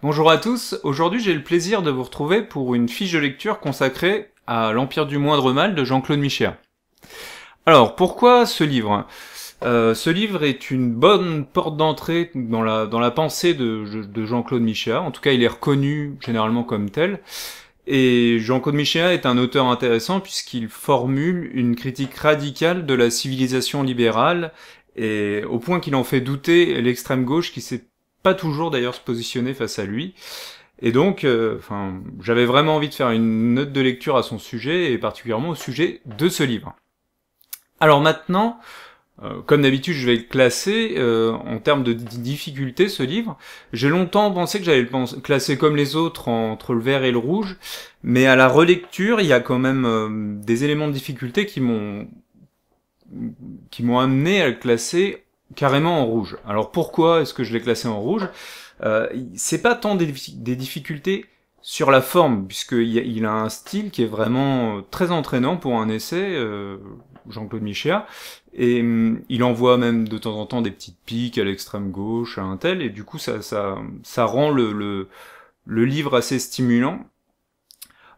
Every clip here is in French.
Bonjour à tous, aujourd'hui j'ai le plaisir de vous retrouver pour une fiche de lecture consacrée à L'Empire du moindre mal de Jean-Claude Michéa. Alors, pourquoi ce livre euh, ce livre est une bonne porte d'entrée dans la, dans la pensée de, Jean-Claude Michéa. En tout cas, il est reconnu généralement comme tel. Et Jean-Claude Michéa est un auteur intéressant puisqu'il formule une critique radicale de la civilisation libérale et au point qu'il en fait douter l'extrême gauche qui s'est pas toujours d'ailleurs se positionner face à lui. Et donc, euh, enfin, j'avais vraiment envie de faire une note de lecture à son sujet, et particulièrement au sujet de ce livre. Alors maintenant, euh, comme d'habitude, je vais le classer euh, en termes de difficulté, ce livre. J'ai longtemps pensé que j'allais le classer comme les autres, entre le vert et le rouge, mais à la relecture, il y a quand même des éléments de difficulté qui m'ont qui m'ont amené à le classer carrément en rouge. Alors pourquoi est-ce que je l'ai classé en rouge euh, C'est pas tant des, difficultés sur la forme, puisqu'il a, il a un style qui est vraiment euh, très entraînant pour un essai, euh, Jean-Claude Michéa, et mm, il envoie même de temps en temps des petites piques à l'extrême gauche, à un tel, et du coup ça, ça, ça rend le, le, livre assez stimulant.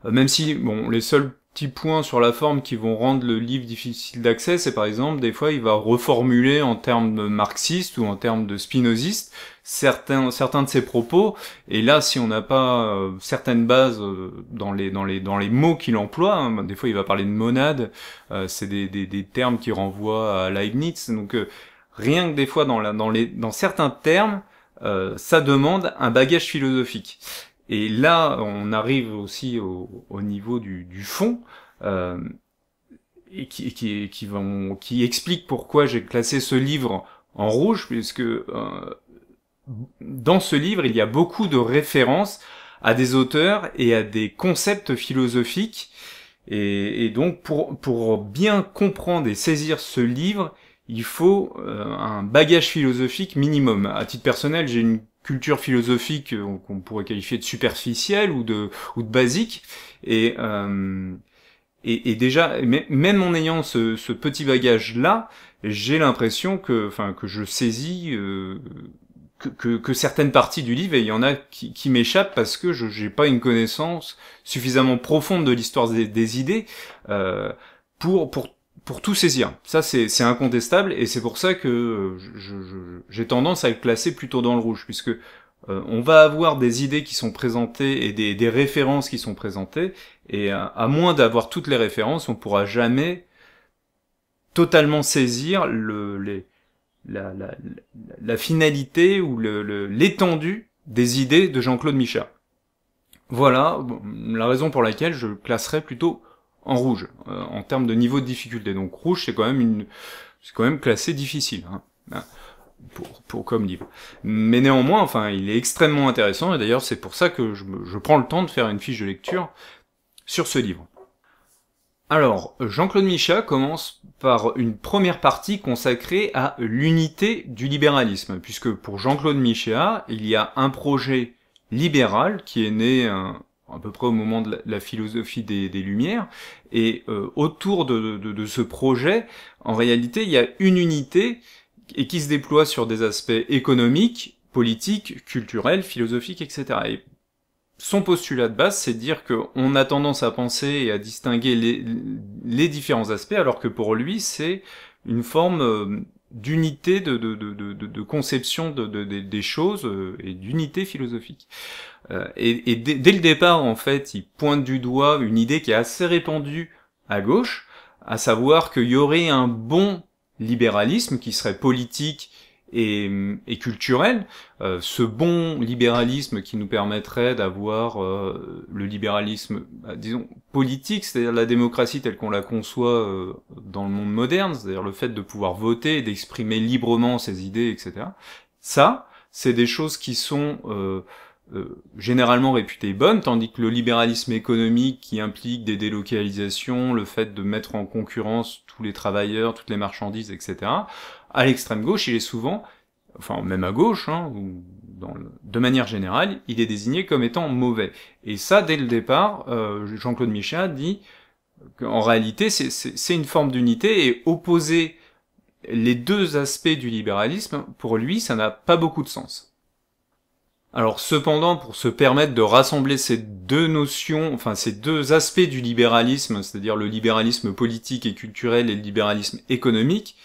Euh, même si, bon, les seuls petits points sur la forme qui vont rendre le livre difficile d'accès, c'est par exemple des fois il va reformuler en termes marxiste ou en termes de spinoziste certains certains de ses propos et là si on n'a pas euh, certaines bases euh, dans les dans les dans les mots qu'il emploie hein, bah, des fois il va parler de monade euh, c'est des, des, termes qui renvoient à Leibniz donc rien que des fois dans la dans les dans certains termes ça demande un bagage philosophique et là, on arrive aussi au, niveau du, fond. Euh, et qui, explique pourquoi j'ai classé ce livre en rouge, puisque euh, dans ce livre, il y a beaucoup de références à des auteurs et à des concepts philosophiques. Et, donc, pour, bien comprendre et saisir ce livre, il faut euh, un bagage philosophique minimum. À titre personnel, j'ai une culture philosophique euh, qu'on pourrait qualifier de superficielle ou de ou de basique et euh, et, et, déjà même en ayant ce, petit bagage là j'ai l'impression que enfin que je saisis euh, que, que, certaines parties du livre et il y en a qui, qui m'échappent parce que je n'ai pas une connaissance suffisamment profonde de l'histoire des, idées euh, pour pour pour tout saisir. Ça, c'est incontestable, et c'est pour ça que euh, j'ai tendance à le classer plutôt dans le rouge, puisque euh, on va avoir des idées qui sont présentées et des, références qui sont présentées, et à, moins d'avoir toutes les références, on pourra jamais totalement saisir le, les, la, finalité ou l'étendue le, des idées de Jean-Claude Michard. Voilà la raison pour laquelle je classerais plutôt en rouge euh, en termes de niveau de difficulté. Donc rouge, c'est quand même une, c'est quand même classé difficile hein, hein pour, pour comme livre. Mais néanmoins, enfin, il est extrêmement intéressant et d'ailleurs c'est pour ça que je, prends le temps de faire une fiche de lecture sur ce livre. Alors, Jean-Claude Michéa commence par une première partie consacrée à l'unité du libéralisme, puisque pour Jean-Claude Michéa, il y a un projet libéral qui est né euh, à peu près au moment de la philosophie des, Lumières. Et euh, autour de, ce projet, en réalité, il y a une unité et qui se déploie sur des aspects économiques, politiques, culturels, philosophiques, etc. Et son postulat de base, c'est de dire qu'on a tendance à penser et à distinguer les différents aspects, alors que pour lui, c'est une forme euh, d'unité de, conception des choses euh, et d'unité philosophique. Euh, et, et dès, le départ, en fait, il pointe du doigt une idée qui est assez répandue à gauche, à savoir qu'il y aurait un bon libéralisme qui serait politique et, et culturel, euh, ce bon libéralisme qui nous permettrait d'avoir euh, le libéralisme, bah, disons, politique, c'est-à-dire la démocratie telle qu'on la conçoit euh, dans le monde moderne, c'est-à-dire le fait de pouvoir voter et d'exprimer librement ses idées, etc. Ça, c'est des choses qui sont généralement réputées bonnes, tandis que le libéralisme économique qui implique des délocalisations, le fait de mettre en concurrence tous les travailleurs, toutes les marchandises, etc., à l'extrême gauche, il est souvent, enfin même à gauche, hein, ou de manière générale, il est désigné comme étant mauvais. Et ça, dès le départ, euh, Jean-Claude Michel dit qu'en réalité, c'est une forme d'unité et opposer les deux aspects du libéralisme, pour lui, ça n'a pas beaucoup de sens. Alors cependant, pour se permettre de rassembler ces deux notions, enfin ces deux aspects du libéralisme, c'est-à-dire le libéralisme politique et culturel et le libéralisme économique,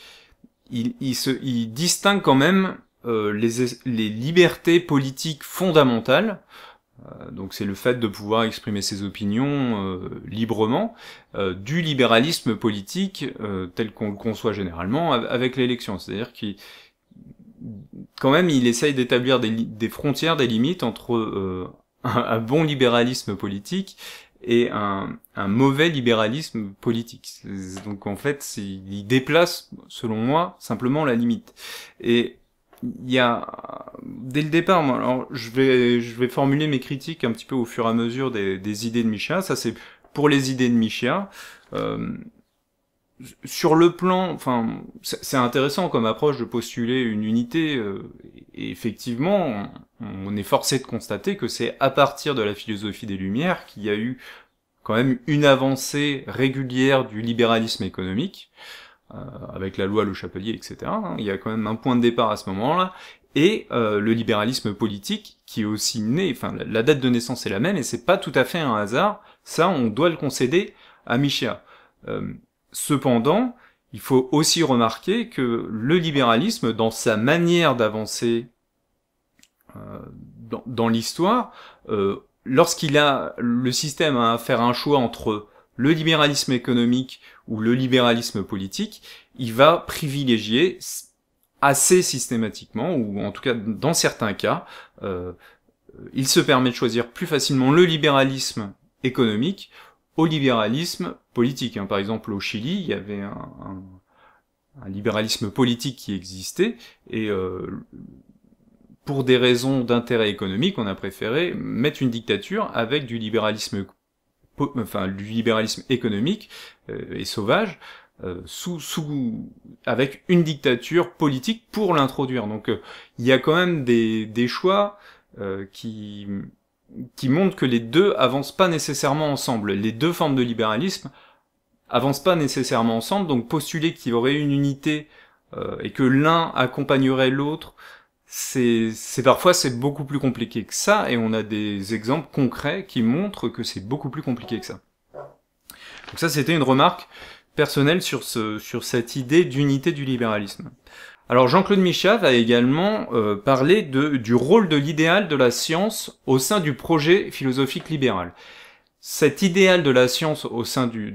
il, il, se, distingue quand même euh, les, libertés politiques fondamentales. Euh, donc c'est le fait de pouvoir exprimer ses opinions euh, librement du libéralisme politique tel qu'on le conçoit généralement avec l'élection. C'est-à-dire qu'il quand même il essaye d'établir des, des, frontières, des limites entre un bon libéralisme politique et un, un mauvais libéralisme politique. Donc en fait, il déplace, selon moi, simplement la limite. Et il y a dès le départ, moi, alors, je vais je vais formuler mes critiques un petit peu au fur et à mesure des, des idées de Michia. Ça c'est pour les idées de Michia. Euh, sur le plan, enfin, c'est intéressant comme approche de postuler une unité. Euh, et effectivement, on est forcé de constater que c'est à partir de la philosophie des Lumières qu'il y a eu quand même une avancée régulière du libéralisme économique, euh, avec la loi Le Chapelier, etc. il y a quand même un point de départ à ce moment-là, et euh, le libéralisme politique qui est aussi né, enfin la date de naissance est la même, et c'est pas tout à fait un hasard, ça on doit le concéder à Michéa. Euh, cependant, il faut aussi remarquer que le libéralisme, dans sa manière d'avancer euh, dans, l'histoire, euh, lorsqu'il a le système à faire un choix entre le libéralisme économique ou le libéralisme politique, il va privilégier assez systématiquement, ou en tout cas dans certains cas, euh, il se permet de choisir plus facilement le libéralisme économique au libéralisme politique. Hein, par exemple, au Chili, il y avait un, libéralisme politique qui existait, et euh, pour des raisons d'intérêt économique, on a préféré mettre une dictature avec du libéralisme, enfin du libéralisme économique euh, et sauvage, euh, sous, sous, avec une dictature politique pour l'introduire. Donc euh, il y a quand même des, choix qui qui montrent que les deux avancent pas nécessairement ensemble. Les deux formes de libéralisme avancent pas nécessairement ensemble. Donc postuler qu'il y aurait une unité et que l'un accompagnerait l'autre c'est parfois c'est beaucoup plus compliqué que ça et on a des exemples concrets qui montrent que c'est beaucoup plus compliqué que ça. Donc ça c'était une remarque personnelle sur cette idée d'unité du libéralisme. Alors Jean-Claude Michat va également euh, parler du rôle de l'idéal de la science au sein du projet philosophique libéral. Cet idéal de la science au sein du,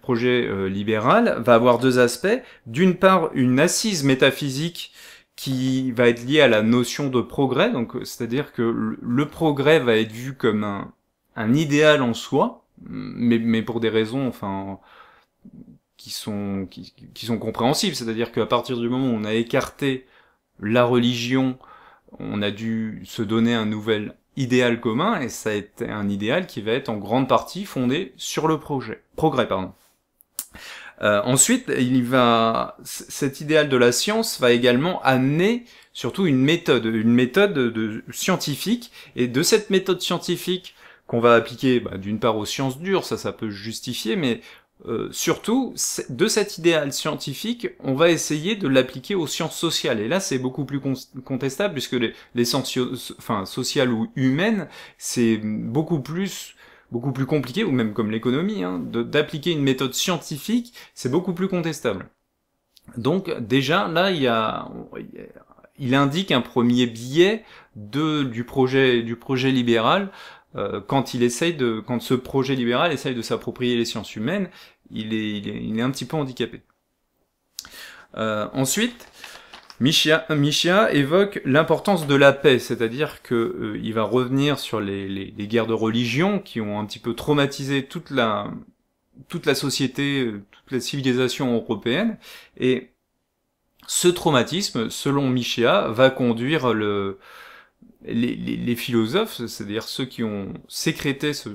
projet euh, libéral va avoir deux aspects. D'une part, une assise métaphysique qui va être lié à la notion de progrès. Donc, c'est-à-dire que le progrès va être vu comme un, un idéal en soi, mais, mais pour des raisons, enfin, qui sont qui, sont compréhensibles. C'est-à-dire qu'à partir du moment où on a écarté la religion, on a dû se donner un nouvel idéal commun, et ça a été un idéal qui va être en grande partie fondé sur le projet, progrès, pardon. Euh, ensuite, il va, cet idéal de la science va également amener surtout une méthode, une méthode de, scientifique, et de cette méthode scientifique qu'on va appliquer bah, d'une part aux sciences dures, ça ça peut justifier, mais euh, surtout, de cet idéal scientifique, on va essayer de l'appliquer aux sciences sociales. Et là, c'est beaucoup plus contestable puisque les, sciences enfin, sociales ou humaines, c'est beaucoup plus beaucoup plus compliqué, ou même comme l'économie, hein, d'appliquer une méthode scientifique, c'est beaucoup plus contestable. Donc déjà là, il y a, il indique un premier biais de du projet du projet libéral euh, quand il essaye de quand ce projet libéral essaye de s'approprier les sciences humaines, il est, il est, un petit peu handicapé. Euh, ensuite, Michia, Michia évoque l'importance de la paix, c'est-à-dire qu'il euh, va revenir sur les, guerres de religion qui ont un petit peu traumatisé toute la toute la société, euh, toute la civilisation européenne, et ce traumatisme, selon Michia, va conduire le, les, philosophes, c'est-à-dire ceux qui ont sécrété ce,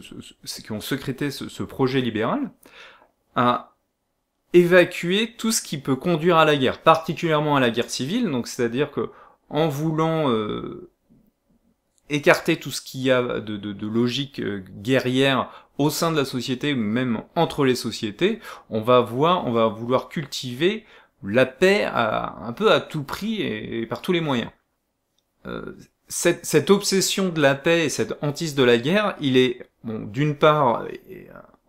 qui ont secrété ce projet libéral, à évacuer tout ce qui peut conduire à la guerre, particulièrement à la guerre civile. Donc c'est-à-dire que en voulant euh, écarter tout ce qu'il y a de, logique euh, guerrière au sein de la société, ou même entre les sociétés, on va voir, on va vouloir cultiver la paix à, un peu à tout prix et, par tous les moyens. Euh, cette, obsession de la paix et cette hantise de la guerre, il est d'une part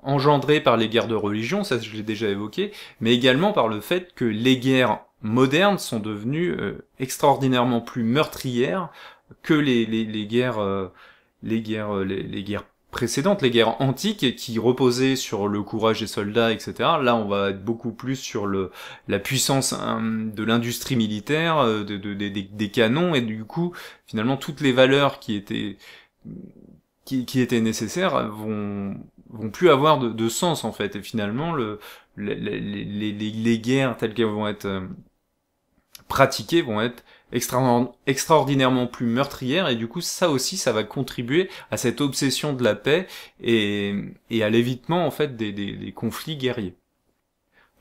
engendré par les guerres de religion, ça je l'ai déjà évoqué, mais également par le fait que les guerres modernes sont devenues euh, extraordinairement plus meurtrières que les, guerres les guerres euh, euh, les, guerres précédentes, les guerres antiques qui reposaient sur le courage des soldats, etc. Là, on va être beaucoup plus sur le la puissance de l'industrie militaire, des canons, et du coup, finalement, toutes les valeurs qui étaient qui étaient nécessaires vont vont plus avoir de, sens en fait. Et finalement, les, guerres telles qu'elles vont être euh, pratiquées vont être extraordinairement plus meurtrières et du coup ça aussi ça va contribuer à cette obsession de la paix et, à l'évitement en fait des, conflits guerriers.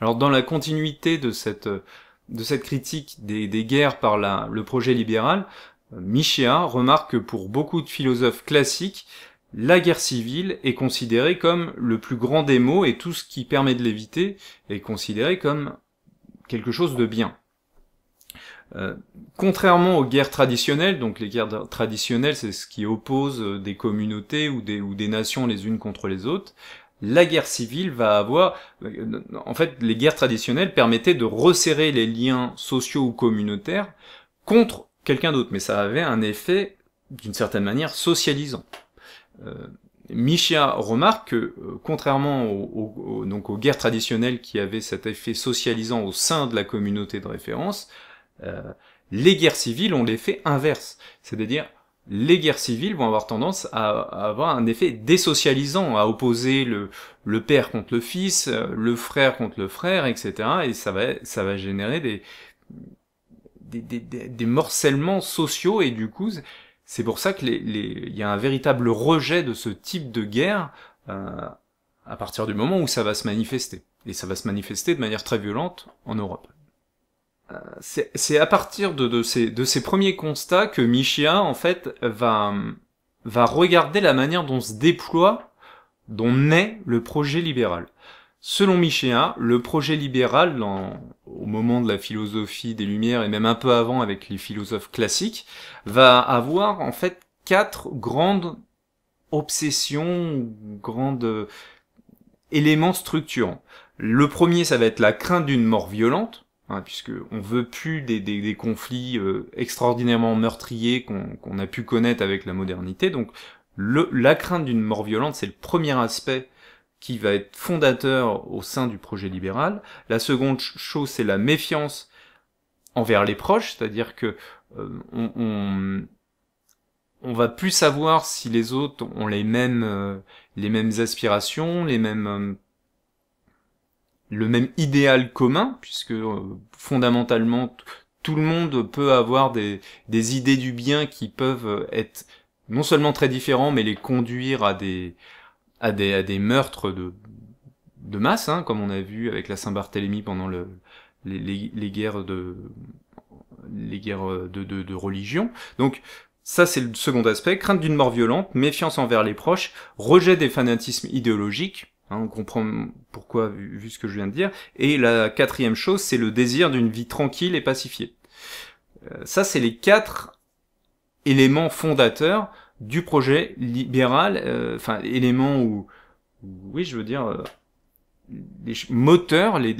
Alors dans la continuité de cette de cette critique des, des guerres par la, le projet libéral, euh, Michéa remarque que pour beaucoup de philosophes classiques, la guerre civile est considérée comme le plus grand des maux et tout ce qui permet de l'éviter est considéré comme quelque chose de bien. Euh, contrairement aux guerres traditionnelles, donc les guerres traditionnelles c'est ce qui oppose euh, des communautés ou des nations les unes contre les autres, la guerre civile va avoir... Euh, en fait, les guerres traditionnelles permettaient de resserrer les liens sociaux ou communautaires contre quelqu'un d'autre, mais ça avait un effet d'une certaine manière socialisant. Euh, Michia remarque que, euh, contrairement aux donc aux guerres traditionnelles qui avaient cet effet socialisant au sein de la communauté de référence, euh, les guerres civiles ont l'effet inverse. C'est-à-dire, les guerres civiles vont avoir tendance à, avoir un effet désocialisant, à opposer le, le, père contre le fils, le frère contre le frère, etc. Et ça va, ça va générer des, des, des, des morcellements sociaux et du coup, c'est pour ça que les, y a un véritable rejet de ce type de guerre euh, à partir du moment où ça va se manifester. Et ça va se manifester de manière très violente en Europe. Euh, c'est à partir de, ces, premiers constats que Michia, en fait, va, va regarder la manière dont se déploie, dont naît le projet libéral. Selon Michéa, le projet libéral, au moment de la philosophie des Lumières et même un peu avant avec les philosophes classiques, va avoir en fait quatre grandes obsessions, grandes euh, éléments structurants. Le premier, ça va être la crainte d'une mort violente, hein, puisque on veut plus des, conflits euh, extraordinairement meurtriers qu'on a pu connaître avec la modernité. Donc, le, la crainte d'une mort violente, c'est le premier aspect qui va être fondateur au sein du projet libéral. La seconde chose, c'est la méfiance envers les proches, c'est-à-dire que euh, on, on, va plus savoir si les autres ont les mêmes euh, les mêmes aspirations, les mêmes euh, le même idéal commun, puisque fondamentalement tout le monde peut avoir des, des idées du bien qui peuvent être non seulement très différents, mais les conduire à des à des, meurtres de, masse, hein, comme on a vu avec la Saint-Barthélemy pendant les, guerres de les guerres de, religion. Donc ça c'est le second aspect, crainte d'une mort violente, méfiance envers les proches, rejet des fanatismes idéologiques, hein, on comprend pourquoi vu, ce que je viens de dire, et la quatrième chose c'est le désir d'une vie tranquille et pacifiée. Euh, ça c'est les quatre éléments fondateurs du projet libéral, euh, enfin élément ou, oui, je veux dire, euh, les moteurs, les,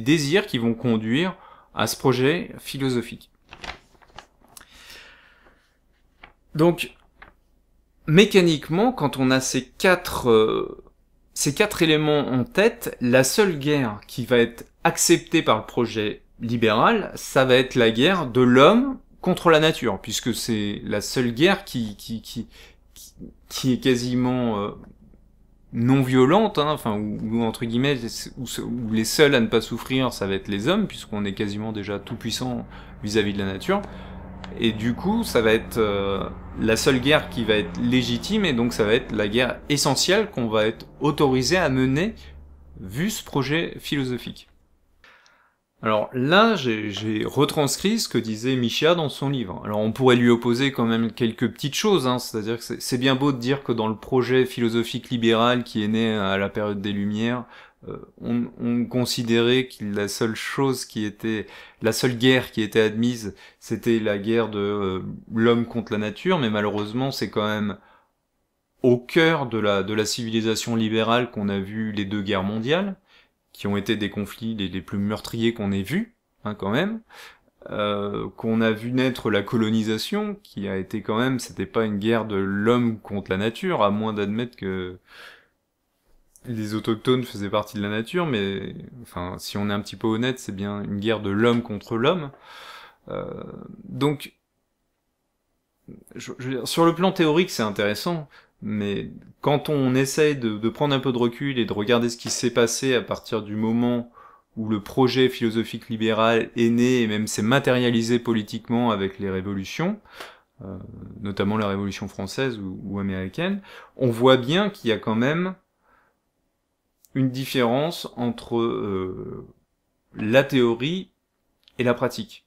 désirs qui vont conduire à ce projet philosophique. Donc, mécaniquement, quand on a ces quatre, euh, ces quatre éléments en tête, la seule guerre qui va être acceptée par le projet libéral, ça va être la guerre de l'homme contre la nature, puisque c'est la seule guerre qui, qui, qui, qui est quasiment euh, non violente, hein, enfin, ou, entre guillemets, où, les seuls à ne pas souffrir, ça va être les hommes, puisqu'on est quasiment déjà tout puissant vis-à-vis de la nature. Et du coup, ça va être euh, la seule guerre qui va être légitime, et donc ça va être la guerre essentielle qu'on va être autorisé à mener, vu ce projet philosophique. Alors là, j'ai retranscrit ce que disait Michia dans son livre. Alors on pourrait lui opposer quand même quelques petites choses, hein, c'est-à-dire que c'est bien beau de dire que dans le projet philosophique libéral qui est né à la période des Lumières, euh, on, considérait que la seule chose qui était, la seule guerre qui était admise, c'était la guerre de euh, l'homme contre la nature, mais malheureusement c'est quand même au cœur de la, de la civilisation libérale qu'on a vu les deux guerres mondiales qui ont été des conflits les, plus meurtriers qu'on ait vus, hein, quand même. Euh, qu'on a vu naître la colonisation, qui a été quand même, c'était pas une guerre de l'homme contre la nature, à moins d'admettre que les autochtones faisaient partie de la nature, mais enfin, si on est un petit peu honnête, c'est bien une guerre de l'homme contre l'homme. Euh, donc, sur le plan théorique, c'est intéressant. Mais quand on essaye de, prendre un peu de recul et de regarder ce qui s'est passé à partir du moment où le projet philosophique libéral est né et même s'est matérialisé politiquement avec les révolutions, euh, notamment la révolution française ou, américaine, on voit bien qu'il y a quand même une différence entre euh, la théorie et la pratique.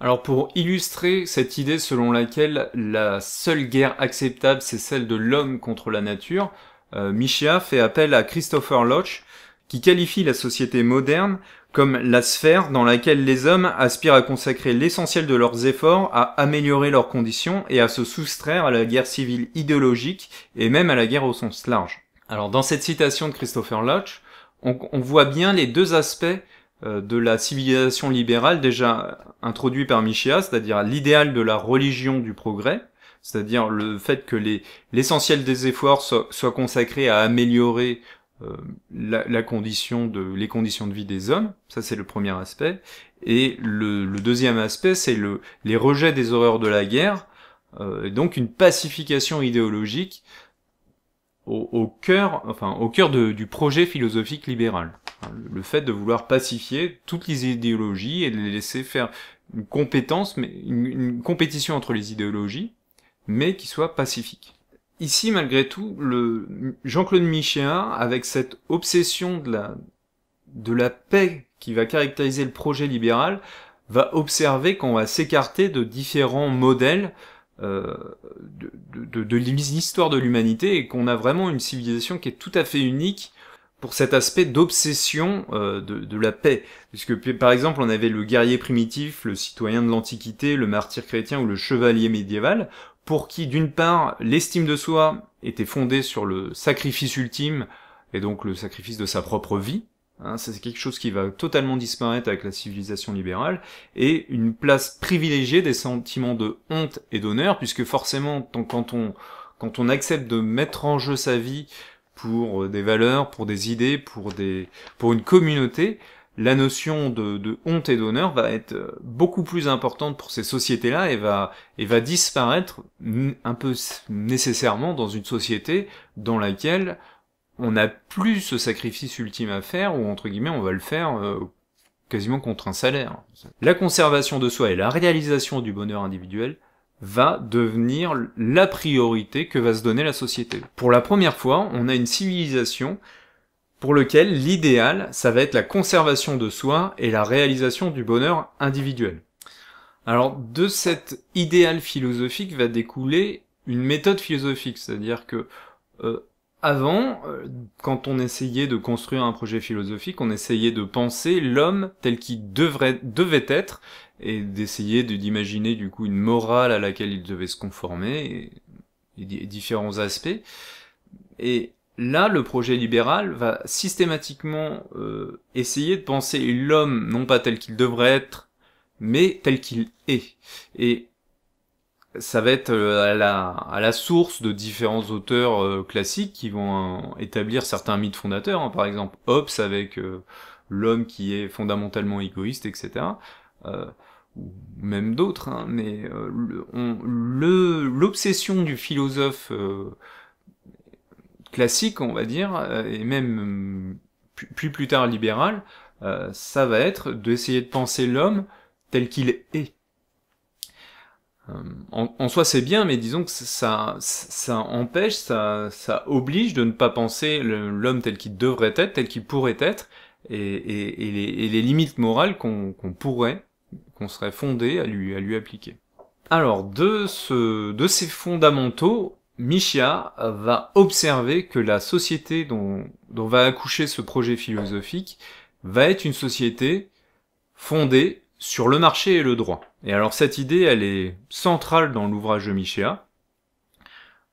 Alors pour illustrer cette idée selon laquelle la seule guerre acceptable c'est celle de l'homme contre la nature, euh, Michia fait appel à Christopher Lodge qui qualifie la société moderne comme la sphère dans laquelle les hommes aspirent à consacrer l'essentiel de leurs efforts à améliorer leurs conditions et à se soustraire à la guerre civile idéologique et même à la guerre au sens large. Alors dans cette citation de Christopher Lodge, on voit bien les deux aspects euh, de la civilisation libérale déjà introduit par Michia, c'est-à-dire l'idéal de la religion du progrès, c'est-à-dire le fait que l'essentiel des efforts soit, consacré à améliorer euh, la, condition de, les conditions de vie des hommes, ça c'est le premier aspect, et le, deuxième aspect c'est le, les rejets des horreurs de la guerre, euh, et donc une pacification idéologique au, cœur, enfin au cœur du projet philosophique libéral. Le fait de vouloir pacifier toutes les idéologies et de les laisser faire une compétence, mais une, compétition entre les idéologies, mais qui soit pacifique. Ici, malgré tout, le Jean-Claude Michéa, avec cette obsession de la, de la paix qui va caractériser le projet libéral, va observer qu'on va s'écarter de différents modèles euh, de, de, de l'histoire de l'humanité et qu'on a vraiment une civilisation qui est tout à fait unique pour cet aspect d'obsession euh, de, de, la paix. Puisque par exemple on avait le guerrier primitif, le citoyen de l'Antiquité, le martyr chrétien ou le chevalier médiéval, pour qui d'une part l'estime de soi était fondée sur le sacrifice ultime, et donc le sacrifice de sa propre vie, Hein, c'est quelque chose qui va totalement disparaître avec la civilisation libérale, et une place privilégiée des sentiments de honte et d'honneur, puisque forcément, quand on, accepte de mettre en jeu sa vie pour euh, des valeurs, pour des idées, pour, une communauté, la notion de, de honte et d'honneur va être euh, beaucoup plus importante pour ces sociétés-là et va, et va disparaître un peu nécessairement dans une société dans laquelle on n'a plus ce sacrifice ultime à faire, ou entre guillemets, on va le faire euh, quasiment contre un salaire. La conservation de soi et la réalisation du bonheur individuel va devenir la priorité que va se donner la société. Pour la première fois, on a une civilisation pour laquelle l'idéal, ça va être la conservation de soi et la réalisation du bonheur individuel. Alors de cet idéal philosophique va découler une méthode philosophique, c'est-à-dire que euh, avant, euh, quand on essayait de construire un projet philosophique, on essayait de penser l'homme tel qu'il devrait, devait être et d'essayer d'imaginer du coup une morale à laquelle il devait se conformer et, différents aspects. Et Là, le projet libéral va systématiquement euh, essayer de penser l'homme non pas tel qu'il devrait être, mais tel qu'il est. Et ça va être euh, à la, source de différents auteurs euh, classiques qui vont euh, établir certains mythes fondateurs, hein. par exemple Hobbes avec l'homme qui est fondamentalement égoïste, etc. ou même d'autres, hein. mais l'obsession du philosophe classique, on va dire, et même plus plus tard libéral, ça va être d'essayer de penser l'homme tel qu'il est euh, en, soi, c'est bien, mais disons que ça, ça empêche, ça, ça oblige de ne pas penser l'homme tel qu'il devrait être, tel qu'il pourrait être, et, les, limites morales qu'on pourrait, qu'on serait fondé à lui, à lui appliquer. Alors, de, ce, de ces fondamentaux, Michia va observer que la société dont, dont va accoucher ce projet philosophique va être une société fondée sur le marché et le droit. Et alors cette idée, elle est centrale dans l'ouvrage de Michéa.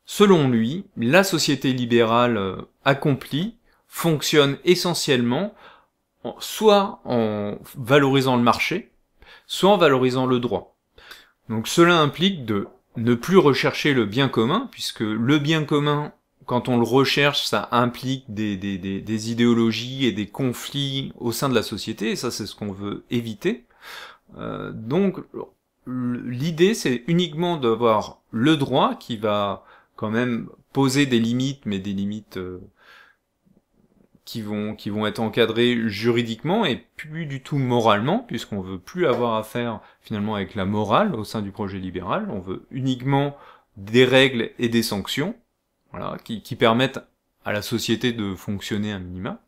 Selon lui, la société libérale euh, accomplie fonctionne essentiellement soit en valorisant le marché, soit en valorisant le droit. Donc cela implique de ne plus rechercher le bien commun, puisque le bien commun, quand on le recherche, ça implique des, des idéologies et des conflits au sein de la société, et ça c'est ce qu'on veut éviter. Euh, donc l'idée c'est uniquement d'avoir le droit qui va quand même poser des limites, mais des limites euh, qui vont qui vont être encadrées juridiquement et plus du tout moralement, puisqu'on veut plus avoir affaire finalement avec la morale au sein du projet libéral. On veut uniquement des règles et des sanctions, voilà, qui, qui permettent à la société de fonctionner un minima.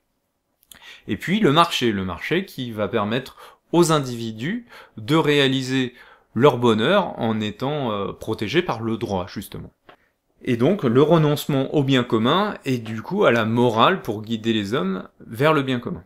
Et puis le marché, le marché qui va permettre aux individus de réaliser leur bonheur en étant euh, protégés par le droit, justement. Et donc le renoncement au bien commun et du coup à la morale pour guider les hommes vers le bien commun.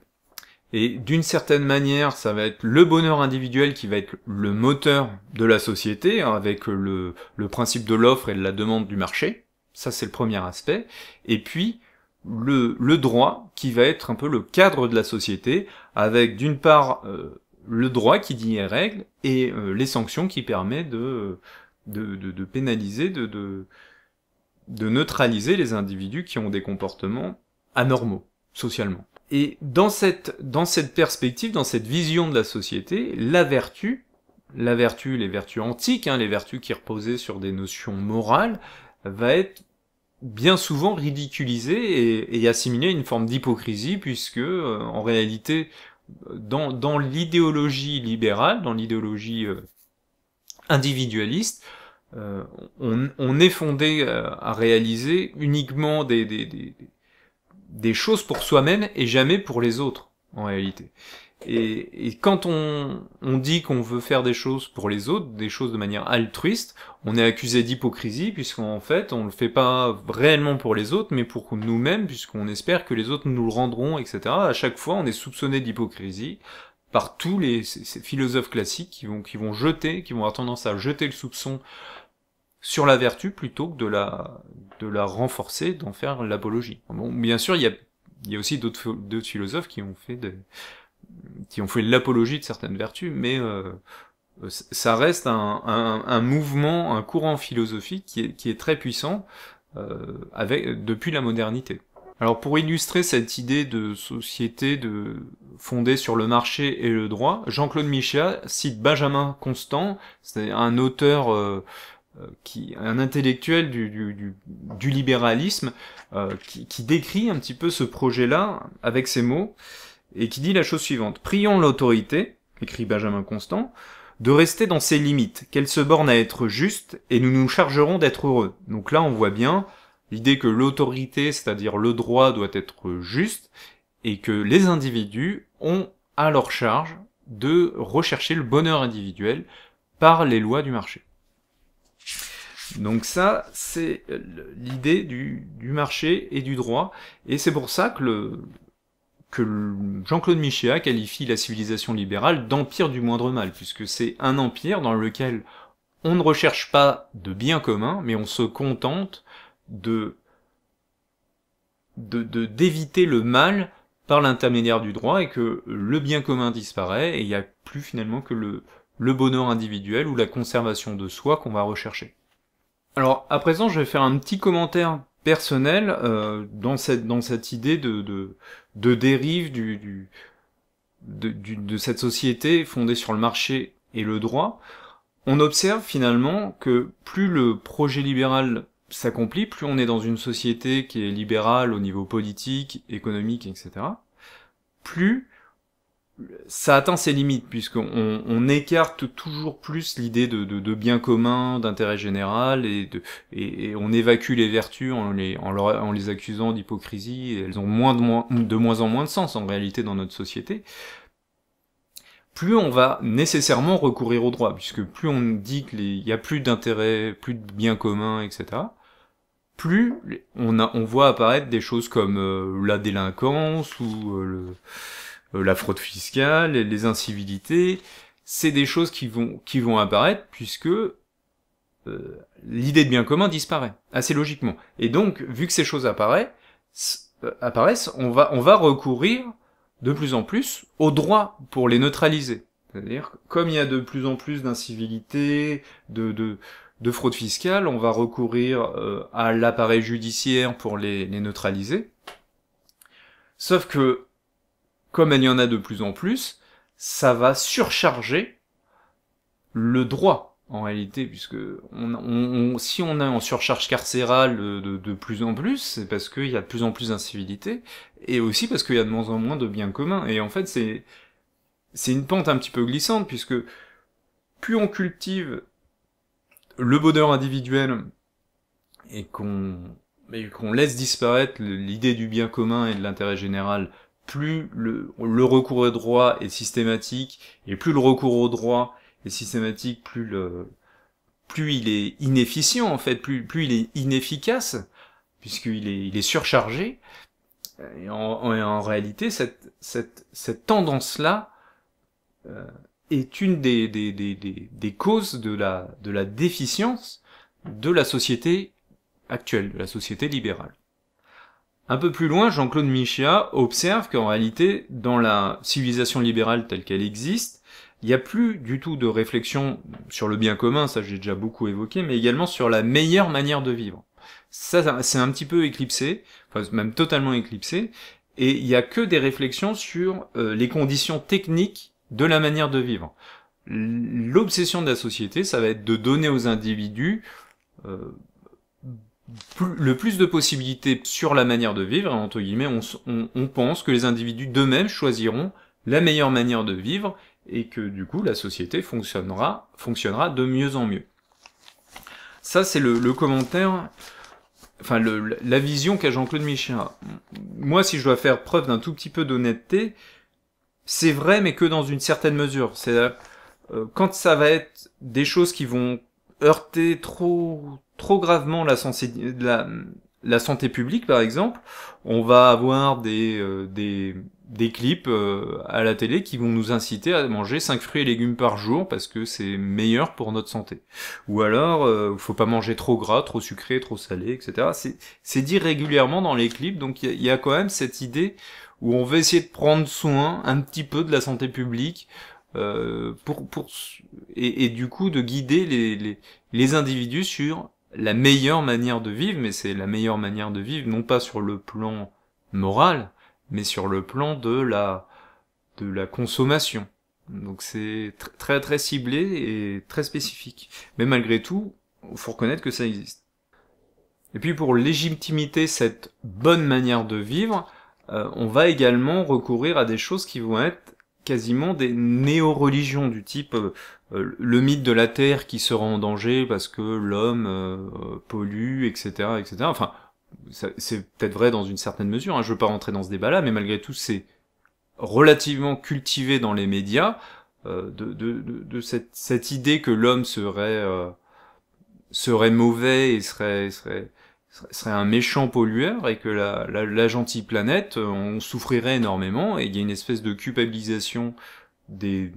Et d'une certaine manière, ça va être le bonheur individuel qui va être le moteur de la société, hein, avec le, principe de l'offre et de la demande du marché. Ça, c'est le premier aspect. Et puis, le, droit qui va être un peu le cadre de la société, avec d'une part euh, le droit qui dit les règles et euh, les sanctions qui permettent de, de, pénaliser, de, de, neutraliser les individus qui ont des comportements anormaux socialement. Et dans cette, dans cette perspective, dans cette vision de la société, la vertu, la vertu, les vertus antiques, hein, les vertus qui reposaient sur des notions morales, va être bien souvent ridiculisée et, assimilée à une forme d'hypocrisie, puisque euh, en réalité, dans, l'idéologie libérale, dans l'idéologie euh, individualiste, euh, on, est fondé euh, à, réaliser uniquement des, des, des choses pour soi-même et jamais pour les autres, en réalité. Et, quand on, dit qu'on veut faire des choses pour les autres, des choses de manière altruiste, on est accusé d'hypocrisie puisqu'en fait on le fait pas réellement pour les autres, mais pour nous-mêmes puisqu'on espère que les autres nous le rendront, etc. À chaque fois, on est soupçonné d'hypocrisie par tous les ces, philosophes classiques qui vont qui vont jeter, qui vont avoir tendance à jeter le soupçon sur la vertu plutôt que de la de la renforcer, d'en faire l'apologie. Bon, bien sûr, il y a il y a aussi d'autres philosophes qui ont fait des qui ont fait l'apologie de certaines vertus, mais euh, ça reste un, mouvement, un courant philosophique qui est, très puissant euh, depuis la modernité. Alors pour illustrer cette idée de société de, fondée sur le marché et le droit, Jean-Claude Michéa cite Benjamin Constant, c'est un auteur, euh, qui, un intellectuel du, libéralisme, qui, qui décrit un petit peu ce projet-là avec ces mots et qui dit la chose suivante. Prions l'autorité, écrit Benjamin Constant, de rester dans ses limites, qu'elle se borne à être juste, et nous nous chargerons d'être heureux. Donc là, on voit bien l'idée que l'autorité, c'est-à-dire le droit, doit être juste, et que les individus ont à leur charge de rechercher le bonheur individuel par les lois du marché. Donc ça, c'est l'idée du, du, marché et du droit, et c'est pour ça que le, que Jean-Claude Michéa qualifie la civilisation libérale d'empire du moindre mal, puisque c'est un empire dans lequel on ne recherche pas de bien commun, mais on se contente de d'éviter de, d'éviter le mal par l'intermédiaire du droit et que le bien commun disparaît et il n'y a plus finalement que le, le bonheur individuel ou la conservation de soi qu'on va rechercher. Alors à présent je vais faire un petit commentaire personnel euh, dans cette dans cette idée de de, dérive du, de, de cette société fondée sur le marché et le droit, on observe finalement que plus le projet libéral s'accomplit, plus on est dans une société qui est libérale au niveau politique, économique, etc., plus ça atteint ses limites puisqu'on on écarte toujours plus l'idée de, de, de, bien commun, d'intérêt général et, et, on évacue les vertus en les, en les accusant d'hypocrisie. Elles ont moins de, moins de moins en moins de sens en réalité dans notre société. Plus on va nécessairement recourir au droit puisque plus on dit qu'il y a plus d'intérêt, plus de bien commun, etc plus on, on voit apparaître des choses comme euh, la délinquance ou euh, le, euh, la fraude fiscale, les incivilités, c'est des choses qui vont, qui vont apparaître puisque euh, l'idée de bien commun disparaît, assez logiquement. Et donc, vu que ces choses euh, apparaissent, on, va, on va recourir de plus en plus au droit pour les neutraliser. C'est-à-dire, comme il y a de plus en plus d'incivilités, de, de, de, fraude fiscale, on va recourir à l'appareil judiciaire pour les, les neutraliser. Sauf que comme elle y en a de plus en plus, ça va surcharger le droit en réalité, puisque si on a en surcharge carcérale de, plus en plus, c'est parce qu'il y a de plus en plus d'incivilité, et aussi parce qu'il y a de moins en moins de biens communs. Et en fait, c'est une pente un petit peu glissante, puisque plus on cultive le bonheur individuel et qu'on et qu'on laisse disparaître l'idée du bien commun et de l'intérêt général plus le, le, recours au droit est systématique, et plus le recours au droit est systématique, plus le plus il est inefficient en fait, plus, plus il est inefficace, puisqu'il est, il est surchargé. Et en, en réalité, cette, cette, tendance-là euh, est une des, des, causes de la, de la déficience de la société actuelle, de la société libérale. Un peu plus loin, Jean-Claude Michia observe qu'en réalité, dans la civilisation libérale telle qu'elle existe, il n'y a plus du tout de réflexion sur le bien commun, ça j'ai déjà beaucoup évoqué, mais également sur la meilleure manière de vivre. Ça, c'est un petit peu éclipsé, enfin même totalement éclipsé, et il n'y a que des réflexions sur euh, les conditions techniques de la manière de vivre. L'obsession de la société, ça va être de donner aux individus euh, le plus de possibilités sur la manière de vivre, entre guillemets, on, pense que les individus d'eux-mêmes choisiront la meilleure manière de vivre et que du coup la société fonctionnera, fonctionnera de mieux en mieux. Ça c'est le, commentaire, enfin la vision qu'a Jean-Claude Michel. Moi si je dois faire preuve d'un tout petit peu d'honnêteté, c'est vrai mais que dans une certaine mesure. C'est euh, quand ça va être des choses qui vont heurter trop trop gravement la, santé publique, par exemple, on va avoir des, euh, des, clips euh, à la télé qui vont nous inciter à manger 5 fruits et légumes par jour parce que c'est meilleur pour notre santé. Ou alors, euh, faut pas manger trop gras, trop sucré, trop salé, etc. C'est dit régulièrement dans les clips, donc il y, a quand même cette idée où on veut essayer de prendre soin un petit peu de la santé publique euh, pour, pour et, du coup de guider les, les, les individus sur la meilleure manière de vivre, mais c'est la meilleure manière de vivre, non pas sur le plan moral, mais sur le plan de la, de la consommation. Donc c'est très très ciblé et très spécifique. Mais malgré tout, faut reconnaître que ça existe. Et puis pour légitimiter cette bonne manière de vivre, euh, on va également recourir à des choses qui vont être quasiment des néo-religions du type euh, euh, le mythe de la Terre qui sera en danger parce que l'homme euh, pollue, etc., etc. Enfin, c'est peut-être vrai dans une certaine mesure, hein, je veux pas rentrer dans ce débat-là, mais malgré tout, c'est relativement cultivé dans les médias de, cette, cette, idée que l'homme serait serait mauvais et serait serait serait un méchant pollueur et que la, la, gentille planète, euh, on souffrirait énormément et il y a une espèce de culpabilisation des,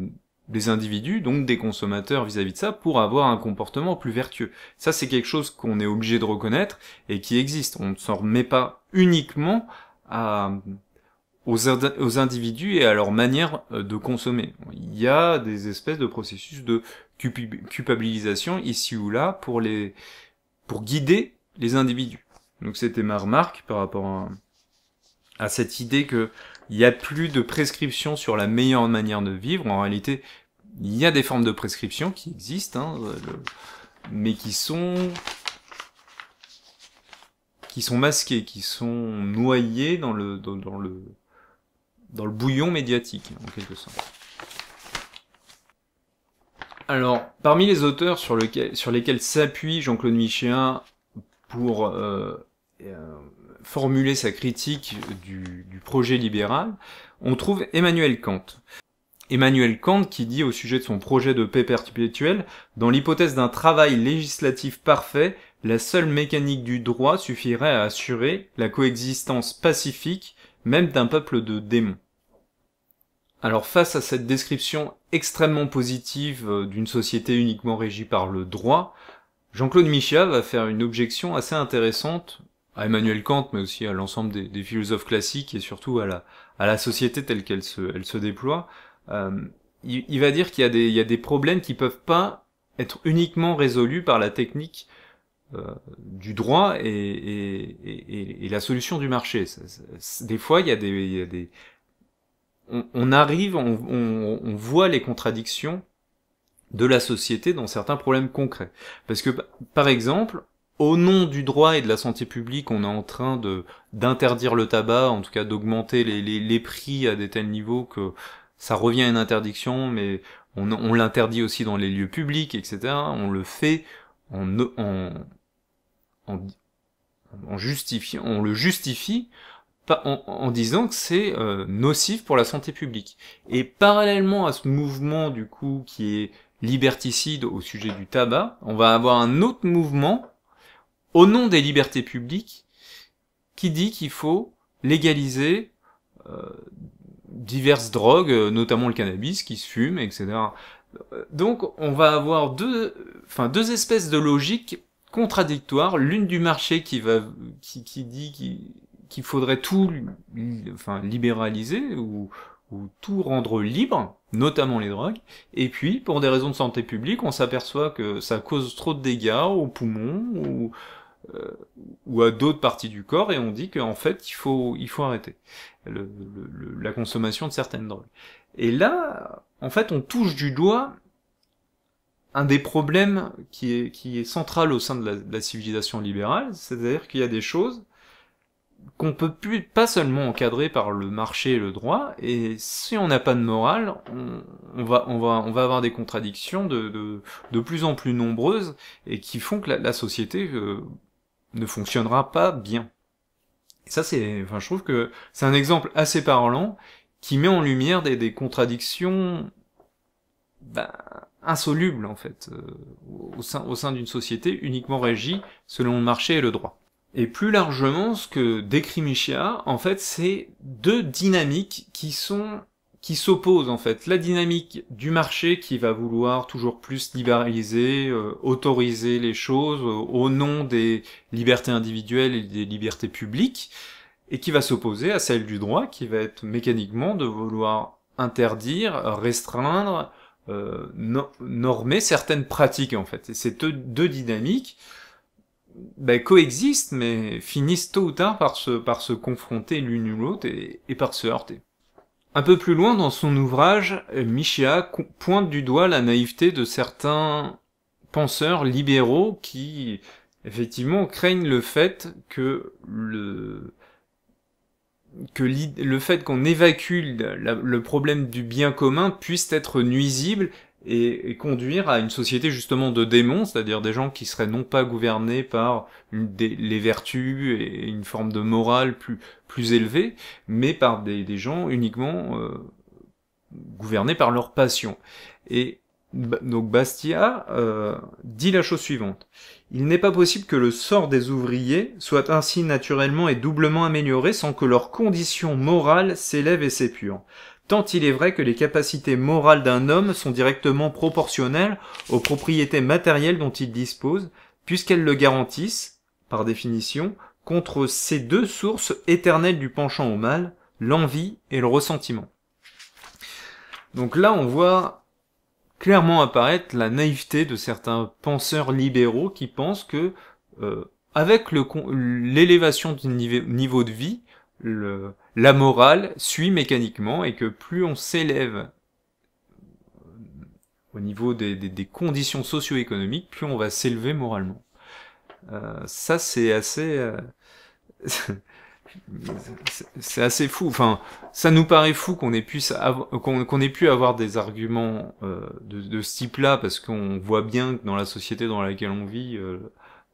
individus, donc des consommateurs vis-à-vis de ça, pour avoir un comportement plus vertueux. Ça, c'est quelque chose qu'on est obligé de reconnaître et qui existe. On ne s'en remet pas uniquement à, aux, aux, individus et à leur manière euh, de consommer. Il y a des espèces de processus de culpabilisation ici ou là pour les pour guider les individus. Donc c'était ma remarque par rapport à, cette idée que il n'y a plus de prescriptions sur la meilleure manière de vivre. En réalité, il y a des formes de prescriptions qui existent, hein, euh, mais qui sont qui sont masquées, qui sont noyées dans le dans, le dans le bouillon médiatique, en quelque sorte. Alors, parmi les auteurs sur, lequel, sur lesquels s'appuie Jean-Claude Michéen pour euh, euh, formuler sa critique du, du, projet libéral, on trouve Emmanuel Kant. Emmanuel Kant qui dit au sujet de son projet de paix perpétuelle, dans l'hypothèse d'un travail législatif parfait, la seule mécanique du droit suffirait à assurer la coexistence pacifique même d'un peuple de démons. Alors face à cette description extrêmement positive euh, d'une société uniquement régie par le droit, Jean-Claude Michia va faire une objection assez intéressante à Emmanuel Kant, mais aussi à l'ensemble des, philosophes classiques et surtout à la, société telle qu'elle se, déploie. Euh, il, va dire qu'il y a, des, problèmes qui peuvent pas être uniquement résolus par la technique euh, du droit et, la solution du marché. des fois, il y a des, on, arrive, on voit les contradictions de la société dans certains problèmes concrets. Parce que, par exemple, au nom du droit et de la santé publique, on est en train de d'interdire le tabac, en tout cas d'augmenter les, les, les, prix à des tels niveaux que ça revient à une interdiction, mais on, on l'interdit aussi dans les lieux publics, etc. On le fait en, en, en, justifie, on le justifie en, en, disant que c'est euh, nocif pour la santé publique. Et parallèlement à ce mouvement du coup qui est liberticide au sujet du tabac, on va avoir un autre mouvement au nom des libertés publiques qui dit qu'il faut légaliser euh, diverses drogues, notamment le cannabis qui se fume, etc. Donc on va avoir deux, enfin, deux espèces de logiques contradictoires, l'une du marché qui, va, qui, qui dit qu'il faudrait tout enfin, libéraliser ou, ou tout rendre libre, notamment les drogues, et puis pour des raisons de santé publique, on s'aperçoit que ça cause trop de dégâts aux poumons ou, euh, ou à d'autres parties du corps, et on dit qu'en fait il faut, il faut arrêter la consommation de certaines drogues. Et là, en fait, on touche du doigt un des problèmes qui est, qui est central au sein de la, de la civilisation libérale, c'est-à-dire qu'il y a des choses qu'on peut plus pas seulement encadrer par le marché et le droit, et si on n'a pas de morale, on, va, on, va, on va avoir des contradictions de, de, de plus en plus nombreuses et qui font que la, société euh, ne fonctionnera pas bien. Et ça, c'est, enfin, je trouve que c'est un exemple assez parlant qui met en lumière des, des contradictions ben, insolubles en fait euh, au sein, au sein d'une société uniquement régie selon le marché et le droit. Et plus largement, ce que décrit Michia, en fait, c'est deux dynamiques qui sont qui s'opposent en fait. La dynamique du marché qui va vouloir toujours plus libéraliser, euh, autoriser les choses euh, au nom des libertés individuelles et des libertés publiques, et qui va s'opposer à celle du droit qui va être mécaniquement de vouloir interdire, restreindre, euh, normer certaines pratiques en fait. Et ces deux dynamiques bah, coexistent, mais finissent tôt ou tard par se, par se confronter l'une ou l'autre et, par se heurter. Un peu plus loin dans son ouvrage, Michia pointe du doigt la naïveté de certains penseurs libéraux qui, effectivement, craignent le fait que le, que le fait qu'on évacue le problème du bien commun puisse être nuisible et, conduire à une société justement de démons, c'est-à-dire des gens qui seraient non pas gouvernés par des, les vertus et une forme de morale plus, élevée, mais par des, gens uniquement euh, gouvernés par leur passion. Et donc Bastia euh, dit la chose suivante. Il n'est pas possible que le sort des ouvriers soit ainsi naturellement et doublement amélioré sans que leur condition morale s'élève et s'épure tant il est vrai que les capacités morales d'un homme sont directement proportionnelles aux propriétés matérielles dont il dispose, puisqu'elles le garantissent, par définition, contre ces deux sources éternelles du penchant au mal, l'envie et le ressentiment. Donc là, on voit clairement apparaître la naïveté de certains penseurs libéraux qui pensent que, euh, avec l'élévation du niveau de vie, le, la morale suit mécaniquement et que plus on s'élève au niveau des, conditions socio-économiques, plus on va s'élever moralement. Euh, ça, c'est assez... Euh, c'est assez fou. Enfin, ça nous paraît fou qu'on ait, pu avoir des arguments euh, de, ce type-là, parce qu'on voit bien que dans la société dans laquelle on vit,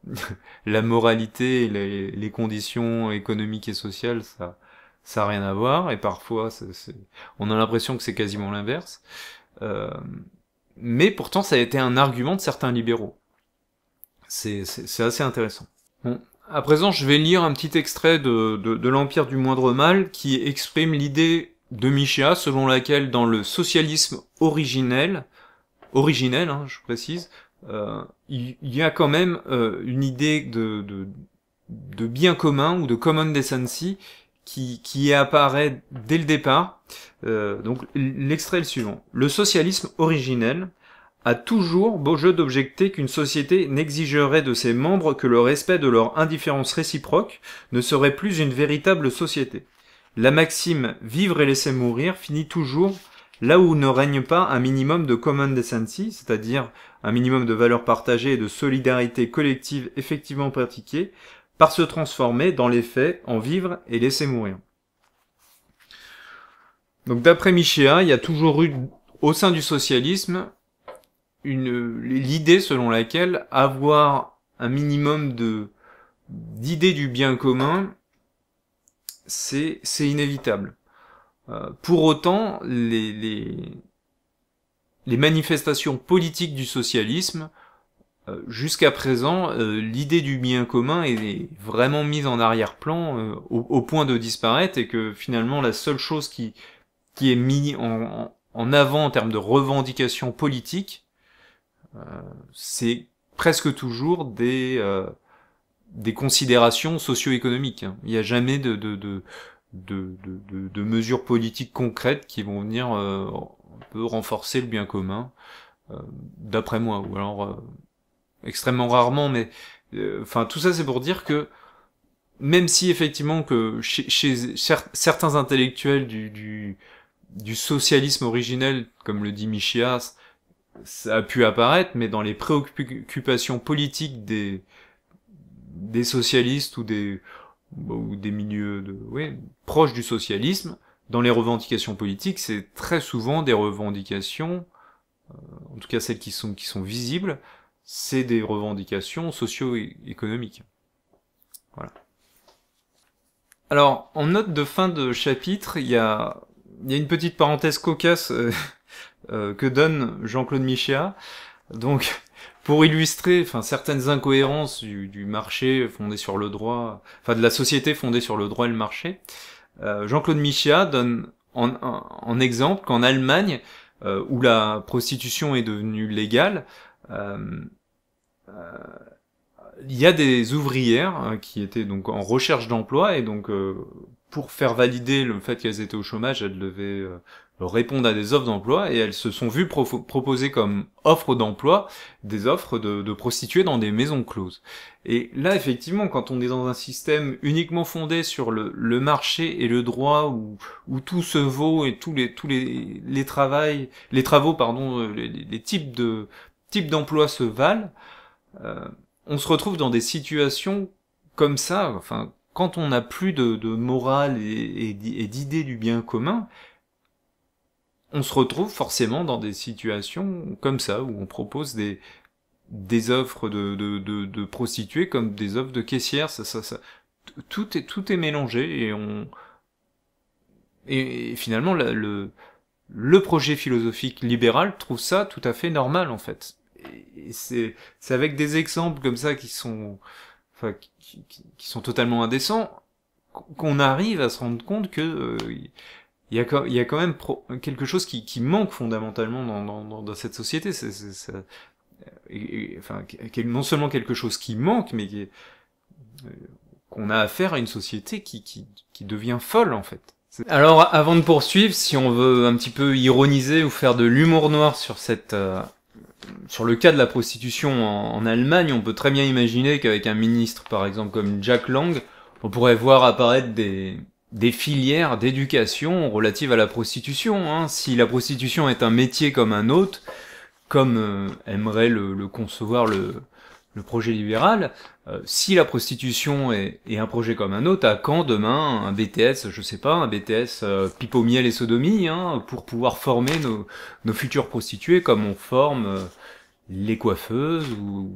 la moralité, les, les conditions économiques et sociales, ça, ça n'a rien à voir, et parfois on a l'impression que c'est quasiment l'inverse. Euh, mais pourtant, ça a été un argument de certains libéraux. C'est assez intéressant. À présent, je vais lire un petit extrait de, de, l'Empire du moindre mal qui exprime l'idée de Michéa selon laquelle dans le socialisme originel, originel, hein, je précise, euh, il y, a quand même euh, une idée de, de, de, bien commun ou de common decency qui, apparaît dès le départ. Euh, donc l'extrait est le suivant. Le socialisme originel a toujours beau jeu d'objecter qu'une société n'exigerait de ses membres que le respect de leur indifférence réciproque ne serait plus une véritable société. La maxime vivre et laisser mourir finit toujours là où ne règne pas un minimum de common decency, c'est-à-dire un minimum de valeurs partagées et de solidarité collective effectivement pratiquée, par se transformer dans les faits en vivre et laisser mourir. Donc d'après Michéa, il y a toujours eu au sein du socialisme l'idée selon laquelle avoir un minimum d'idées du bien commun, c'est inévitable. Euh, pour autant, les, les manifestations politiques du socialisme euh, jusqu'à présent, euh, l'idée du bien commun est vraiment mise en arrière-plan euh, au, point de disparaître et que finalement la seule chose qui, qui est mise en, avant en termes de revendication politique, c'est presque toujours des, des considérations socio-économiques. Il n'y a jamais de, de, mesures politiques concrètes qui vont venir renforcer le bien commun, d'après moi, ou alors extrêmement rarement, mais euh, enfin tout ça c'est pour dire que même si effectivement que chez, certains intellectuels du, socialisme originel, comme le dit Michias, ça a pu apparaître, mais dans les préoccupations politiques des, des socialistes ou des, des milieux de, proches du socialisme, dans les revendications politiques, c'est très souvent des revendications, euh, en tout cas celles qui sont, qui sont visibles, c'est des revendications socio-économiques. Voilà. Alors, en note de fin de chapitre, il y a, une petite parenthèse cocasse euh, euh, que donne Jean-Claude Michéa. Donc, pour illustrer enfin, certaines incohérences du, marché fondé sur le droit, enfin de la société fondée sur le droit et le marché, euh, Jean-Claude Michéa donne en exemple qu'en Allemagne, où la prostitution est devenue légale, euh, euh, il y a des ouvrières hein, qui étaient donc en recherche d'emploi et donc euh, pour faire valider le fait qu'elles étaient au chômage, elles devaient répondre à des offres d'emploi et elles se sont vues proposer comme offres d'emploi des offres de, prostituées dans des maisons closes. Et là, effectivement, quand on est dans un système uniquement fondé sur le, marché et le droit où, tout se vaut et tous les tous les, les les travaux pardon les types de, type d'emploi se valent, euh, on se retrouve dans des situations comme ça, enfin, quand on n'a plus de, morale et, et, du bien commun, on se retrouve forcément dans des situations comme ça, où on propose des, offres de, prostituées comme des offres de caissières, ça, ça, Tout est, tout est mélangé et on. Et, finalement, le projet philosophique libéral trouve ça tout à fait normal en fait c'est avec des exemples comme ça qui sont, enfin, qui, sont totalement indécents qu'on arrive à se rendre compte que euh, il euh, y, a quand même quelque chose qui, manque fondamentalement dans, cette société. C'est, enfin, non seulement quelque chose qui manque, mais euh, qu'on a affaire à une société qui, qui, qui devient folle en fait. Alors, avant de poursuivre, si on veut un petit peu ironiser ou faire de l'humour noir sur cette euh, sur le cas de la prostitution en, Allemagne, on peut très bien imaginer qu'avec un ministre, par exemple, comme Jack Lang, on pourrait voir apparaître des, filières d'éducation relatives à la prostitution. Hein. Si la prostitution est un métier comme un autre, comme euh, aimerait le concevoir le, le projet libéral, euh, si la prostitution est, un projet comme un autre, à quand demain un BTS, je sais pas, un BTS euh, miel et sodomie, hein, pour pouvoir former nos, futurs prostituées comme on forme euh, les coiffeuses ou,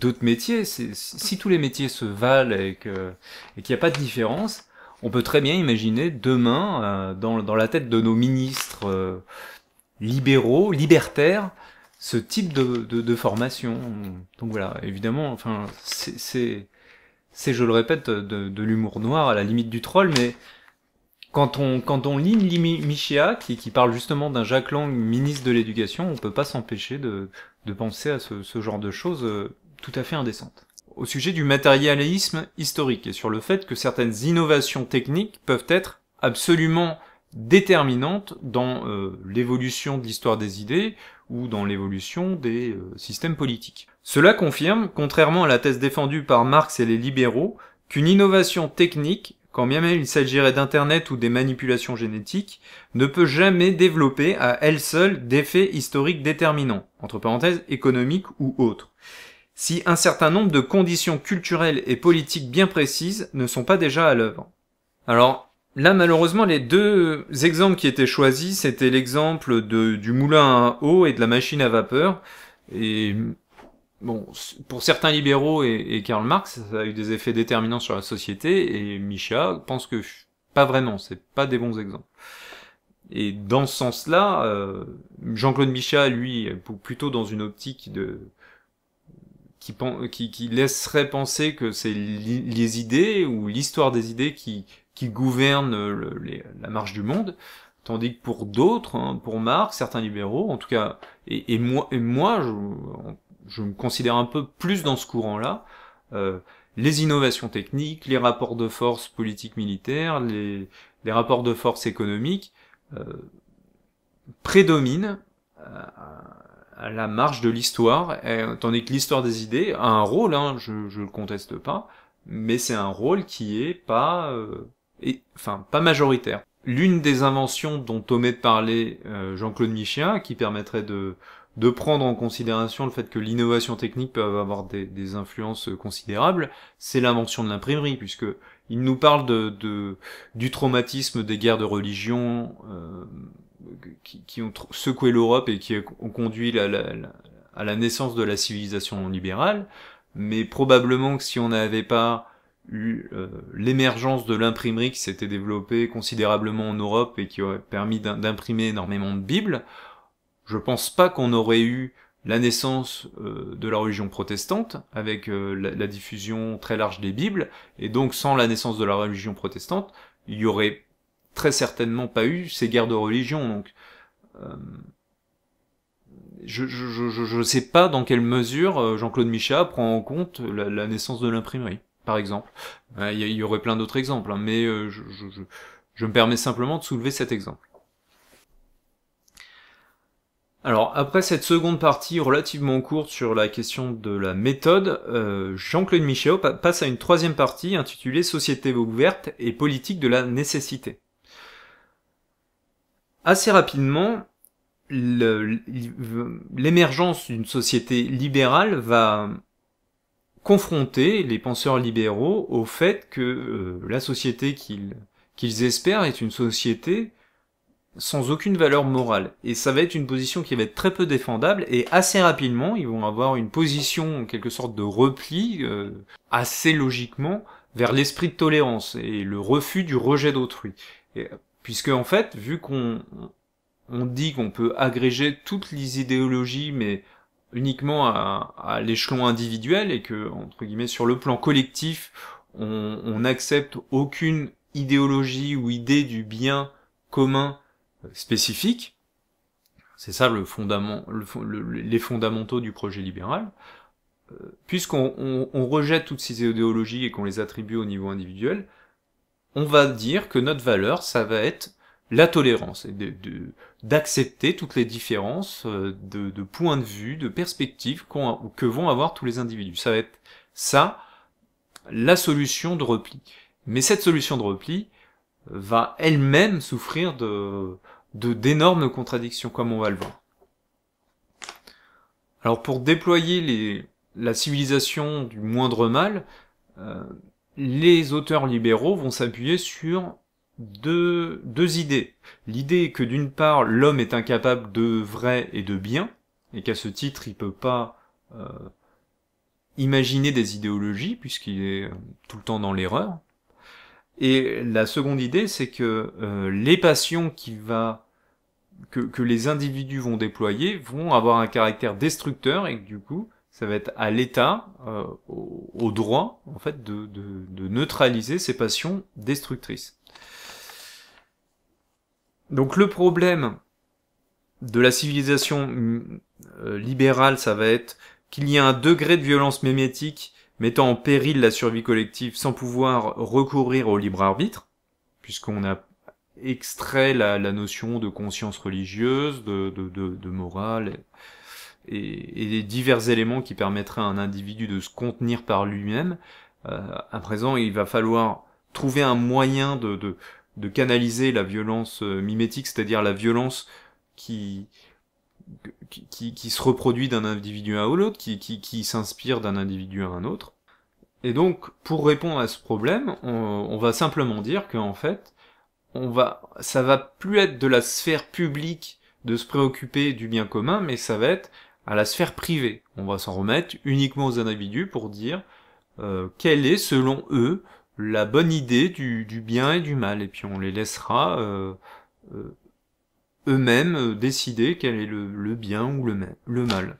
d'autres métiers Si tous les métiers se valent et qu'il n'y a pas de différence, on peut très bien imaginer demain, dans, la tête de nos ministres libéraux, libertaires, ce type de, formation. Donc voilà, évidemment, enfin, c'est, c'est, je le répète, de, l'humour noir à la limite du troll, mais quand on, quand on lit Michia, qui, qui parle justement d'un Jacques Lang, ministre de l'Éducation, on peut pas s'empêcher de, de penser à ce, ce genre de choses euh, tout à fait indécentes. Au sujet du matérialisme historique et sur le fait que certaines innovations techniques peuvent être absolument déterminante dans euh, l'évolution de l'histoire des idées ou dans l'évolution des euh, systèmes politiques. Cela confirme, contrairement à la thèse défendue par Marx et les libéraux, qu'une innovation technique, quand bien même il s'agirait d'Internet ou des manipulations génétiques, ne peut jamais développer à elle seule d'effets historiques déterminants, entre parenthèses économiques ou autres, si un certain nombre de conditions culturelles et politiques bien précises ne sont pas déjà à l'œuvre. Alors, Là, malheureusement, les deux exemples qui étaient choisis, c'était l'exemple du moulin à eau et de la machine à vapeur. Et bon, pour certains libéraux et, Karl Marx, ça a eu des effets déterminants sur la société. Et Micha pense que pas vraiment, c'est pas des bons exemples. Et dans ce sens-là, euh, Jean-Claude Micha, lui, plutôt dans une optique de qui laisserait penser que c'est les idées ou l'histoire des idées qui qui gouverne la marche du monde, tandis que pour d'autres, hein, pour Marx, certains libéraux, en tout cas, et, moi, je, me considère un peu plus dans ce courant-là, euh, les innovations techniques, les rapports de force politique militaire, les, rapports de force économiques euh, prédominent euh, à, la marge de l'histoire, tandis que l'histoire des idées a un rôle, hein, je ne le conteste pas, mais c'est un rôle qui est pas et, enfin, pas majoritaire. L'une des inventions dont Tomé parlait euh, Jean-Claude Michien, qui permettrait de, prendre en considération le fait que l'innovation technique peut avoir des, influences considérables, c'est l'invention de l'imprimerie, puisque il nous parle de, du traumatisme des guerres de religion euh, qui, ont secoué l'Europe et qui ont conduit à la naissance de la civilisation libérale, mais probablement que si on n'avait pas euh, l'émergence de l'imprimerie qui s'était développée considérablement en Europe et qui aurait permis d'imprimer énormément de Bibles, je pense pas qu'on aurait eu la naissance euh, de la religion protestante avec euh, la, diffusion très large des Bibles, et donc sans la naissance de la religion protestante, il y aurait très certainement pas eu ces guerres de religion. Donc, je, ne sais pas dans quelle mesure Jean-Claude Michat prend en compte la naissance de l'imprimerie par exemple. Il y, aurait plein d'autres exemples, hein, mais euh, je, me permets simplement de soulever cet exemple. Alors après cette seconde partie relativement courte sur la question de la méthode, euh, Jean-Claude Michéo passe à une troisième partie intitulée Société ouverte et politique de la nécessité. Assez rapidement, l'émergence d'une société libérale va confronter les penseurs libéraux au fait que euh, la société qu'ils qu'ils espèrent est une société sans aucune valeur morale. Et ça va être une position qui va être très peu défendable, et assez rapidement, ils vont avoir une position, en quelque sorte, de repli, euh, assez logiquement, vers l'esprit de tolérance et le refus du rejet d'autrui. Puisque, en fait, vu qu'on on dit qu'on peut agréger toutes les idéologies, mais uniquement à, l'échelon individuel et que, entre guillemets, sur le plan collectif, on n'accepte aucune idéologie ou idée du bien commun euh, spécifique. C'est ça le fondament, les fondamentaux du projet libéral. Euh, puisqu'on on, on rejette toutes ces idéologies et qu'on les attribue au niveau individuel, on va dire que notre valeur, ça va être la tolérance, et d'accepter de, toutes les différences euh, de, points de vue, de perspectives que vont avoir tous les individus. Ça va être ça, la solution de repli. Mais cette solution de repli va elle-même souffrir de d'énormes contradictions, comme on va le voir. Alors pour déployer les, la civilisation du moindre mal, euh, les auteurs libéraux vont s'appuyer sur deux, idées. L'idée que d'une part, l'homme est incapable de vrai et de bien, et qu'à ce titre, il peut pas euh, imaginer des idéologies, puisqu'il est euh, tout le temps dans l'erreur. Et la seconde idée, c'est que euh, les passions va que, les individus vont déployer vont avoir un caractère destructeur et que du coup, ça va être à l'État, au, droit, en fait, de, de neutraliser ces passions destructrices. Donc le problème de la civilisation euh, libérale, ça va être qu'il y a un degré de violence mémétique mettant en péril la survie collective sans pouvoir recourir au libre arbitre, puisqu'on a extrait la, notion de conscience religieuse, de, morale, et, des divers éléments qui permettraient à un individu de se contenir par lui-même. Euh, à présent, il va falloir trouver un moyen de, de canaliser la violence euh, mimétique, c'est-à-dire la violence qui, qui, qui, se reproduit d'un individu à l'autre, qui, qui, qui s'inspire d'un individu à un autre. Et donc, pour répondre à ce problème, on, va simplement dire qu'en fait, on va, ça va plus être de la sphère publique de se préoccuper du bien commun, mais ça va être à la sphère privée. On va s'en remettre uniquement aux individus pour dire euh, quel est, selon eux, la bonne idée du, bien et du mal, et puis on les laissera euh, euh, eux-mêmes euh, décider quel est le, bien ou le, le, mal.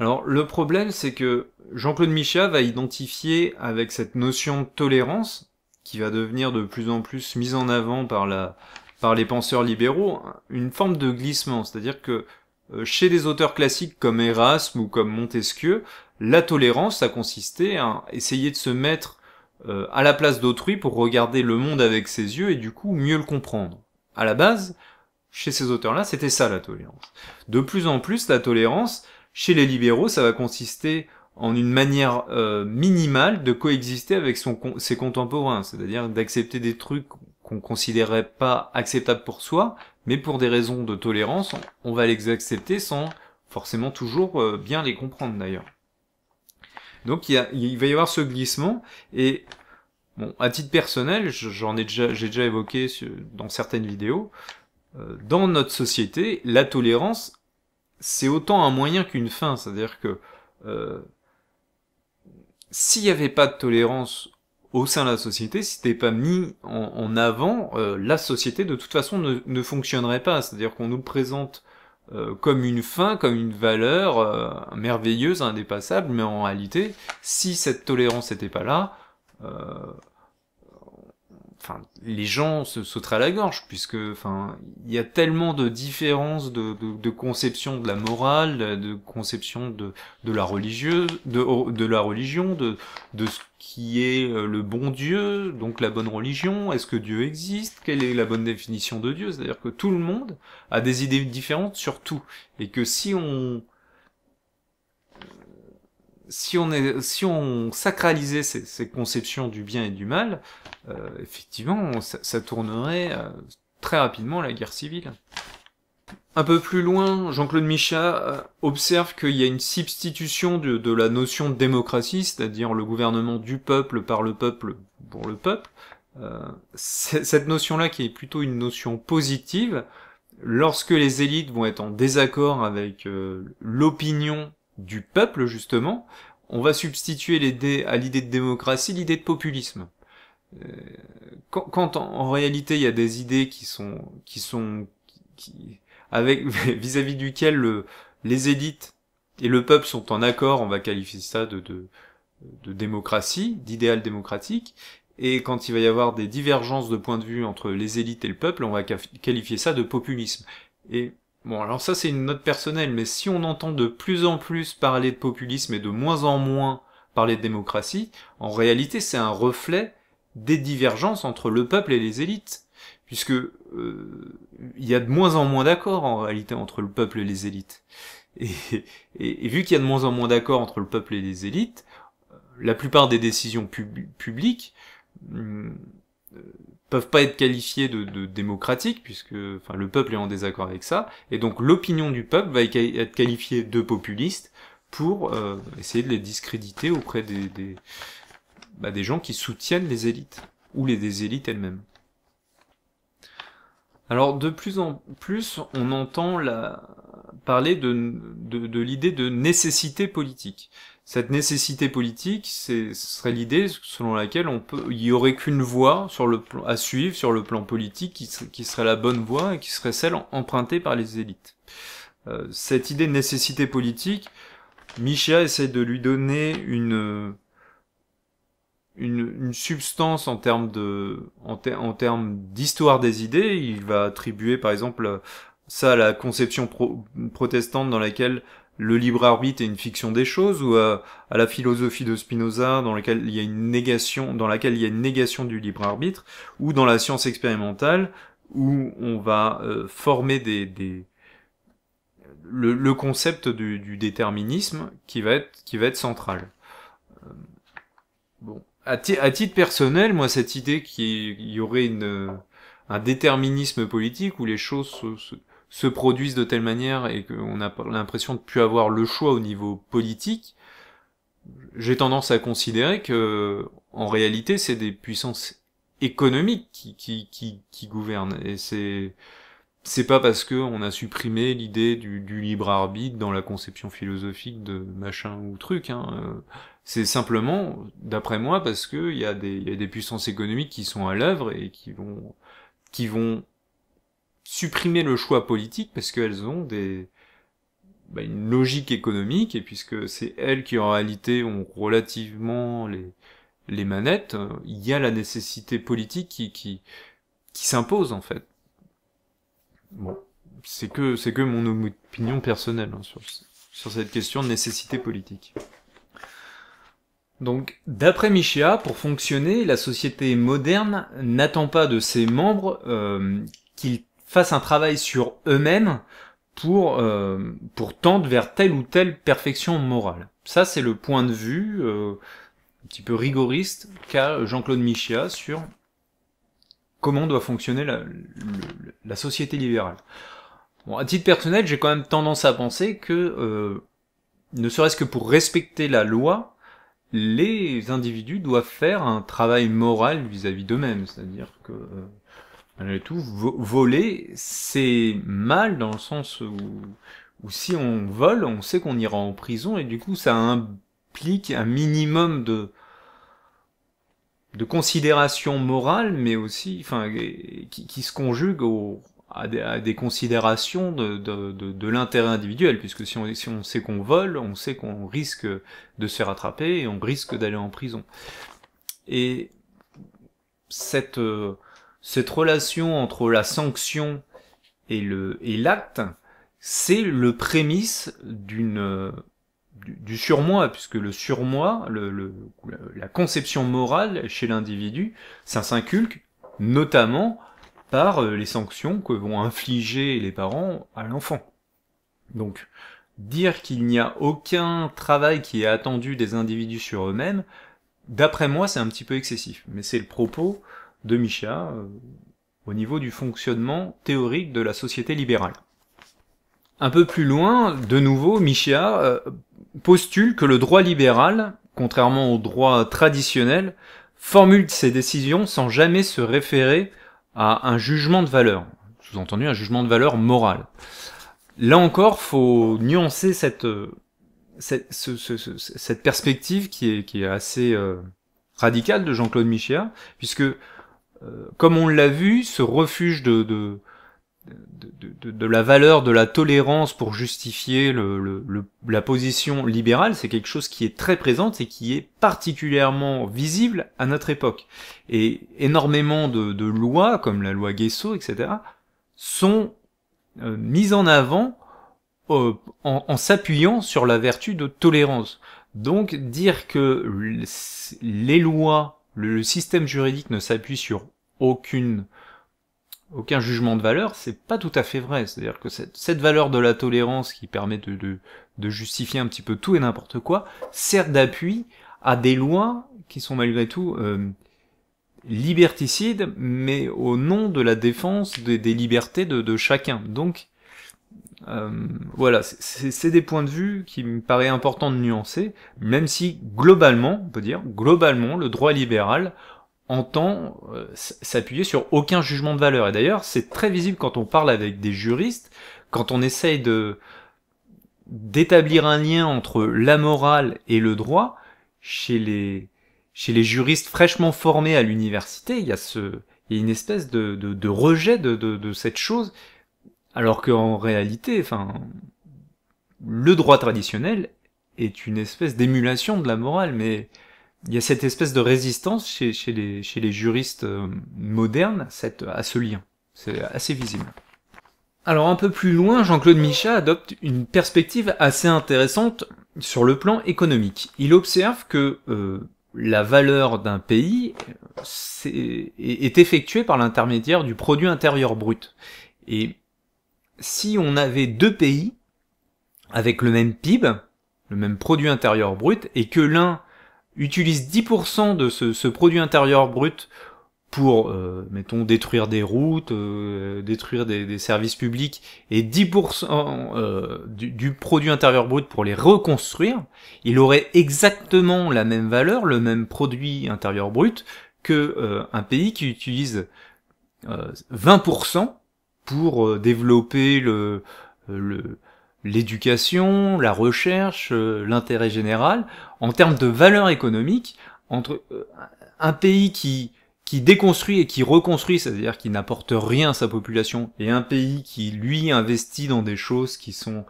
Alors le problème, c'est que Jean-Claude Michat va identifier avec cette notion de tolérance, qui va devenir de plus en plus mise en avant par, la, par les penseurs libéraux, une forme de glissement, c'est-à-dire que chez les auteurs classiques comme Erasme ou comme Montesquieu, la tolérance, a consisté à essayer de se mettre euh, à la place d'autrui pour regarder le monde avec ses yeux et du coup mieux le comprendre. À la base, chez ces auteurs-là, c'était ça la tolérance. De plus en plus, la tolérance, chez les libéraux, ça va consister en une manière euh, minimale de coexister avec ses contemporains, c'est-à-dire d'accepter des trucs qu'on considérait pas acceptables pour soi, mais pour des raisons de tolérance, on, va les accepter sans forcément toujours euh, bien les comprendre d'ailleurs. Donc il, va y avoir ce glissement et à titre personnel, j'en ai déjà, j'ai déjà évoqué dans certaines vidéos, euh, dans notre société, la tolérance, c'est autant un moyen qu'une fin. C'est-à-dire que euh, s'il n'y avait pas de tolérance au sein de la société, si t'es pas mis en, avant, euh, la société de toute façon ne, ne fonctionnerait pas. C'est-à-dire qu'on nous présente euh, comme une fin, comme une valeur euh, merveilleuse, indépassable, mais en réalité, si cette tolérance n'était pas là, euh, les gens se sauteraient à la gorge, puisque, enfin, il y a tellement de différences de, conception de la morale, de, conception de, de la religieuse, de, de la religion, de, de ce qui est euh, le bon Dieu, donc la bonne religion, est-ce que Dieu existe, quelle est la bonne définition de Dieu, c'est-à-dire que tout le monde a des idées différentes sur tout, et que si on, si on, est, si on sacralisait ces, conceptions du bien et du mal, euh, effectivement, ça, tournerait euh, très rapidement la guerre civile. Un peu plus loin, Jean-Claude Michat euh, observe qu'il y a une substitution de, la notion de démocratie, c'est-à-dire le gouvernement du peuple par le peuple pour le peuple. cette notion-là qui est plutôt une notion positive, lorsque les élites vont être en désaccord avec l'opinion du peuple, justement, on va substituer les à l'idée de démocratie l'idée de populisme. Euh, quand, en, réalité il y a des idées qui sont qui sont qui, avec vis-à-vis duquel les élites et le peuple sont en accord, on va qualifier ça de, de, démocratie, d'idéal démocratique. Et quand il va y avoir des divergences de point de vue entre les élites et le peuple, on va qualifier ça de populisme. Et Bon, alors ça c'est une note personnelle, mais si on entend de plus en plus parler de populisme et de moins en moins parler de démocratie, en réalité c'est un reflet des divergences entre le peuple et les élites, puisque euh, il y a de moins en moins d'accords en réalité entre le peuple et les élites. Et, vu qu'il y a de moins en moins d'accords entre le peuple et les élites, la plupart des décisions publiques hum, peuvent pas être qualifiés de, démocratiques puisque enfin le peuple est en désaccord avec ça et donc l'opinion du peuple va être qualifiée de populiste pour euh, essayer de les discréditer auprès des bah, des, gens qui soutiennent les élites ou les des élites elles-mêmes. Alors de plus en plus, on entend la... parler de l'idée de nécessité politique cette nécessité politique, ce serait l'idée selon laquelle on peut, il y aurait qu'une voie sur le à suivre sur le plan politique qui, serait la bonne voie et qui serait celle empruntée par les élites. Euh, cette idée de nécessité politique, Michia essaie de lui donner une une, substance en termes de en, termes d'histoire des idées. Il va attribuer par exemple ça à la conception protestante dans laquelle le libre arbitre est une fiction des choses ou euh, à, la philosophie de Spinoza dans laquelle il y a une négation dans laquelle il y a une négation du libre arbitre ou dans la science expérimentale où on va euh, former des, le, concept du, déterminisme qui va être qui va être central. Euh, bon, à, à, titre personnel, moi cette idée qu'il y aurait une un déterminisme politique où les choses se se produisent de telle manière et qu'on a l'impression de pu plus avoir le choix au niveau politique, j'ai tendance à considérer que en réalité c'est des puissances économiques qui, qui, qui, gouvernent et c'est c'est pas parce que on a supprimé l'idée du, du, libre arbitre dans la conception philosophique de machin ou truc hein. c'est simplement d'après moi parce que il y, y a des puissances économiques qui sont à l'œuvre et qui vont qui vont supprimer le choix politique parce qu'elles ont des, bah, une logique économique et puisque c'est elles qui en réalité ont relativement les, les manettes, il y a la nécessité politique qui, qui, qui s'impose en fait. Bon, c'est que c'est que mon opinion personnelle hein, sur, sur cette question de nécessité politique. Donc, d'après Michéa, pour fonctionner, la société moderne n'attend pas de ses membres euh, qu'ils fassent un travail sur eux-mêmes euh, pour, tendre vers telle ou telle perfection morale. Ça, c'est le point de vue euh, un petit peu rigoriste qu'a Jean-Claude Michia sur comment doit fonctionner la, société libérale. Bon, à titre personnel, j'ai quand même tendance à penser que, euh, ne serait-ce que pour respecter la loi, les individus doivent faire un travail moral vis-à-vis d'eux-mêmes, c'est-à-dire que tout, voler, c'est mal dans le sens où, si on vole, on sait qu'on ira en prison et du coup, ça implique un minimum de de considération morale, mais aussi, enfin, qui, se conjugue à des, considérations de, de, de, l'intérêt individuel, puisque si on, si on sait qu'on vole, on sait qu'on risque de se rattraper et on risque d'aller en prison. Et cette, euh, cette relation entre la sanction et l'acte, c'est le prémisse d'une du, surmoi, puisque le surmoi, la conception morale chez l'individu, ça s'inculque notamment par euh, les sanctions que vont infliger les parents à l'enfant. Donc, dire qu'il n'y a aucun travail qui est attendu des individus sur eux-mêmes, d'après moi, c'est un petit peu excessif. Mais c'est le propos de Micha euh, au niveau du fonctionnement théorique de la société libérale. Un peu plus loin, de nouveau, Michia euh, postule que le droit libéral, contrairement au droit traditionnel, formule ses décisions sans jamais se référer à un jugement de valeur, sous-entendu un jugement de valeur morale. Là encore, faut nuancer cette euh, cette, perspective qui est, qui est assez radicale de Jean-Claude Michia, puisque euh, comme on l'a vu, ce refuge de, de de, de, de, la valeur de la tolérance pour justifier le, la position libérale, c'est quelque chose qui est très présente et qui est particulièrement visible à notre époque. Et énormément de, de lois, comme la loi Guesso, etc., sont euh, mises en avant euh, en s'appuyant sur la vertu de tolérance. Donc dire que les lois, le système juridique ne s'appuie sur aucune, aucun jugement de valeur, c'est pas tout à fait vrai. C'est-à-dire que cette, cette, valeur de la tolérance qui permet de, de, justifier un petit peu tout et n'importe quoi sert d'appui à des lois qui sont malgré tout euh, liberticides, mais au nom de la défense des, libertés de, de, chacun. Donc euh, voilà, c'est des points de vue qui me paraît important de nuancer, même si globalement, on peut dire, globalement, le droit libéral entend euh, s'appuyer sur aucun jugement de valeur. Et d'ailleurs, c'est très visible quand on parle avec des juristes, quand on essaye de d'établir un lien entre la morale et le droit chez les chez les juristes fraîchement formés à l'université, il y a ce il y a une espèce de, de, rejet de, de, de, cette chose, alors qu'en réalité, enfin, le droit traditionnel est une espèce d'émulation de la morale, mais il y a cette espèce de résistance chez, les, juristes euh, modernes à ce lien. C'est assez visible. Alors un peu plus loin, Jean-Claude Michat adopte une perspective assez intéressante sur le plan économique. Il observe que euh, la valeur d'un pays est effectuée par l'intermédiaire du produit intérieur brut. Et si on avait deux pays avec le même PIB, le même produit intérieur brut, et que l'un utilise 10% de ce, produit intérieur brut pour, euh, mettons, détruire des routes, euh, détruire des, services publics, et 10% euh, du, du, produit intérieur brut pour les reconstruire, il aurait exactement la même valeur, le même produit intérieur brut, que un pays qui utilise 20% pour développer le, le, l'éducation, la recherche, euh, l'intérêt général, en termes de valeur économique, entre euh, un pays qui qui déconstruit et qui reconstruit, c'est-à-dire qui n'apporte rien à sa population, et un pays qui, lui, investit dans des choses qui sont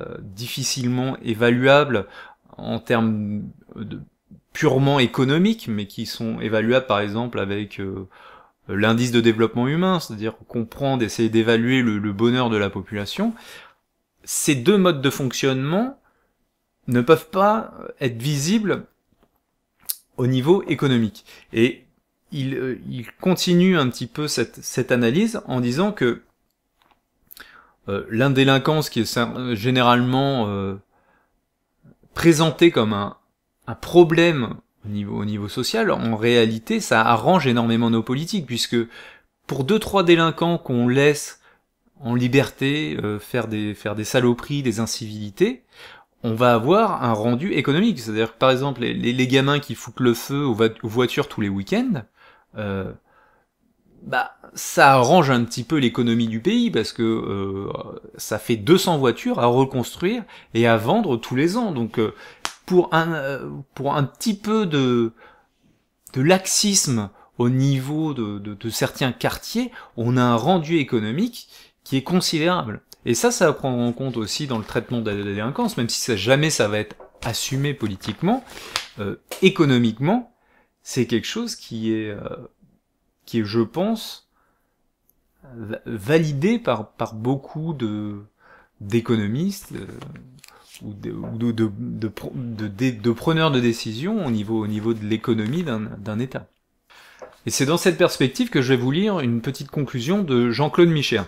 euh, difficilement évaluables en termes de, purement économiques, mais qui sont évaluables par exemple avec l'indice de développement humain, c'est-à-dire comprendre, essayer d'évaluer le bonheur de la population, ces deux modes de fonctionnement ne peuvent pas être visibles au niveau économique. Et il, euh, continue un petit peu cette, analyse en disant que euh, l'indélinquance qui est généralement euh, présentée comme un, problème au niveau, au niveau social, en réalité, ça arrange énormément nos politiques, puisque pour deux trois délinquants qu'on laisse en liberté, euh, faire, des, faire des saloperies, des incivilités, on va avoir un rendu économique. C'est-à-dire que par exemple, les, les, gamins qui foutent le feu aux, voitures tous les week-ends, euh, bah, ça arrange un petit peu l'économie du pays parce que euh, ça fait 200 voitures à reconstruire et à vendre tous les ans. Donc pour un pour un petit peu de de laxisme au niveau de, de, de certains quartiers, on a un rendu économique qui est considérable. Et ça, ça va prendre en compte aussi dans le traitement de la délinquance, même si ça, jamais ça va être assumé politiquement, euh, économiquement, c'est quelque chose qui est, euh, qui est, je pense, validé par, par beaucoup de d'économistes euh, ou, de, de, de, de, preneurs de décision au niveau, au niveau de l'économie d'un État. Et c'est dans cette perspective que je vais vous lire une petite conclusion de Jean-Claude michel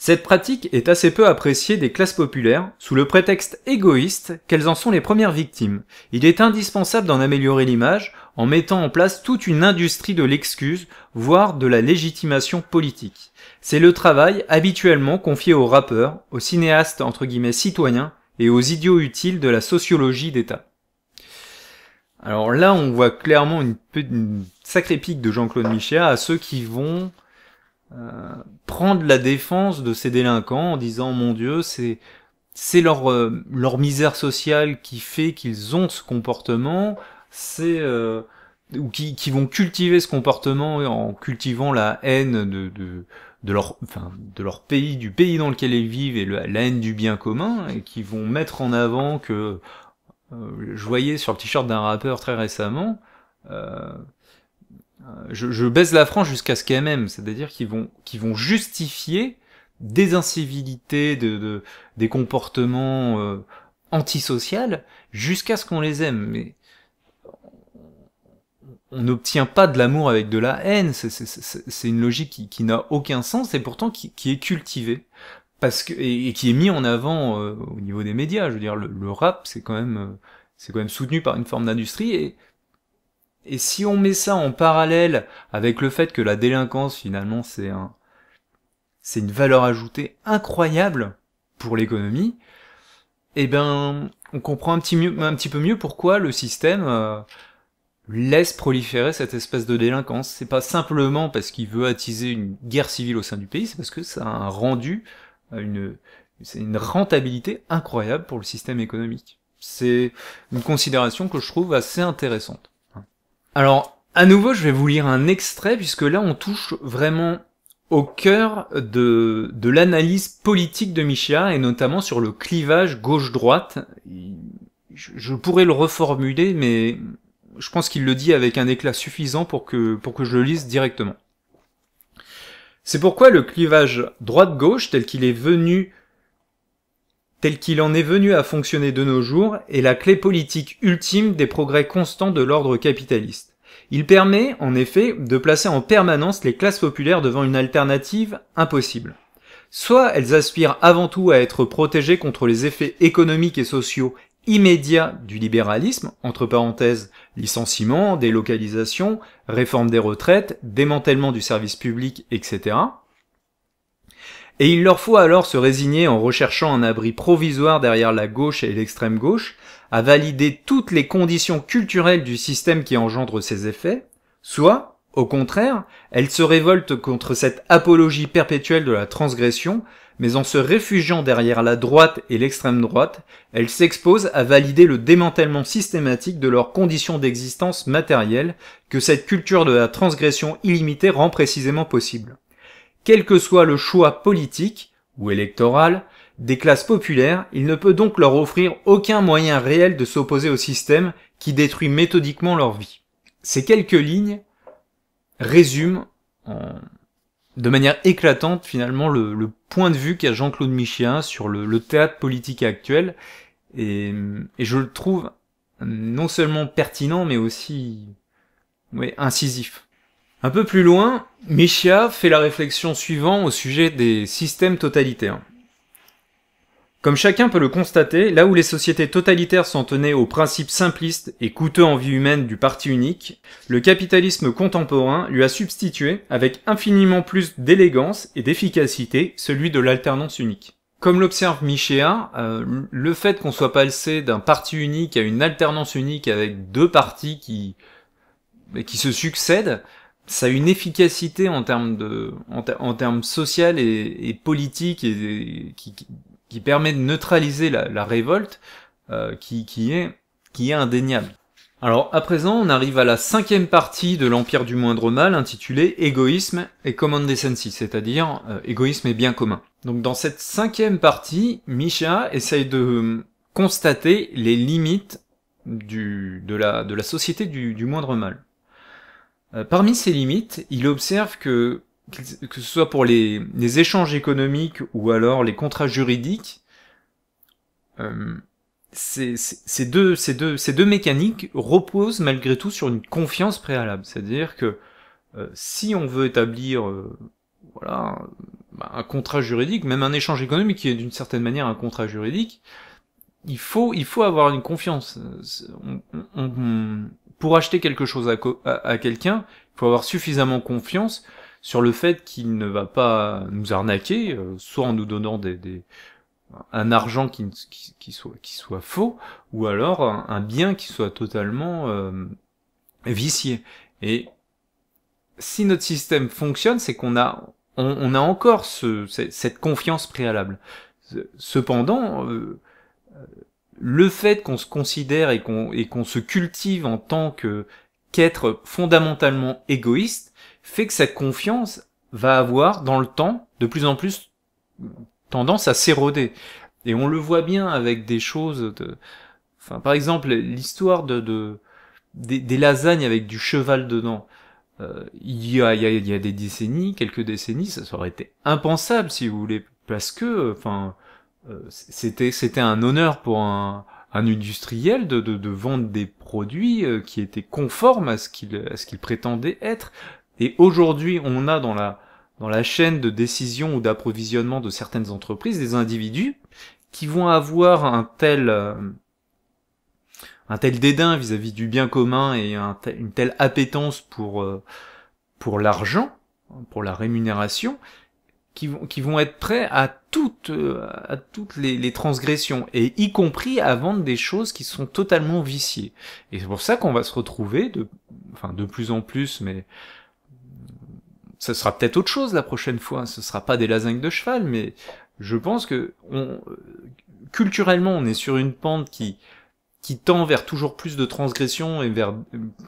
cette pratique est assez peu appréciée des classes populaires, sous le prétexte égoïste qu'elles en sont les premières victimes. Il est indispensable d'en améliorer l'image en mettant en place toute une industrie de l'excuse, voire de la légitimation politique. C'est le travail habituellement confié aux rappeurs, aux cinéastes entre guillemets citoyens et aux idiots utiles de la sociologie d'État. Alors là, on voit clairement une, sacrée pique de Jean-Claude Michéa à ceux qui vont euh, prendre la défense de ces délinquants en disant mon Dieu, c'est c'est leur euh, leur misère sociale qui fait qu'ils ont ce comportement, c'est euh, ou qui, qui vont cultiver ce comportement en cultivant la haine de, de, de leur enfin, de leur pays, du pays dans lequel ils vivent et la haine du bien commun et qui vont mettre en avant que je voyais sur le t-shirt d'un rappeur très récemment euh, je, je, la France jusqu'à ce qu'elle aime, c'est-à-dire qu'ils vont, vont justifier des incivilités, de, des comportements euh, antisociaux, jusqu'à ce qu'on les aime. Mais on n'obtient pas de l'amour avec de la haine, c'est une logique qui, n'a aucun sens et pourtant qui, est cultivée parce que et, qui est mis en avant euh, au niveau des médias. Je veux dire, le, rap, c'est quand même c'est quand même soutenu par une forme d'industrie et et si on met ça en parallèle avec le fait que la délinquance finalement c'est un, c'est une valeur ajoutée incroyable pour l'économie, eh ben, on comprend un petit, mieux, un petit peu mieux pourquoi le système euh, laisse proliférer cette espèce de délinquance. C'est pas simplement parce qu'il veut attiser une guerre civile au sein du pays, c'est parce que ça a un rendu, euh, une, c'est une rentabilité incroyable pour le système économique. C'est une considération que je trouve assez intéressante. Alors, à nouveau, je vais vous lire un extrait, puisque là, on touche vraiment au cœur de, l'analyse politique de Michia, et notamment sur le clivage gauche-droite. Je, pourrais le reformuler, mais je pense qu'il le dit avec un éclat suffisant pour pour que je le lise directement. C'est pourquoi le clivage droite-gauche tel qu'il est venu tel qu'il en est venu à fonctionner de nos jours, est la clé politique ultime des progrès constants de l'ordre capitaliste. Il permet, en effet, de placer en permanence les classes populaires devant une alternative impossible. Soit elles aspirent avant tout à être protégées contre les effets économiques et sociaux immédiats du libéralisme, entre parenthèses licenciements, délocalisations, réforme des retraites, démantèlement du service public, etc. Et il leur faut alors se résigner en recherchant un abri provisoire derrière la gauche et l'extrême gauche, à valider toutes les conditions culturelles du système qui engendre ces effets, soit, au contraire, elles se révoltent contre cette apologie perpétuelle de la transgression, mais en se réfugiant derrière la droite et l'extrême droite, elles s'exposent à valider le démantèlement systématique de leurs conditions d'existence matérielles que cette culture de la transgression illimitée rend précisément possible. Quel que soit le choix politique ou électoral des classes populaires, il ne peut donc leur offrir aucun moyen réel de s'opposer au système qui détruit méthodiquement leur vie. Ces quelques lignes résument de manière éclatante finalement le, point de vue qu'a Jean-Claude Michien sur le, théâtre politique actuel et, je le trouve non seulement pertinent mais aussi incisif. Un peu plus loin, Michia fait la réflexion suivante au sujet des systèmes totalitaires. Comme chacun peut le constater, là où les sociétés totalitaires s'en tenaient aux principes simplistes et coûteux en vie humaine du parti unique, le capitalisme contemporain lui a substitué, avec infiniment plus d'élégance et d'efficacité, celui de l'alternance unique. Comme l'observe Michéa, euh, le fait qu'on soit passé d'un parti unique à une alternance unique avec deux partis qui, qui se succèdent, ça a une efficacité en termes de en, termes social et, politique qui, permet de neutraliser la, révolte euh, qui, est qui est indéniable. Alors à présent, on arrive à la cinquième partie de l'Empire du moindre mal intitulée Égoïsme et Decency, c'est-à-dire euh, égoïsme et bien commun. Donc dans cette cinquième partie, Misha essaye de euh, constater les limites du, de, la, de la société du moindre mal. Euh, parmi ces limites, il observe que, que ce soit pour les, échanges économiques ou alors les contrats juridiques, euh, ces, deux, mécaniques reposent malgré tout sur une confiance préalable. C'est-à-dire que euh, si on veut établir voilà, bah, un contrat juridique, même un échange économique qui est d'une certaine manière un contrat juridique, il faut, avoir une confiance. on, pour acheter quelque chose à, à, quelqu'un, il faut avoir suffisamment confiance sur le fait qu'il ne va pas nous arnaquer, euh, soit en nous donnant des, un argent qui, qui, soit, qui soit faux, ou alors un, bien qui soit totalement euh, vicié. Et si notre système fonctionne, c'est qu'on a, on, a encore ce, cette confiance préalable. Cependant, euh, le fait qu'on se considère et qu'on et qu'on se cultive en tant que qu'être fondamentalement égoïste fait que cette confiance va avoir dans le temps de plus en plus tendance à s'éroder. Et on le voit bien avec des choses de enfin par exemple l'histoire de, des, lasagnes avec du cheval dedans. Euh, il, y a, il, y a, des décennies, quelques décennies, ça, aurait été impensable si vous voulez parce que enfin euh, c'était c'était un honneur pour un, industriel de, vendre des produits euh, qui étaient conformes à ce qu'il ce qu'il prétendait être. Et aujourd'hui, on a dans la dans la chaîne de décision ou d'approvisionnement de certaines entreprises des individus qui vont avoir un tel euh, un tel dédain vis-à-vis du bien commun et une telle appétence pour pour l'argent, pour la rémunération, qui vont, être prêts à toutes, euh, les, transgressions, et y compris à vendre des choses qui sont totalement viciées. Et c'est pour ça qu'on va se retrouver de, enfin, de plus en plus, mais ce sera peut-être autre chose la prochaine fois. Ce sera pas des lasagnes de cheval, mais je pense que culturellement, on est sur une pente qui, tend vers toujours plus de transgressions et vers euh,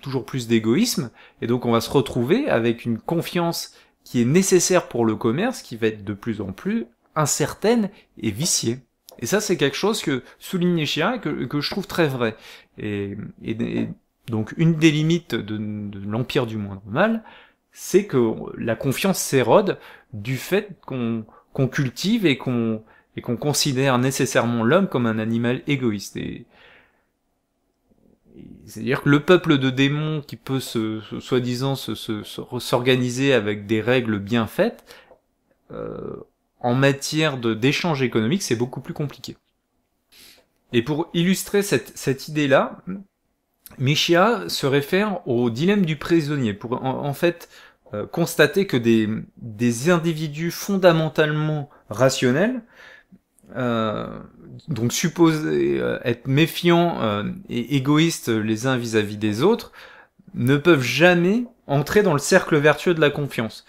toujours plus d'égoïsme, et donc on va se retrouver avec une confiance qui est nécessaire pour le commerce, qui va être de plus en plus incertaine et viciée. Et ça, c'est quelque chose que soulignait Chirac, que, que je trouve très vrai. Et, donc, une des limites de, l'empire du moindre mal, c'est que la confiance s'érode du fait qu'on cultive et qu'on et qu'on considère nécessairement l'homme comme un animal égoïste. C'est-à-dire que le peuple de démons qui peut se, soi-disant s'organiser se, avec des règles bien faites, euh, en matière d'échange économique, c'est beaucoup plus compliqué. Et pour illustrer cette, idée-là, Michia se réfère au dilemme du prisonnier pour en, fait euh, constater que des, individus fondamentalement rationnels euh, donc supposer euh, être méfiants euh, et égoïstes les uns vis-à-vis des autres ne peuvent jamais entrer dans le cercle vertueux de la confiance.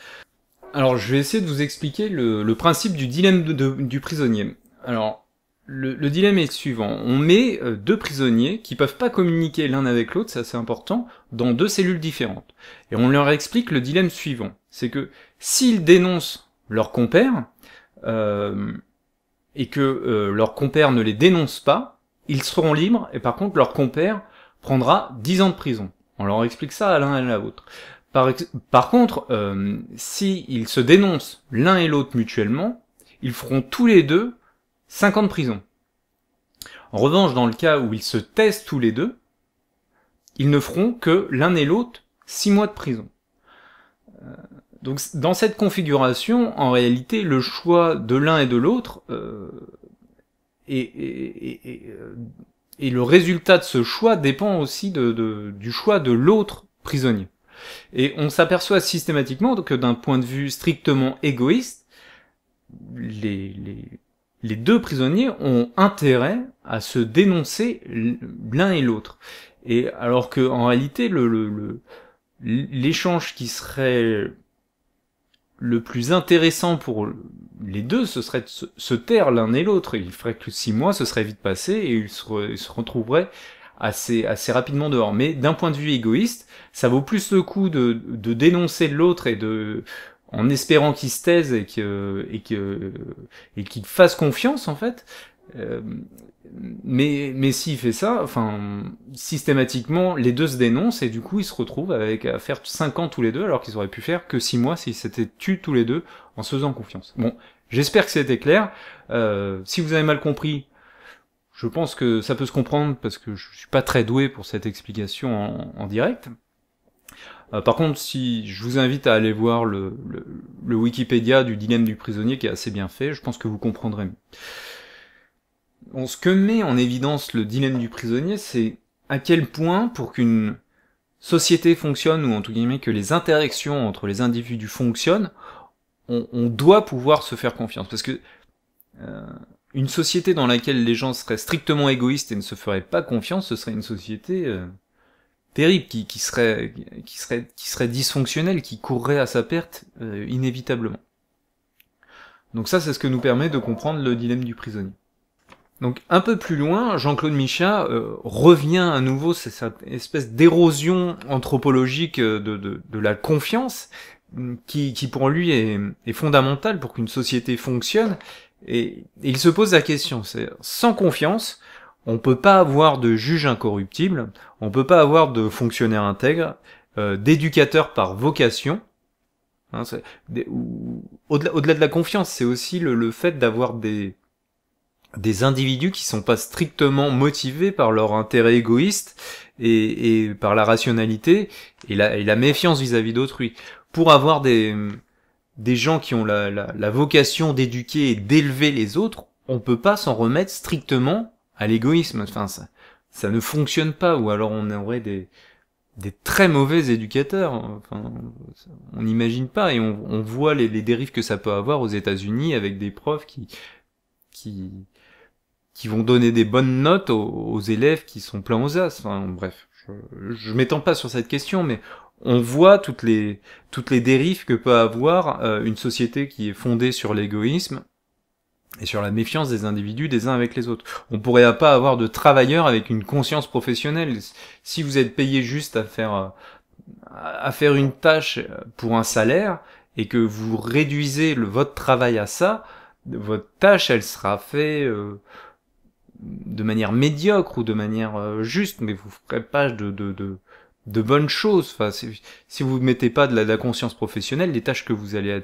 Alors je vais essayer de vous expliquer le, principe du dilemme de, du prisonnier. Alors le, dilemme est le suivant. On met euh, deux prisonniers qui peuvent pas communiquer l'un avec l'autre, ça c'est important, dans deux cellules différentes. Et on leur explique le dilemme suivant. C'est que s'ils dénoncent leur compère, euh, et que euh, leur compère ne les dénonce pas, ils seront libres et par contre leur compère prendra 10 ans de prison. On leur explique ça à l'un et à l'autre. Par, contre, euh, si s'ils se dénoncent l'un et l'autre mutuellement, ils feront tous les deux 5 ans de prison. En revanche, dans le cas où ils se taisent tous les deux, ils ne feront que l'un et l'autre 6 mois de prison. Euh, donc dans cette configuration, en réalité, le choix de l'un et de l'autre euh, euh, et, le résultat de ce choix dépend aussi de, du choix de l'autre prisonnier. Et on s'aperçoit systématiquement que d'un point de vue strictement égoïste, les, les, les deux prisonniers ont intérêt à se dénoncer l'un et l'autre. Et alors que en réalité, le, le l'échange qui serait le plus intéressant pour les deux, ce serait de se, taire l'un et l'autre. Il ferait que six mois, ce serait vite passé et ils se, retrouveraient assez, assez rapidement dehors. Mais d'un point de vue égoïste, ça vaut plus le coup de, dénoncer l'autre et de en espérant qu'il se taise et que et que qu'il fasse confiance en fait. Euh, mais, s'il fait ça, enfin, systématiquement, les deux se dénoncent et du coup, ils se retrouvent avec à faire 5 ans tous les deux alors qu'ils auraient pu faire que 6 mois s'ils s'étaient tués tous les deux en se faisant confiance. Bon, j'espère que c'était clair. Euh, si vous avez mal compris, je pense que ça peut se comprendre parce que je suis pas très doué pour cette explication en, direct. Euh, par contre, si je vous invite à aller voir le, le Wikipédia du dilemme du prisonnier qui est assez bien fait, je pense que vous comprendrez mieux ce que met en évidence le dilemme du prisonnier, c'est à quel point, pour qu'une société fonctionne, ou en tout guillemets que les interactions entre les individus fonctionnent, on, doit pouvoir se faire confiance. Parce que euh, une société dans laquelle les gens seraient strictement égoïstes et ne se feraient pas confiance, ce serait une société euh, terrible, qui, serait, qui, serait, qui serait dysfonctionnelle, qui courrait à sa perte euh, inévitablement. Donc ça, c'est ce que nous permet de comprendre le dilemme du prisonnier. Donc un peu plus loin, Jean-Claude Michat euh, revient à nouveau, c'est cette espèce d'érosion anthropologique euh, de, de, la confiance mm, qui, qui pour lui est, est fondamentale pour qu'une société fonctionne. Et, il se pose la question, c'est sans confiance, on peut pas avoir de juge incorruptible, on peut pas avoir de fonctionnaire intègre, euh, d'éducateur par vocation, Hein, Au-delà de la confiance, c'est aussi le fait d'avoir des, des individus qui sont pas strictement motivés par leur intérêt égoïste et, et par la rationalité et la, et la méfiance vis-à-vis d'autrui. Pour avoir des, des gens qui ont la, la, la vocation d'éduquer et d'élever les autres, on peut pas s'en remettre strictement à l'égoïsme. Enfin, ça, ça ne fonctionne pas, ou alors on aurait des, des très mauvais éducateurs. Enfin, on n'imagine pas, et on, on voit les, les dérives que ça peut avoir aux États-Unis avec des profs qui, qui qui vont donner des bonnes notes aux, élèves qui sont pleins aux as. Enfin, bref, je, m'étends pas sur cette question, mais on voit toutes les toutes les dérives que peut avoir euh, une société qui est fondée sur l'égoïsme et sur la méfiance des individus des uns avec les autres. On pourrait pas avoir de travailleurs avec une conscience professionnelle. Si vous êtes payé juste à faire euh, à faire une tâche pour un salaire et que vous réduisez votre travail à ça, votre tâche elle sera faite euh, de manière médiocre ou de manière euh, juste, mais vous ferez pas de, de, de, bonnes choses. Enfin, si vous mettez pas de la, de conscience professionnelle, les tâches que vous allez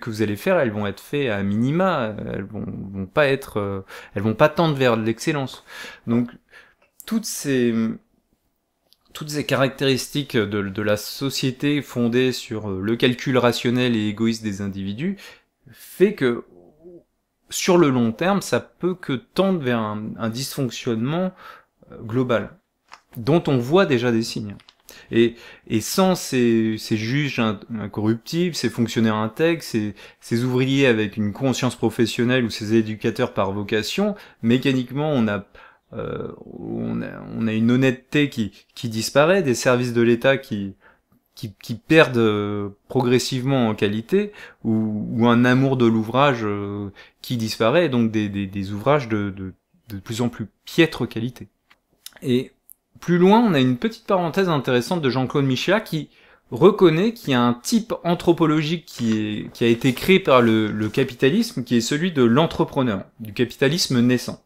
que vous allez faire, elles vont être faites à minima, elles vont, vont pas être, euh, elles vont pas tendre vers l'excellence. Donc toutes ces toutes ces caractéristiques de, de, la société fondée sur euh, le calcul rationnel et égoïste des individus fait que sur le long terme, ça peut que tendre vers un, dysfonctionnement euh, global, dont on voit déjà des signes. Et, sans ces, juges incorruptibles, ces fonctionnaires intègres, ces, ces ouvriers avec une conscience professionnelle ou ces éducateurs par vocation, mécaniquement on a, euh, on a, on a une honnêteté qui, qui disparaît, des services de l'État qui, qui, perdent euh, progressivement en qualité ou, un amour de l'ouvrage euh, qui disparaît, donc des, des, ouvrages de, de, plus en plus piètre qualité. Et plus loin, on a une petite parenthèse intéressante de Jean-Claude Michel qui reconnaît qu'il y a un type anthropologique qui, est, qui a été créé par le, le capitalisme, qui est celui de l'entrepreneur, du capitalisme naissant.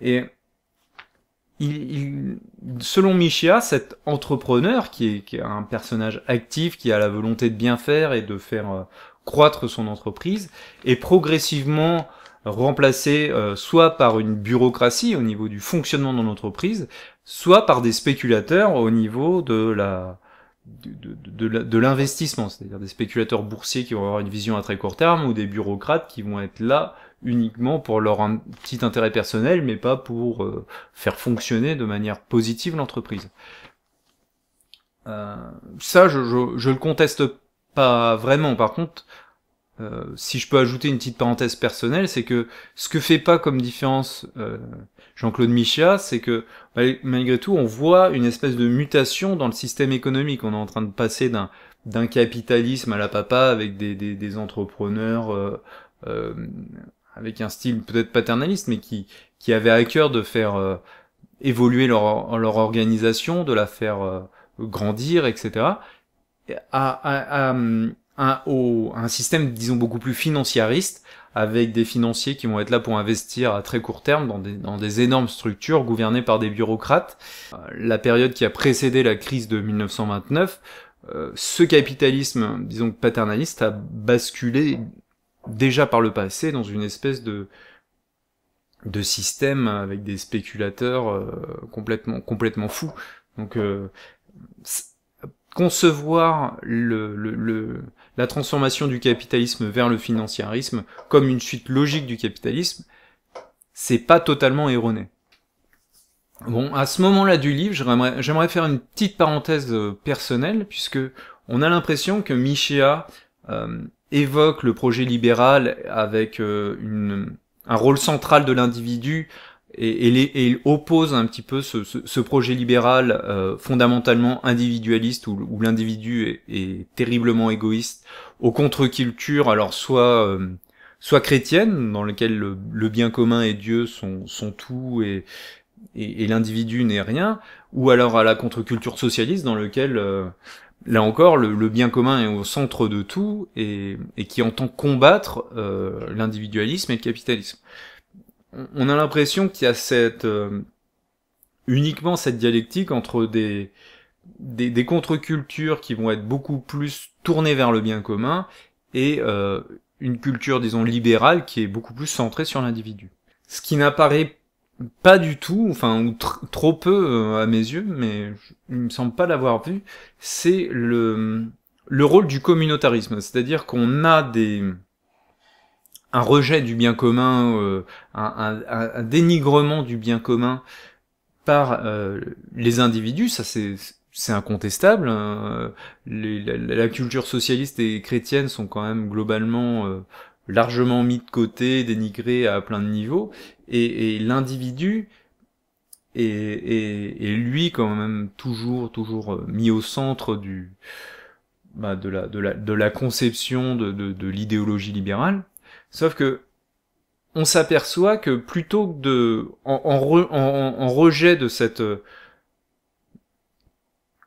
Et il, selon Michia, cet entrepreneur qui est, un personnage actif, qui a la volonté de bien faire et de faire euh, croître son entreprise, est progressivement remplacé euh, soit par une bureaucratie au niveau du fonctionnement de l'entreprise, soit par des spéculateurs au niveau de l'investissement, c'est-à-dire des spéculateurs boursiers qui vont avoir une vision à très court terme ou des bureaucrates qui vont être là uniquement pour leur petit intérêt personnel, mais pas pour euh, faire fonctionner de manière positive l'entreprise. Euh, ça, je, je, le conteste pas vraiment. Par contre, euh, si je peux ajouter une petite parenthèse personnelle, c'est que ce que fait pas comme différence Jean-Claude Michat, c'est que malgré tout, on voit une espèce de mutation dans le système économique. On est en train de passer d'un d'un capitalisme à la papa avec des, des, entrepreneurs euh, avec un style peut-être paternaliste, mais qui, qui avait à cœur de faire euh, évoluer leur, leur organisation, de la faire euh, grandir, etc., à, à, un, un système, disons, beaucoup plus financiariste, avec des financiers qui vont être là pour investir à très court terme dans des, dans des énormes structures gouvernées par des bureaucrates. Euh, la période qui a précédé la crise de 1929, ce capitalisme, disons paternaliste, a basculé déjà par le passé dans une espèce de de système avec des spéculateurs euh, complètement complètement fous. Donc euh, concevoir le, la transformation du capitalisme vers le financiarisme comme une suite logique du capitalisme, c'est pas totalement erroné. Bon, à ce moment-là du livre, j'aimerais faire une petite parenthèse euh, personnelle, puisque on a l'impression que Michéa euh, évoque le projet libéral avec euh, un rôle central de l'individu et, il oppose un petit peu ce, projet libéral euh, fondamentalement individualiste où, l'individu est, terriblement égoïste aux contre-cultures alors soit soit chrétienne dans lequel le, bien commun et Dieu sont, sont tout et, et, l'individu n'est rien ou alors à la contre-culture socialiste dans lequel là encore, le, bien commun est au centre de tout et, qui entend combattre euh, l'individualisme et le capitalisme. On a l'impression qu'il y a cette euh, uniquement cette dialectique entre des des, des contre-cultures qui vont être beaucoup plus tournées vers le bien commun et euh, une culture, disons, libérale qui est beaucoup plus centrée sur l'individu. Ce qui n'apparaît pas du tout, enfin, ou trop peu euh, à mes yeux, mais il me semble pas l'avoir vu, c'est le, le rôle du communautarisme. C'est-à-dire qu'on a des, un rejet du bien commun, euh, un, dénigrement du bien commun par euh, les individus, ça c'est incontestable. Hein. la, culture socialiste et chrétienne sont quand même globalement largement mis de côté, dénigré à plein de niveaux, et, l'individu est, lui quand même toujours, toujours euh, mis au centre du, bah, de, la, de, la, conception de, de, l'idéologie libérale, sauf que on s'aperçoit que plutôt que de en, en, rejet de cette euh,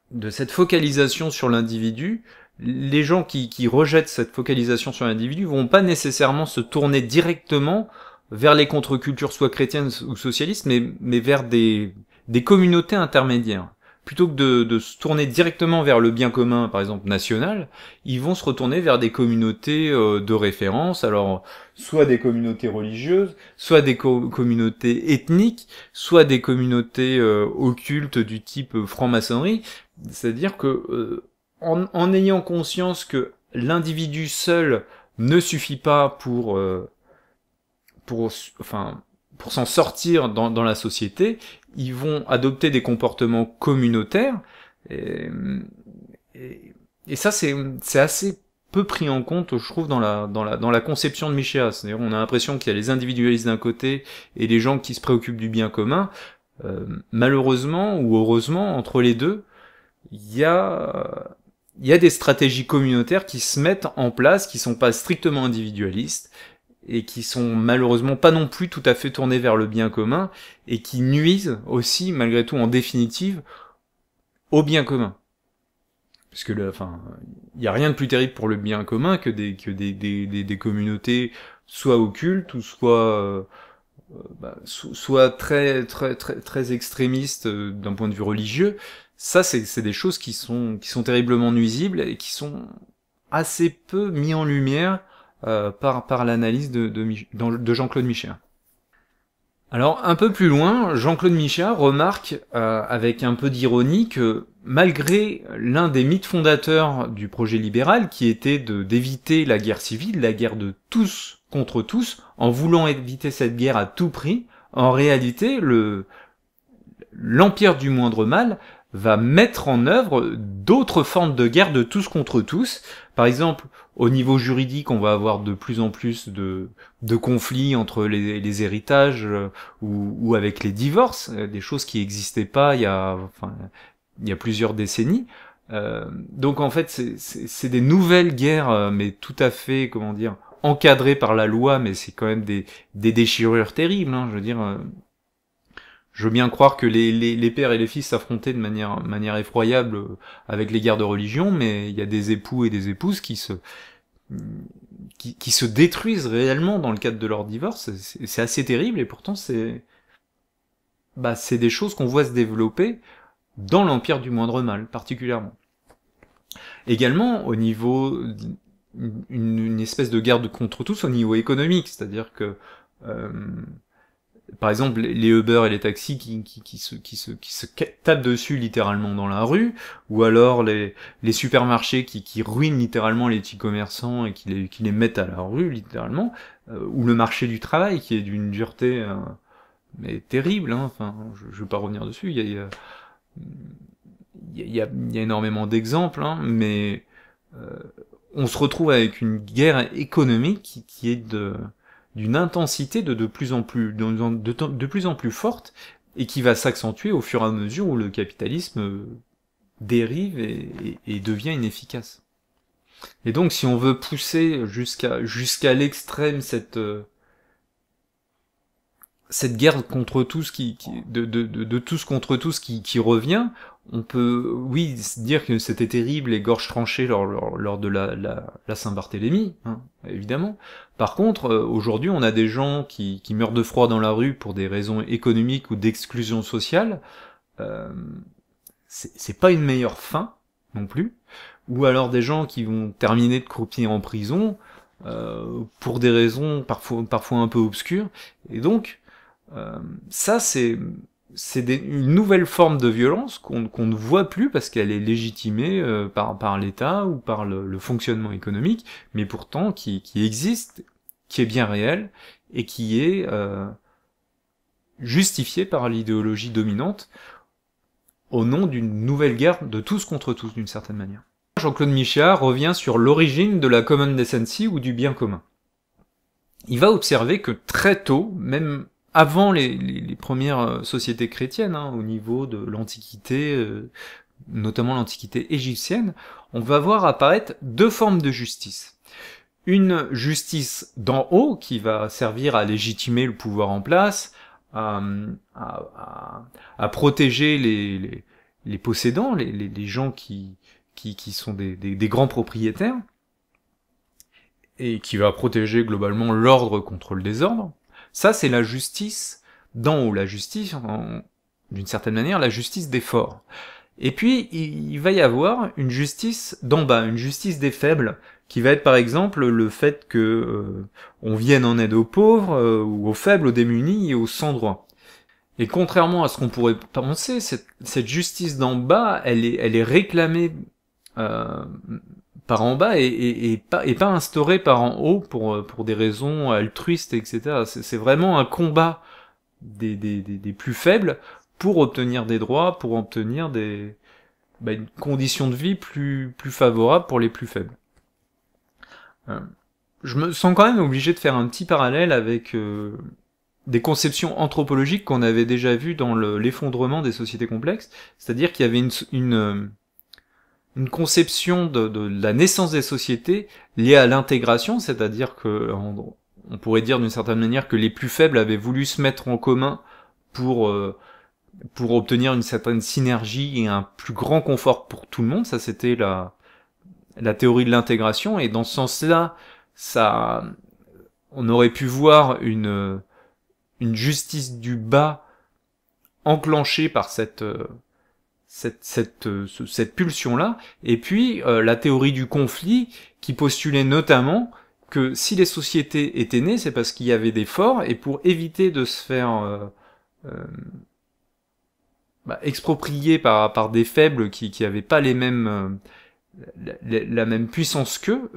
de cette focalisation sur l'individu, les gens qui, rejettent cette focalisation sur l'individu vont pas nécessairement se tourner directement vers les contre-cultures soit chrétiennes ou socialistes, mais, vers des, des communautés intermédiaires. Plutôt que de, se tourner directement vers le bien commun, par exemple national, ils vont se retourner vers des communautés euh, de référence, alors soit des communautés religieuses, soit des communautés ethniques, soit des communautés euh, occultes du type franc-maçonnerie. C'est-à-dire que euh, en, ayant conscience que l'individu seul ne suffit pas pour, euh, pour, enfin, pour s'en sortir dans, dans, la société, ils vont adopter des comportements communautaires. Et, ça, c'est assez peu pris en compte, je trouve, dans la, dans la, dans la conception de Michéa. on a l'impression qu'il y a les individualistes d'un côté et les gens qui se préoccupent du bien commun. Euh, malheureusement ou heureusement, entre les deux, il y a il y a des stratégies communautaires qui se mettent en place, qui sont pas strictement individualistes et qui sont malheureusement pas non plus tout à fait tournées vers le bien commun et qui nuisent aussi, malgré tout, en définitive, au bien commun. Parce que enfin, il y a rien de plus terrible pour le bien commun que des que des communautés soit occultes ou soit euh, bah, soit très très très très extrémistes euh, d'un point de vue religieux, ça, c'est des choses qui sont, qui sont terriblement nuisibles et qui sont assez peu mis en lumière euh, par, par l'analyse de, de, Jean-Claude Michéa. Alors un peu plus loin, Jean-Claude Michéa remarque euh, avec un peu d'ironie que malgré l'un des mythes fondateurs du projet libéral qui était d'éviter la guerre civile, la guerre de tous contre tous, en voulant éviter cette guerre à tout prix, en réalité le l'empire du moindre mal va mettre en œuvre d'autres formes de guerre de tous contre tous. Par exemple, au niveau juridique, on va avoir de plus en plus de, de conflits entre les, les héritages euh, ou, ou, avec les divorces, euh, des choses qui n'existaient pas il y a, enfin, il y a plusieurs décennies. Euh, donc en fait, c'est des nouvelles guerres, mais tout à fait, comment dire, encadrées par la loi, mais c'est quand même des, des déchirures terribles. Hein, je veux dire, je veux bien croire que les, pères et les fils s'affrontaient de manière, manière effroyable euh, avec les guerres de religion, mais il y a des époux et des épouses qui se, qui, se détruisent réellement dans le cadre de leur divorce. C'est assez terrible et pourtant c'est, bah, c'est des choses qu'on voit se développer dans l'empire du moindre mal, particulièrement. Également, au niveau une, espèce de guerre contre tous au niveau économique, c'est-à-dire que euh, par exemple les Uber et les taxis qui, se, tapent dessus littéralement dans la rue, ou alors les, supermarchés qui, ruinent littéralement les petits commerçants et qui les, mettent à la rue littéralement, euh, ou le marché du travail qui est d'une dureté euh, terrible, hein, enfin je, ne veux pas revenir dessus, il y a, énormément d'exemples, hein, mais euh, on se retrouve avec une guerre économique qui est de d'une intensité de, de, plus en plus, de, plus en plus forte et qui va s'accentuer au fur et à mesure où le capitalisme euh, dérive et, devient inefficace. Et donc si on veut pousser jusqu'à jusqu'à l'extrême cette euh, cette guerre contre tout qui, qui de, tous contre tous qui, qui revient, on peut oui dire que c'était terrible les gorges tranchées lors, de la, Saint-Barthélemy, hein, évidemment. Par contre, euh, aujourd'hui, on a des gens qui, meurent de froid dans la rue pour des raisons économiques ou d'exclusion sociale. Euh, c'est pas une meilleure fin non plus. Ou alors des gens qui vont terminer de croupir en prison euh, pour des raisons parfois, parfois un peu obscures. Et donc, euh, ça, c'est c'est une nouvelle forme de violence qu'on ne voit plus parce qu'elle est légitimée euh, par, par l'État ou par le, fonctionnement économique, mais pourtant qui, existe, qui est bien réelle et qui est euh, justifiée par l'idéologie dominante au nom d'une nouvelle guerre de tous contre tous d'une certaine manière. Jean-Claude Michard revient sur l'origine de la common decency ou du bien commun. Il va observer que très tôt, même avant les, premières euh, sociétés chrétiennes, hein, au niveau de l'Antiquité, euh, notamment l'Antiquité égyptienne, on va voir apparaître deux formes de justice. Une justice d'en haut qui va servir à légitimer le pouvoir en place, à, protéger les, possédants, les, gens qui, sont des grands propriétaires, et qui va protéger globalement l'ordre contre le désordre. Ça, c'est la justice d'en haut, la justice, d'une certaine manière, la justice des forts. Et puis, il va y avoir une justice d'en bas, une justice des faibles, qui va être par exemple le fait que euh, on vienne en aide aux pauvres, euh, ou aux faibles, aux démunis et aux sans droits. Et contrairement à ce qu'on pourrait penser, cette, justice d'en bas, elle est, elle est réclamée euh, par en bas et, pas, et, pas, instauré par en haut pour, euh, pour des raisons altruistes, etc. C'est vraiment un combat des, plus faibles pour obtenir des droits, pour obtenir des bah, une condition de vie plus, plus favorable pour les plus faibles. Euh, je me sens quand même obligé de faire un petit parallèle avec euh, des conceptions anthropologiques qu'on avait déjà vues dans l'effondrement des sociétés complexes, c'est-à-dire qu'il y avait une, une une conception de, la naissance des sociétés liée à l'intégration, c'est-à-dire que on, pourrait dire d'une certaine manière que les plus faibles avaient voulu se mettre en commun pour euh, pour obtenir une certaine synergie et un plus grand confort pour tout le monde. Ça, c'était la la théorie de l'intégration. Et dans ce sens-là, ça, on aurait pu voir une une justice du bas enclenchée par cette euh, cette, cette, euh, cette pulsion-là, et puis euh, la théorie du conflit qui postulait notamment que si les sociétés étaient nées, c'est parce qu'il y avait des forts, et pour éviter de se faire euh, euh bah, exproprier par, par des faibles qui n'avaient pas les mêmes, la, même puissance qu'eux,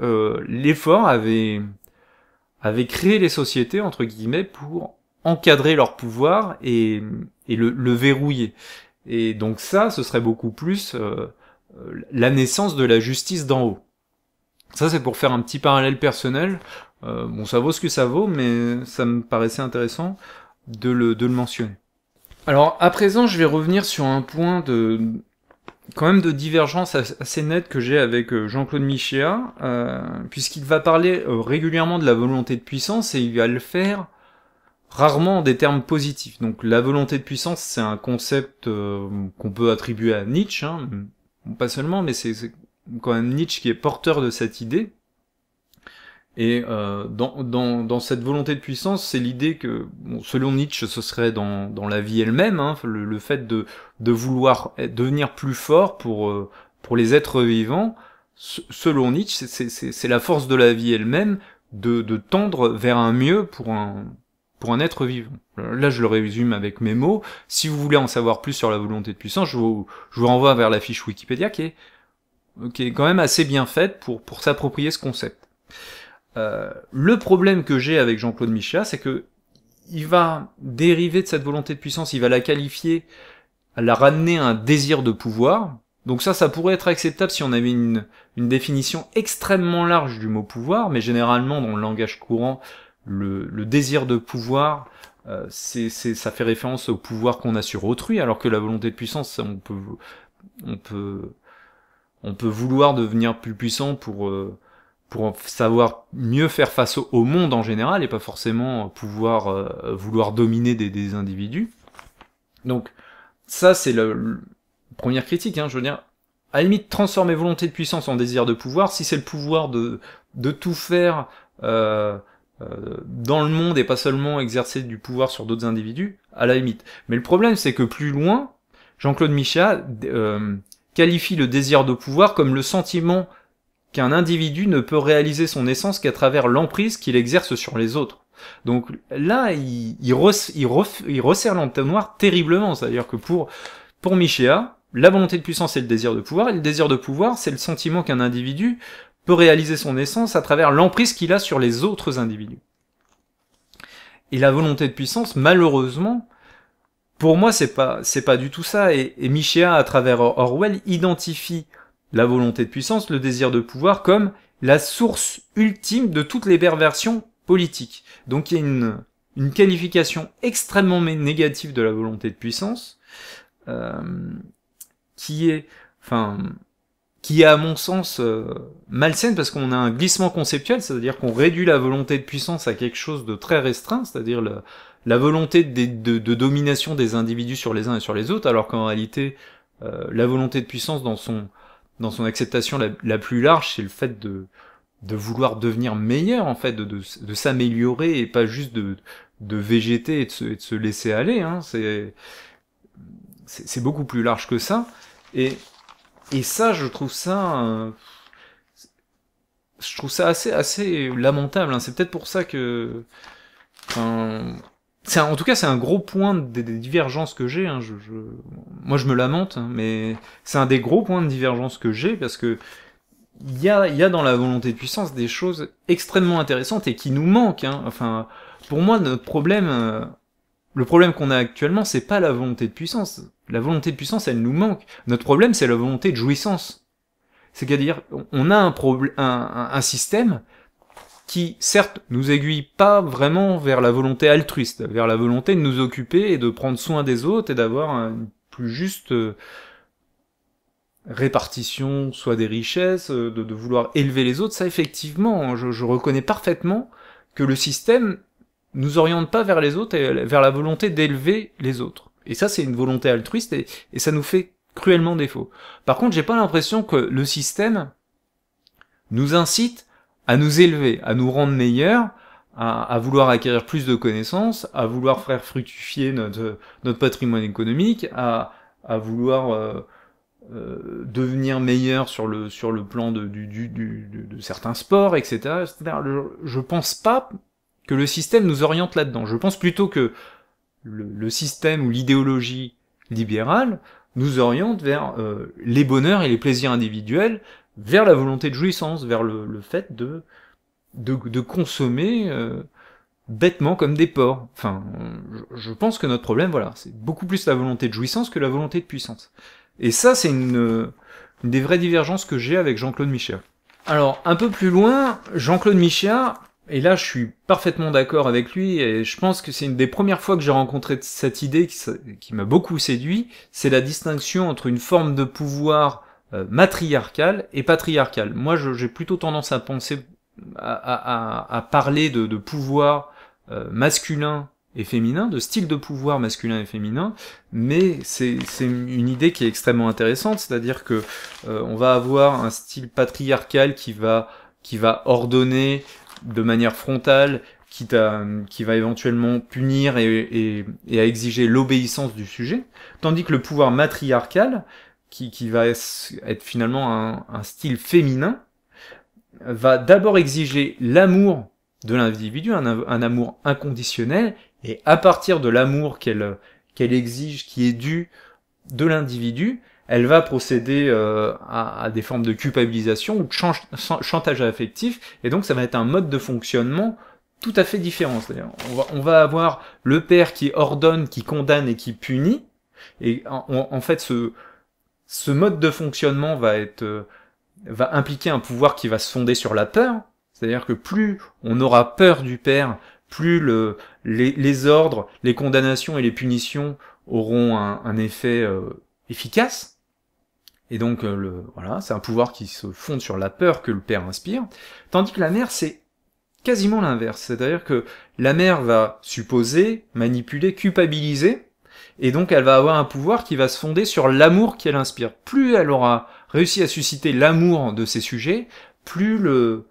les forts avaient, créé les sociétés, entre guillemets, pour encadrer leur pouvoir et, et le, le verrouiller. Et donc ça, ce serait beaucoup plus euh, euh, la naissance de la justice d'en haut. Ça, c'est pour faire un petit parallèle personnel. Euh, bon, ça vaut ce que ça vaut, mais ça me paraissait intéressant de le, de le mentionner. Alors, à présent, je vais revenir sur un point de quand même de divergence assez nette que j'ai avec Jean-Claude Michéa, puisqu'il va parler régulièrement de la volonté de puissance et il va le faire rarement des termes positifs. Donc la volonté de puissance, c'est un concept euh, qu'on peut attribuer à Nietzsche, hein. pas seulement, mais c'est quand même Nietzsche qui est porteur de cette idée. Et euh, dans, dans, cette volonté de puissance, c'est l'idée que, selon Nietzsche, ce serait dans, dans la vie elle-même, hein, le, fait de, de vouloir devenir plus fort pour, euh, pour les êtres vivants, selon Nietzsche, c'est la force de la vie elle-même de, de tendre vers un mieux pour un, pour un être vivant. Euh, là, je le résume avec mes mots. Si vous voulez en savoir plus sur la volonté de puissance, je vous, renvoie vers la fiche Wikipédia qui est, quand même assez bien faite pour, s'approprier ce concept. Euh, le problème que j'ai avec Jean-Claude Michéa, c'est que il va dériver de cette volonté de puissance, il va la qualifier, la ramener à un désir de pouvoir. Donc ça, ça pourrait être acceptable si on avait une définition extrêmement large du mot pouvoir, mais généralement dans le langage courant, le, désir de pouvoir, euh, c'est, ça fait référence au pouvoir qu'on a sur autrui, alors que la volonté de puissance, on peut, on peut, on peut vouloir devenir plus puissant pour euh, pour savoir mieux faire face au, monde en général et pas forcément pouvoir euh, vouloir dominer des, individus. Donc ça c'est la, première critique, hein, je veux dire. À limite, transformer volonté de puissance en désir de pouvoir, si c'est le pouvoir de, de tout faire euh, euh, dans le monde et pas seulement exercer du pouvoir sur d'autres individus, à la limite. Mais le problème, c'est que plus loin, Jean-Claude Michéa euh, qualifie le désir de pouvoir comme le sentiment qu'un individu ne peut réaliser son essence qu'à travers l'emprise qu'il exerce sur les autres. Donc là, il, il, resserre l'entonnoir terriblement. C'est-à-dire que pour, pour Michéa, la volonté de puissance et le désir de pouvoir, et le désir de pouvoir, c'est le sentiment qu'un individu réaliser son essence à travers l'emprise qu'il a sur les autres individus. Et la volonté de puissance, malheureusement, pour moi, c'est pas, c'est pas du tout ça. Et, et Michéa, à travers Orwell, identifie la volonté de puissance, le désir de pouvoir, comme la source ultime de toutes les perversions politiques. Donc il y a une, une qualification extrêmement négative de la volonté de puissance, euh, qui est, enfin, qui est à mon sens euh, malsaine parce qu'on a un glissement conceptuel, c'est-à-dire qu'on réduit la volonté de puissance à quelque chose de très restreint, c'est-à-dire la, volonté de, domination des individus sur les uns et sur les autres, alors qu'en réalité, euh, la volonté de puissance dans son dans son acceptation la, plus large, c'est le fait de de vouloir devenir meilleur en fait, de, de, s'améliorer et pas juste de de végéter et de se, laisser aller. Hein. C'est c'est beaucoup plus large que ça et et ça, je trouve ça. Euh, je trouve ça assez, assez lamentable. Hein. C'est peut-être pour ça que. Enfin, en tout cas, c'est un gros point de divergence que j'ai. Hein. Je, moi, je me lamente, hein, mais c'est un des gros points de divergence que j'ai parce que il y a, y a dans la volonté de puissance des choses extrêmement intéressantes et qui nous manquent. Hein. Enfin, pour moi, notre problème, euh, le problème qu'on a actuellement, c'est pas la volonté de puissance. La volonté de puissance, elle nous manque. Notre problème, c'est la volonté de jouissance. C'est-à-dire, on a un, problème, un, système qui, certes, nous aiguille pas vraiment vers la volonté altruiste, vers la volonté de nous occuper et de prendre soin des autres et d'avoir une plus juste euh, répartition, soit des richesses, euh, de, vouloir élever les autres. Ça, effectivement, je, je reconnais parfaitement que le système nous oriente pas vers les autres et euh, vers la volonté d'élever les autres. Et ça, c'est une volonté altruiste et, ça nous fait cruellement défaut. Par contre, j'ai pas l'impression que le système nous incite à nous élever, à nous rendre meilleurs, à, vouloir acquérir plus de connaissances, à vouloir faire fructifier notre, notre patrimoine économique, à, vouloir euh, euh, devenir meilleur sur le sur le plan de, du, du, de certains sports, etc. Je, je pense pas que le système nous oriente là-dedans. Je pense plutôt que le, système ou l'idéologie libérale nous oriente vers euh, les bonheurs et les plaisirs individuels, vers la volonté de jouissance, vers le, fait de, de, consommer euh, bêtement comme des porcs. Enfin, je, pense que notre problème, voilà, c'est beaucoup plus la volonté de jouissance que la volonté de puissance. Et ça, c'est une, des vraies divergences que j'ai avec Jean-Claude Michel. Alors, un peu plus loin, Jean-Claude Michel... Et là, je suis parfaitement d'accord avec lui, et je pense que c'est une des premières fois que j'ai rencontré cette idée qui, m'a beaucoup séduit, c'est la distinction entre une forme de pouvoir euh, matriarcal et patriarcal. Moi, j'ai plutôt tendance à penser, à, parler de, pouvoir euh, masculin et féminin, de style de pouvoir masculin et féminin, mais c'est une idée qui est extrêmement intéressante, c'est-à-dire que euh, on va avoir un style patriarcal qui va qui va ordonner de manière frontale, qui, va éventuellement punir et, à exiger l'obéissance du sujet, tandis que le pouvoir matriarcal, qui, va être finalement un, style féminin, va d'abord exiger l'amour de l'individu, un, amour inconditionnel, et à partir de l'amour qu'elle qu'elle exige, qui est dû de l'individu, elle va procéder euh, à, des formes de culpabilisation ou de chantage affectif, et donc ça va être un mode de fonctionnement tout à fait différent. On va, on va avoir le père qui ordonne, qui condamne et qui punit, et en, fait ce, mode de fonctionnement va être euh, va impliquer un pouvoir qui va se fonder sur la peur, c'est-à-dire que plus on aura peur du père, plus les, ordres, les condamnations et les punitions auront un, effet euh, efficace, et donc, euh, le, voilà, c'est un pouvoir qui se fonde sur la peur que le père inspire, tandis que la mère, c'est quasiment l'inverse. C'est-à-dire que la mère va supposer, manipuler, culpabiliser, et donc elle va avoir un pouvoir qui va se fonder sur l'amour qu'elle inspire. Plus elle aura réussi à susciter l'amour de ses sujets, plus le,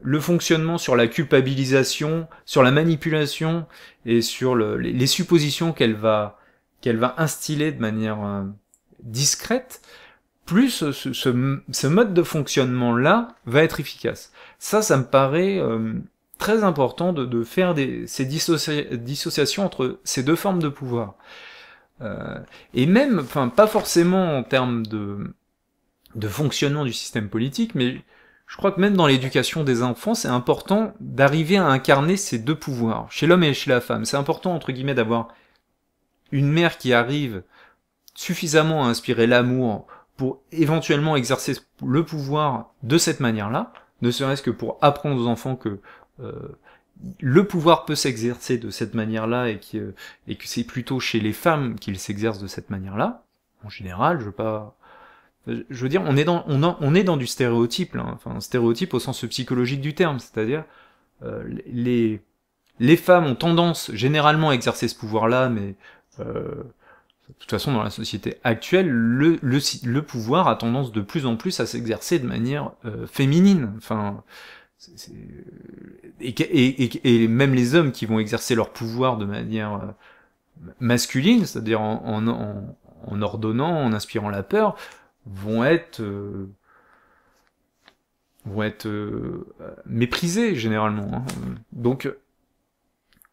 le fonctionnement sur la culpabilisation, sur la manipulation et sur les, suppositions qu'elle va qu'elle va instiller de manière euh, discrète plus ce, mode de fonctionnement-là va être efficace. Ça, ça me paraît euh, très important de, faire des, ces dissociations entre ces deux formes de pouvoir. Euh, et même, enfin, pas forcément en termes de, de fonctionnement du système politique, mais je crois que même dans l'éducation des enfants, c'est important d'arriver à incarner ces deux pouvoirs, chez l'homme et chez la femme. C'est important, entre guillemets, d'avoir une mère qui arrive suffisamment à inspirer l'amour pour éventuellement exercer le pouvoir de cette manière-là, ne serait-ce que pour apprendre aux enfants que euh, le pouvoir peut s'exercer de cette manière-là et, et que c'est plutôt chez les femmes qu'il s'exerce de cette manière-là. En général, je veux pas... Je veux dire, on est dans, on, on est dans du stéréotype, hein. enfin un stéréotype au sens psychologique du terme, c'est-à-dire euh, les, les femmes ont tendance généralement à exercer ce pouvoir-là, mais euh, de toute façon, dans la société actuelle, le, le, pouvoir a tendance de plus en plus à s'exercer de manière euh, féminine. Enfin, euh, Et, et, même les hommes qui vont exercer leur pouvoir de manière euh, masculine, c'est-à-dire en, en, ordonnant, en inspirant la peur, vont être vont être méprisés généralement. Hein. Donc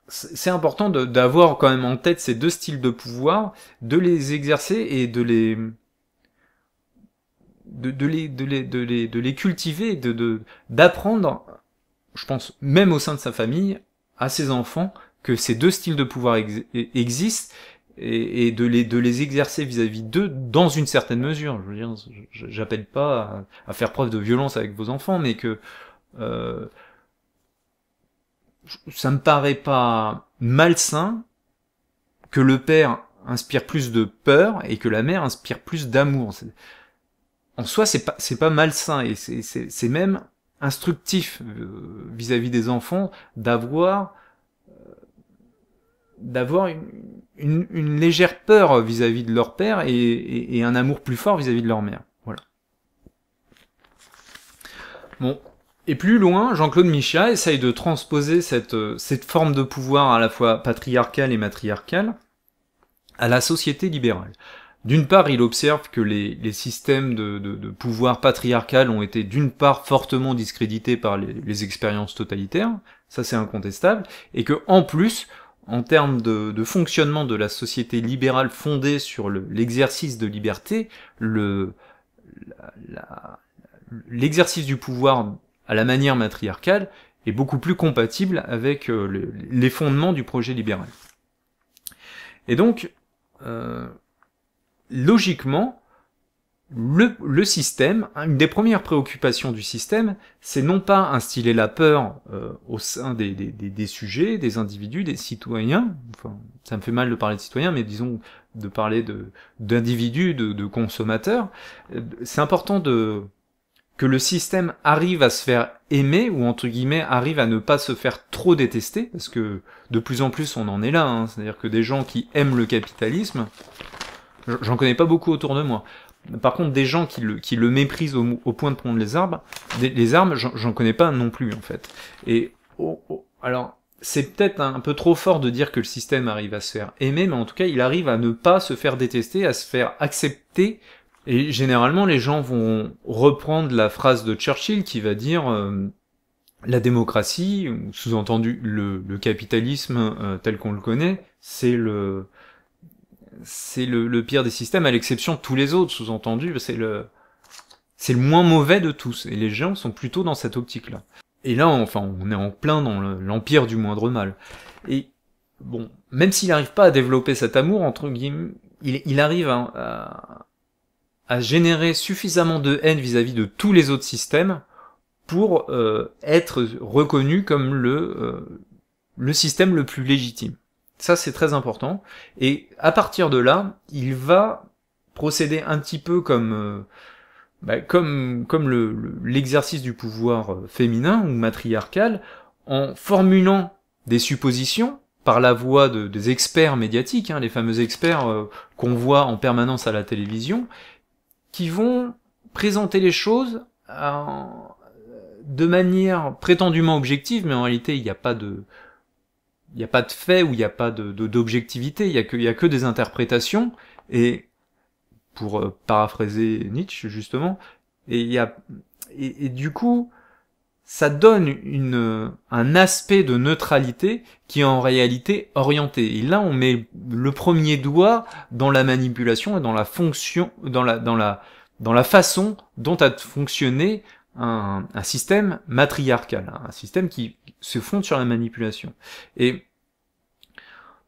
c'est important d'avoir quand même en tête ces deux styles de pouvoir, de les exercer et de les de, de les, de, les, de, les, de les cultiver, de d'apprendre, je pense, même au sein de sa famille, à ses enfants, que ces deux styles de pouvoir existent et, de, les, de les exercer vis-à-vis d'eux dans une certaine mesure. Je veux dire, j'appelle pas à, à, faire preuve de violence avec vos enfants, mais que euh, ça me paraît pas malsain que le père inspire plus de peur et que la mère inspire plus d'amour. En soi, c'est pas, c'est pas malsain et c'est même instructif euh, vis-à-vis des enfants d'avoir euh, d'avoir une, légère peur vis-à-vis de leur père et, un amour plus fort vis-à-vis -vis de leur mère. Voilà. Bon, et plus loin, Jean-Claude Michat essaye de transposer cette, euh, cette forme de pouvoir à la fois patriarcale et matriarcale à la société libérale. D'une part, il observe que les, les systèmes de, de, pouvoir patriarcal ont été d'une part fortement discrédités par les, expériences totalitaires, ça c'est incontestable, et que en plus, en termes de, de fonctionnement de la société libérale fondée sur l'exercice de liberté, le, l'exercice du pouvoir à la manière matriarcale est beaucoup plus compatible avec euh, les fondements du projet libéral. Et donc, euh, logiquement, le, système, une des premières préoccupations du système, c'est non pas instiller la peur euh, au sein des, des, sujets, des individus, des citoyens, enfin, ça me fait mal de parler de citoyens, mais disons de parler d'individus, de, de, de consommateurs, c'est important de, que le système arrive à se faire aimer ou entre guillemets arrive à ne pas se faire trop détester parce que de plus en plus on en est là, hein. c'est-à-dire que des gens qui aiment le capitalisme, j'en connais pas beaucoup autour de moi. Par contre, des gens qui le, qui le méprisent au, point de prendre les armes, les armes, j'en connais pas non plus en fait. Et oh, oh, alors c'est peut-être un peu trop fort de dire que le système arrive à se faire aimer, mais en tout cas, il arrive à ne pas se faire détester, à se faire accepter et généralement, les gens vont reprendre la phrase de Churchill qui va dire euh, la démocratie, sous-entendu le, capitalisme euh, tel qu'on le connaît, c'est le c'est le, pire des systèmes à l'exception de tous les autres, sous-entendu c'est le c'est le moins mauvais de tous. Et les gens sont plutôt dans cette optique-là. Et là, enfin, on est en plein dans l'empire du moindre mal. Et bon, même s'il n'arrive pas à développer cet amour entre guillemets, il, arrive à à générer suffisamment de haine vis-à-vis de tous les autres systèmes pour euh, être reconnu comme le, euh, le système le plus légitime. Ça, c'est très important. Et à partir de là, il va procéder un petit peu comme, euh, bah, comme, comme l'exercice le, du pouvoir féminin ou matriarcal, en formulant des suppositions par la voix de, des experts médiatiques, hein, les fameux experts qu'on voit en permanence à la télévision, qui vont présenter les choses euh, de manière prétendument objective, mais en réalité, il n'y a pas de, il n'y a pas de fait ou il n'y a pas d'objectivité, de, il n'y a, que, des interprétations, et pour euh, paraphraser Nietzsche justement, et, y a, et du coup, ça donne une, un aspect de neutralité qui est en réalité orienté. Et là, on met le premier doigt dans la manipulation et dans la fonction, dans la, dans la, dans la façon dont a fonctionné un, un système matriarcal, un système qui se fonde sur la manipulation. Et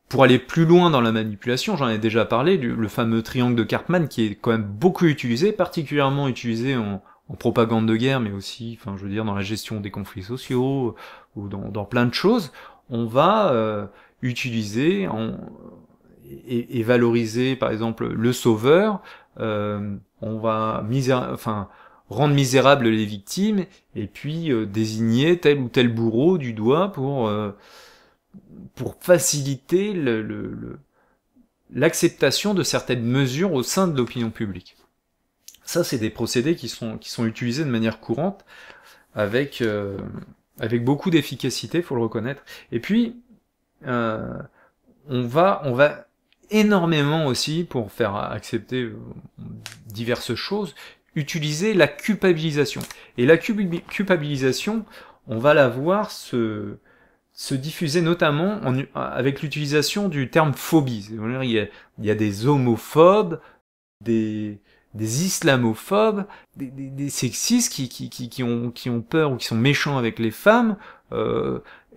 pour aller plus loin dans la manipulation, j'en ai déjà parlé, le fameux triangle de Karpman qui est quand même beaucoup utilisé, particulièrement utilisé en, en propagande de guerre, mais aussi, enfin, je veux dire, dans la gestion des conflits sociaux ou dans, plein de choses, on va euh, utiliser et, valoriser, par exemple, le sauveur. Euh, on va enfin, rendre misérables les victimes et puis euh, désigner tel ou tel bourreau du doigt pour pour faciliter l'acceptation le, de certaines mesures au sein de l'opinion publique. Ça, c'est des procédés qui sont, qui sont utilisés de manière courante avec, euh, avec beaucoup d'efficacité, faut le reconnaître. Et puis, euh, on va, on va énormément aussi pour faire accepter euh, diverses choses utiliser la culpabilisation. Et la culpabilisation, on va la voir se, se diffuser notamment en, avec l'utilisation du terme phobie. Il il y a des homophobes, des, des islamophobes, des, sexistes qui, qui, qui, ont, qui ont peur ou qui sont méchants avec les femmes,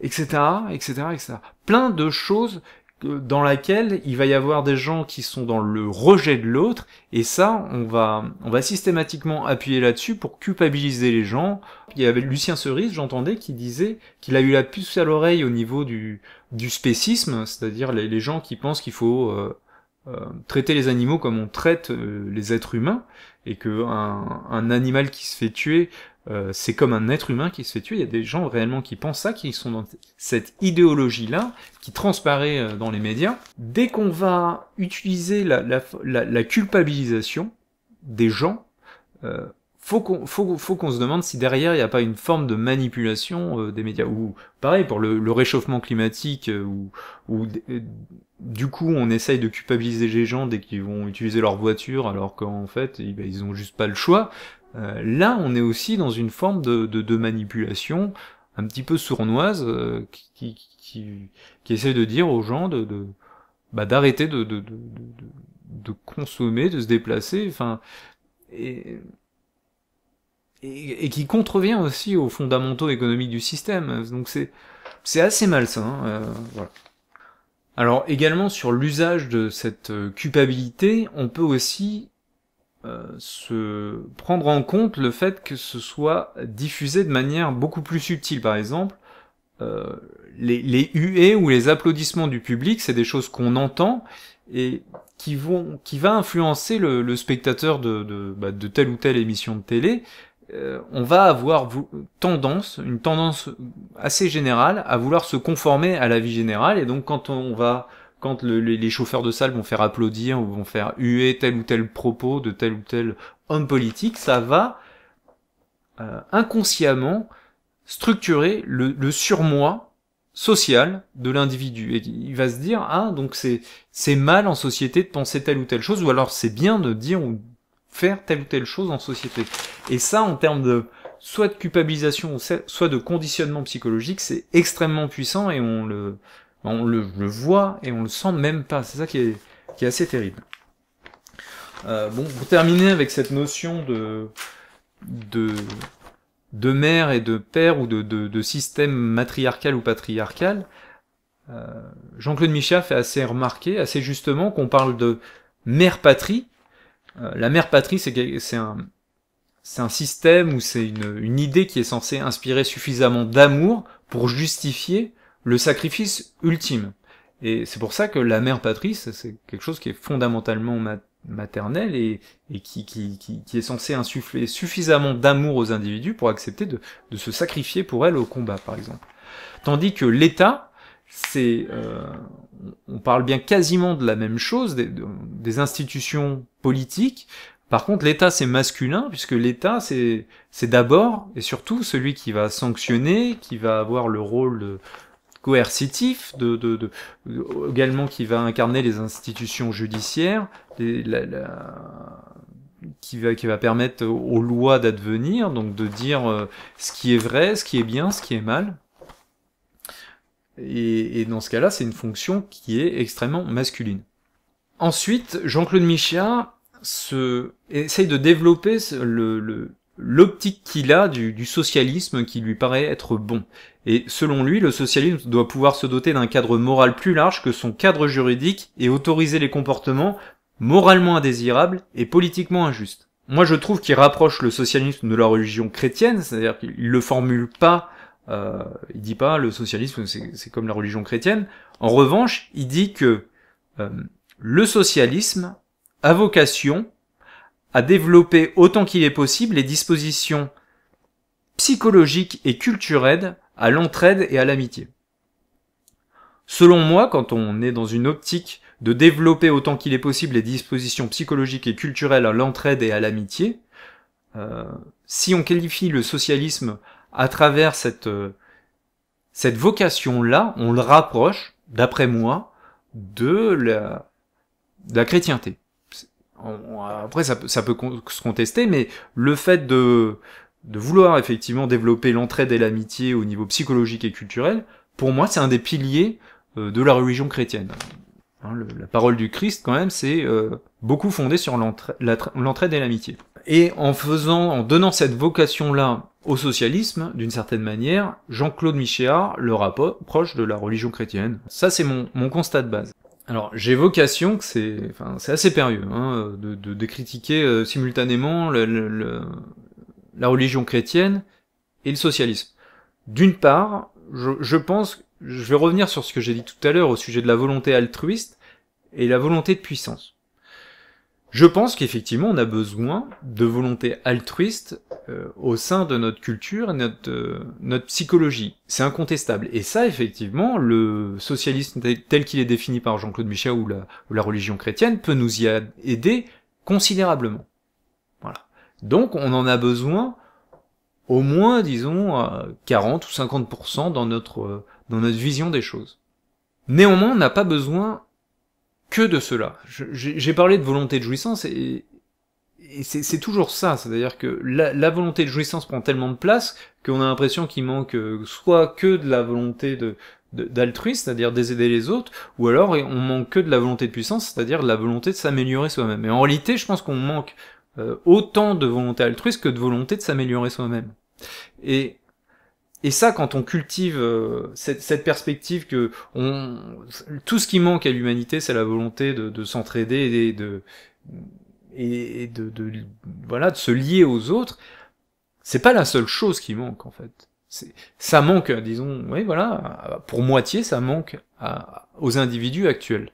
etc., etc., etc. Plein de choses dans laquelle il va y avoir des gens qui sont dans le rejet de l'autre, et ça, on va, on va systématiquement appuyer là-dessus pour culpabiliser les gens. Il y avait Lucien Cerise, j'entendais, qui disait qu'il a eu la puce à l'oreille au niveau du, du spécisme, c'est-à-dire les, gens qui pensent qu'il faut euh, euh, traiter les animaux comme on traite euh, les êtres humains, et que un, animal qui se fait tuer, euh, c'est comme un être humain qui se fait tuer. Il y a des gens réellement qui pensent ça, qui sont dans cette idéologie-là, qui transparaît dans les médias. Dès qu'on va utiliser la culpabilisation des gens, faut qu'on faut, qu'on se demande si derrière il n'y a pas une forme de manipulation euh, des médias ou pareil pour le, réchauffement climatique euh, où, euh, du coup on essaye de culpabiliser les gens dès qu'ils vont utiliser leur voiture alors qu'en fait ils, eh ben, ils ont juste pas le choix là on est aussi dans une forme de, de, de manipulation un petit peu sournoise qui, qui, qui, qui, essaie de dire aux gens de, de bah, d'arrêter de, de, de, de consommer de se déplacer enfin et et, qui contrevient aussi aux fondamentaux économiques du système. Donc c'est c'est assez malsain. Euh, voilà. Alors également sur l'usage de cette euh, culpabilité, on peut aussi euh, se prendre en compte le fait que ce soit diffusé de manière beaucoup plus subtile. Par exemple, euh, les, les huées ou les applaudissements du public, c'est des choses qu'on entend et qui vont qui va influencer le, spectateur de, bah, de, telle ou telle émission de télé euh, on va avoir tendance, une tendance assez générale à vouloir se conformer à la vie générale. Et donc quand on va, quand les, chauffeurs de salle vont faire applaudir ou vont faire huer tel ou tel propos de tel ou tel homme politique, ça va euh, inconsciemment structurer le, surmoi social de l'individu. Et il va se dire, ah, donc c'est, c'est mal en société de penser telle ou telle chose, ou alors c'est bien de dire ou faire telle ou telle chose en société. Et ça, en termes de soit de culpabilisation, soit de conditionnement psychologique, c'est extrêmement puissant et on le, on le, voit et on le sent même pas. C'est ça qui est, qui est assez terrible. Euh, bon, pour terminer avec cette notion de, de, de mère et de père ou de, de, de système matriarcal ou patriarcal, euh, Jean-Claude Michel fait assez remarquer, assez justement, qu'on parle de mère patrie. Euh, la mère patrie, c'est un, c'est un système ou c'est une, idée qui est censée inspirer suffisamment d'amour pour justifier le sacrifice ultime. Et c'est pour ça que la mère Patrice, c'est quelque chose qui est fondamentalement maternel et, qui, qui, est censée insuffler suffisamment d'amour aux individus pour accepter de, se sacrifier pour elle au combat, par exemple. Tandis que l'État, c'est... Euh, on parle bien quasiment de la même chose, des, des institutions politiques par contre, l'État, c'est masculin, puisque l'État, c'est d'abord et surtout celui qui va sanctionner, qui va avoir le rôle coercitif, de, également qui va incarner les institutions judiciaires, qui, va, qui va permettre aux lois d'advenir, donc de dire euh, ce qui est vrai, ce qui est bien, ce qui est mal. Et, et dans ce cas-là, c'est une fonction qui est extrêmement masculine. Ensuite, Jean-Claude Michiat se, essaye de développer le, l'optique qu'il a du, socialisme qui lui paraît être bon. Et selon lui, le socialisme doit pouvoir se doter d'un cadre moral plus large que son cadre juridique et autoriser les comportements moralement indésirables et politiquement injustes. Moi je trouve qu'il rapproche le socialisme de la religion chrétienne, c'est-à-dire qu'il le formule pas, euh, il dit pas le socialisme c'est comme la religion chrétienne, en revanche il dit que euh, le socialisme a vocation à développer autant qu'il est possible les dispositions psychologiques et culturelles à l'entraide et à l'amitié. Selon moi, quand on est dans une optique de développer autant qu'il est possible les dispositions psychologiques et culturelles à l'entraide et à l'amitié, euh, si on qualifie le socialisme à travers cette, euh, cette vocation-là, on le rapproche, d'après moi, de la, de la chrétienté après, ça, peut se contester, mais le fait de, vouloir effectivement développer l'entraide et l'amitié au niveau psychologique et culturel, pour moi, c'est un des piliers euh, de la religion chrétienne. Hein, la parole du Christ, quand même, c'est euh, beaucoup fondé sur l'entraide et l'amitié. Et en faisant, en donnant cette vocation-là au socialisme, d'une certaine manière, Jean-Claude Michéard le rapproche de la religion chrétienne. Ça, c'est mon constat de base. Alors j'ai vocation que c'est, c'est assez périlleux hein, de, critiquer euh, simultanément la religion chrétienne et le socialisme. D'une part, je pense, je vais revenir sur ce que j'ai dit tout à l'heure au sujet de la volonté altruiste et la volonté de puissance. Je pense qu'effectivement, on a besoin de volonté altruiste euh, au sein de notre culture et notre, euh, notre psychologie. C'est incontestable. Et ça, effectivement, le socialisme tel qu'il est défini par Jean-Claude Michel ou la, religion chrétienne peut nous y aider considérablement. Voilà. Donc, on en a besoin au moins, disons, 40 ou 50% dans notre, euh, dans notre vision des choses. Néanmoins, on n'a pas besoin que de cela. J'ai parlé de volonté de jouissance et, c'est toujours ça, c'est-à-dire que la, volonté de jouissance prend tellement de place qu'on a l'impression qu'il manque euh, soit que de la volonté de d'altruisme, c'est-à-dire d'aider les autres, ou alors on manque que de la volonté de puissance, c'est-à-dire de la volonté de s'améliorer soi-même. Et en réalité, je pense qu'on manque euh, autant de volonté altruiste que de volonté de s'améliorer soi-même. Et et ça, quand on cultive euh, cette, perspective que on, tout ce qui manque à l'humanité, c'est la volonté de, s'entraider et de, et de, voilà, de se lier aux autres, c'est pas la seule chose qui manque en fait. Ça manque, disons, oui, voilà, pour moitié, ça manque aux individus actuels.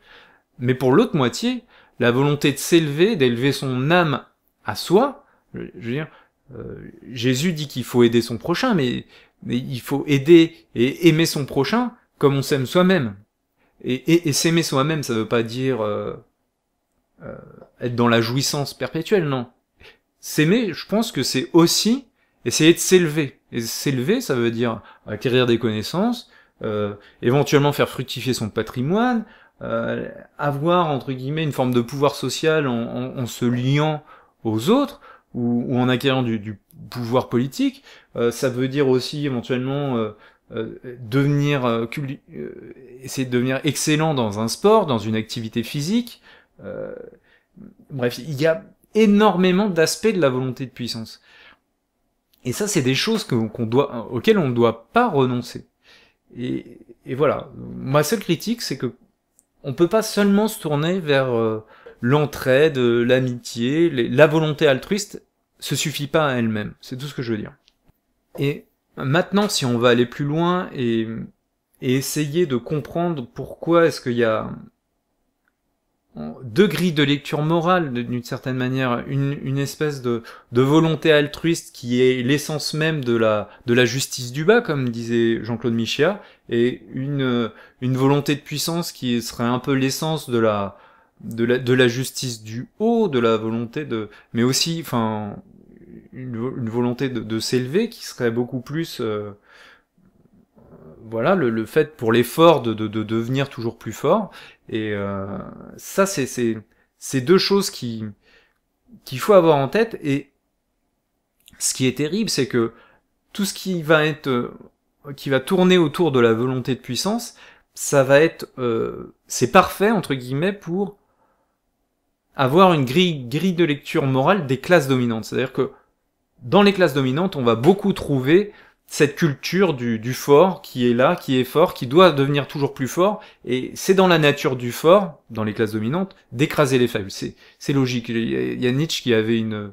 Mais pour l'autre moitié, la volonté de s'élever, d'élever son âme à soi, je veux dire, euh, Jésus dit qu'il faut aider son prochain, mais il faut aider et aimer son prochain comme on s'aime soi-même. Et, s'aimer soi-même, ça ne veut pas dire euh, euh, être dans la jouissance perpétuelle, non. S'aimer, je pense que c'est aussi essayer de s'élever. Et s'élever, ça veut dire acquérir des connaissances, euh, éventuellement faire fructifier son patrimoine, avoir entre guillemets une forme de pouvoir social en, se liant aux autres ou, en acquérant du, du, pouvoir politique. Euh, ça veut dire aussi éventuellement euh, euh, devenir essayer de devenir excellent dans un sport, dans une activité physique. bref, il y a énormément d'aspects de la volonté de puissance. Et ça, c'est des choses qu'on doit, auxquelles on ne doit pas renoncer. Et, et voilà. Ma seule critique, c'est que on peut pas seulement se tourner vers l'entraide, l'amitié, la volonté altruiste se suffit pas à elle-même. C'est tout ce que je veux dire. Et maintenant, si on va aller plus loin et, essayer de comprendre pourquoi est-ce qu'il y a deux grilles de lecture morale d'une certaine manière, une, espèce de, volonté altruiste qui est l'essence même de la, de la justice du bas, comme disait Jean-Claude Michéa, et une, une volonté de puissance qui serait un peu l'essence de la, de la, justice du haut, de la volonté de, mais aussi, enfin, une, volonté de, s'élever qui serait beaucoup plus, euh, voilà, le, fait pour l'effort de, de, devenir toujours plus fort. Et euh, ça, c'est, c'est, deux choses qui, qu'il faut avoir en tête. Et ce qui est terrible, c'est que tout ce qui va être, euh, qui va tourner autour de la volonté de puissance, ça va être, c'est parfait entre guillemets pour avoir une grille, grille de lecture morale des classes dominantes. C'est-à-dire que dans les classes dominantes, on va beaucoup trouver cette culture du, fort qui est là, qui est fort, qui doit devenir toujours plus fort, et c'est dans la nature du fort, dans les classes dominantes, d'écraser les faibles. C'est logique. Il y a Nietzsche qui avait une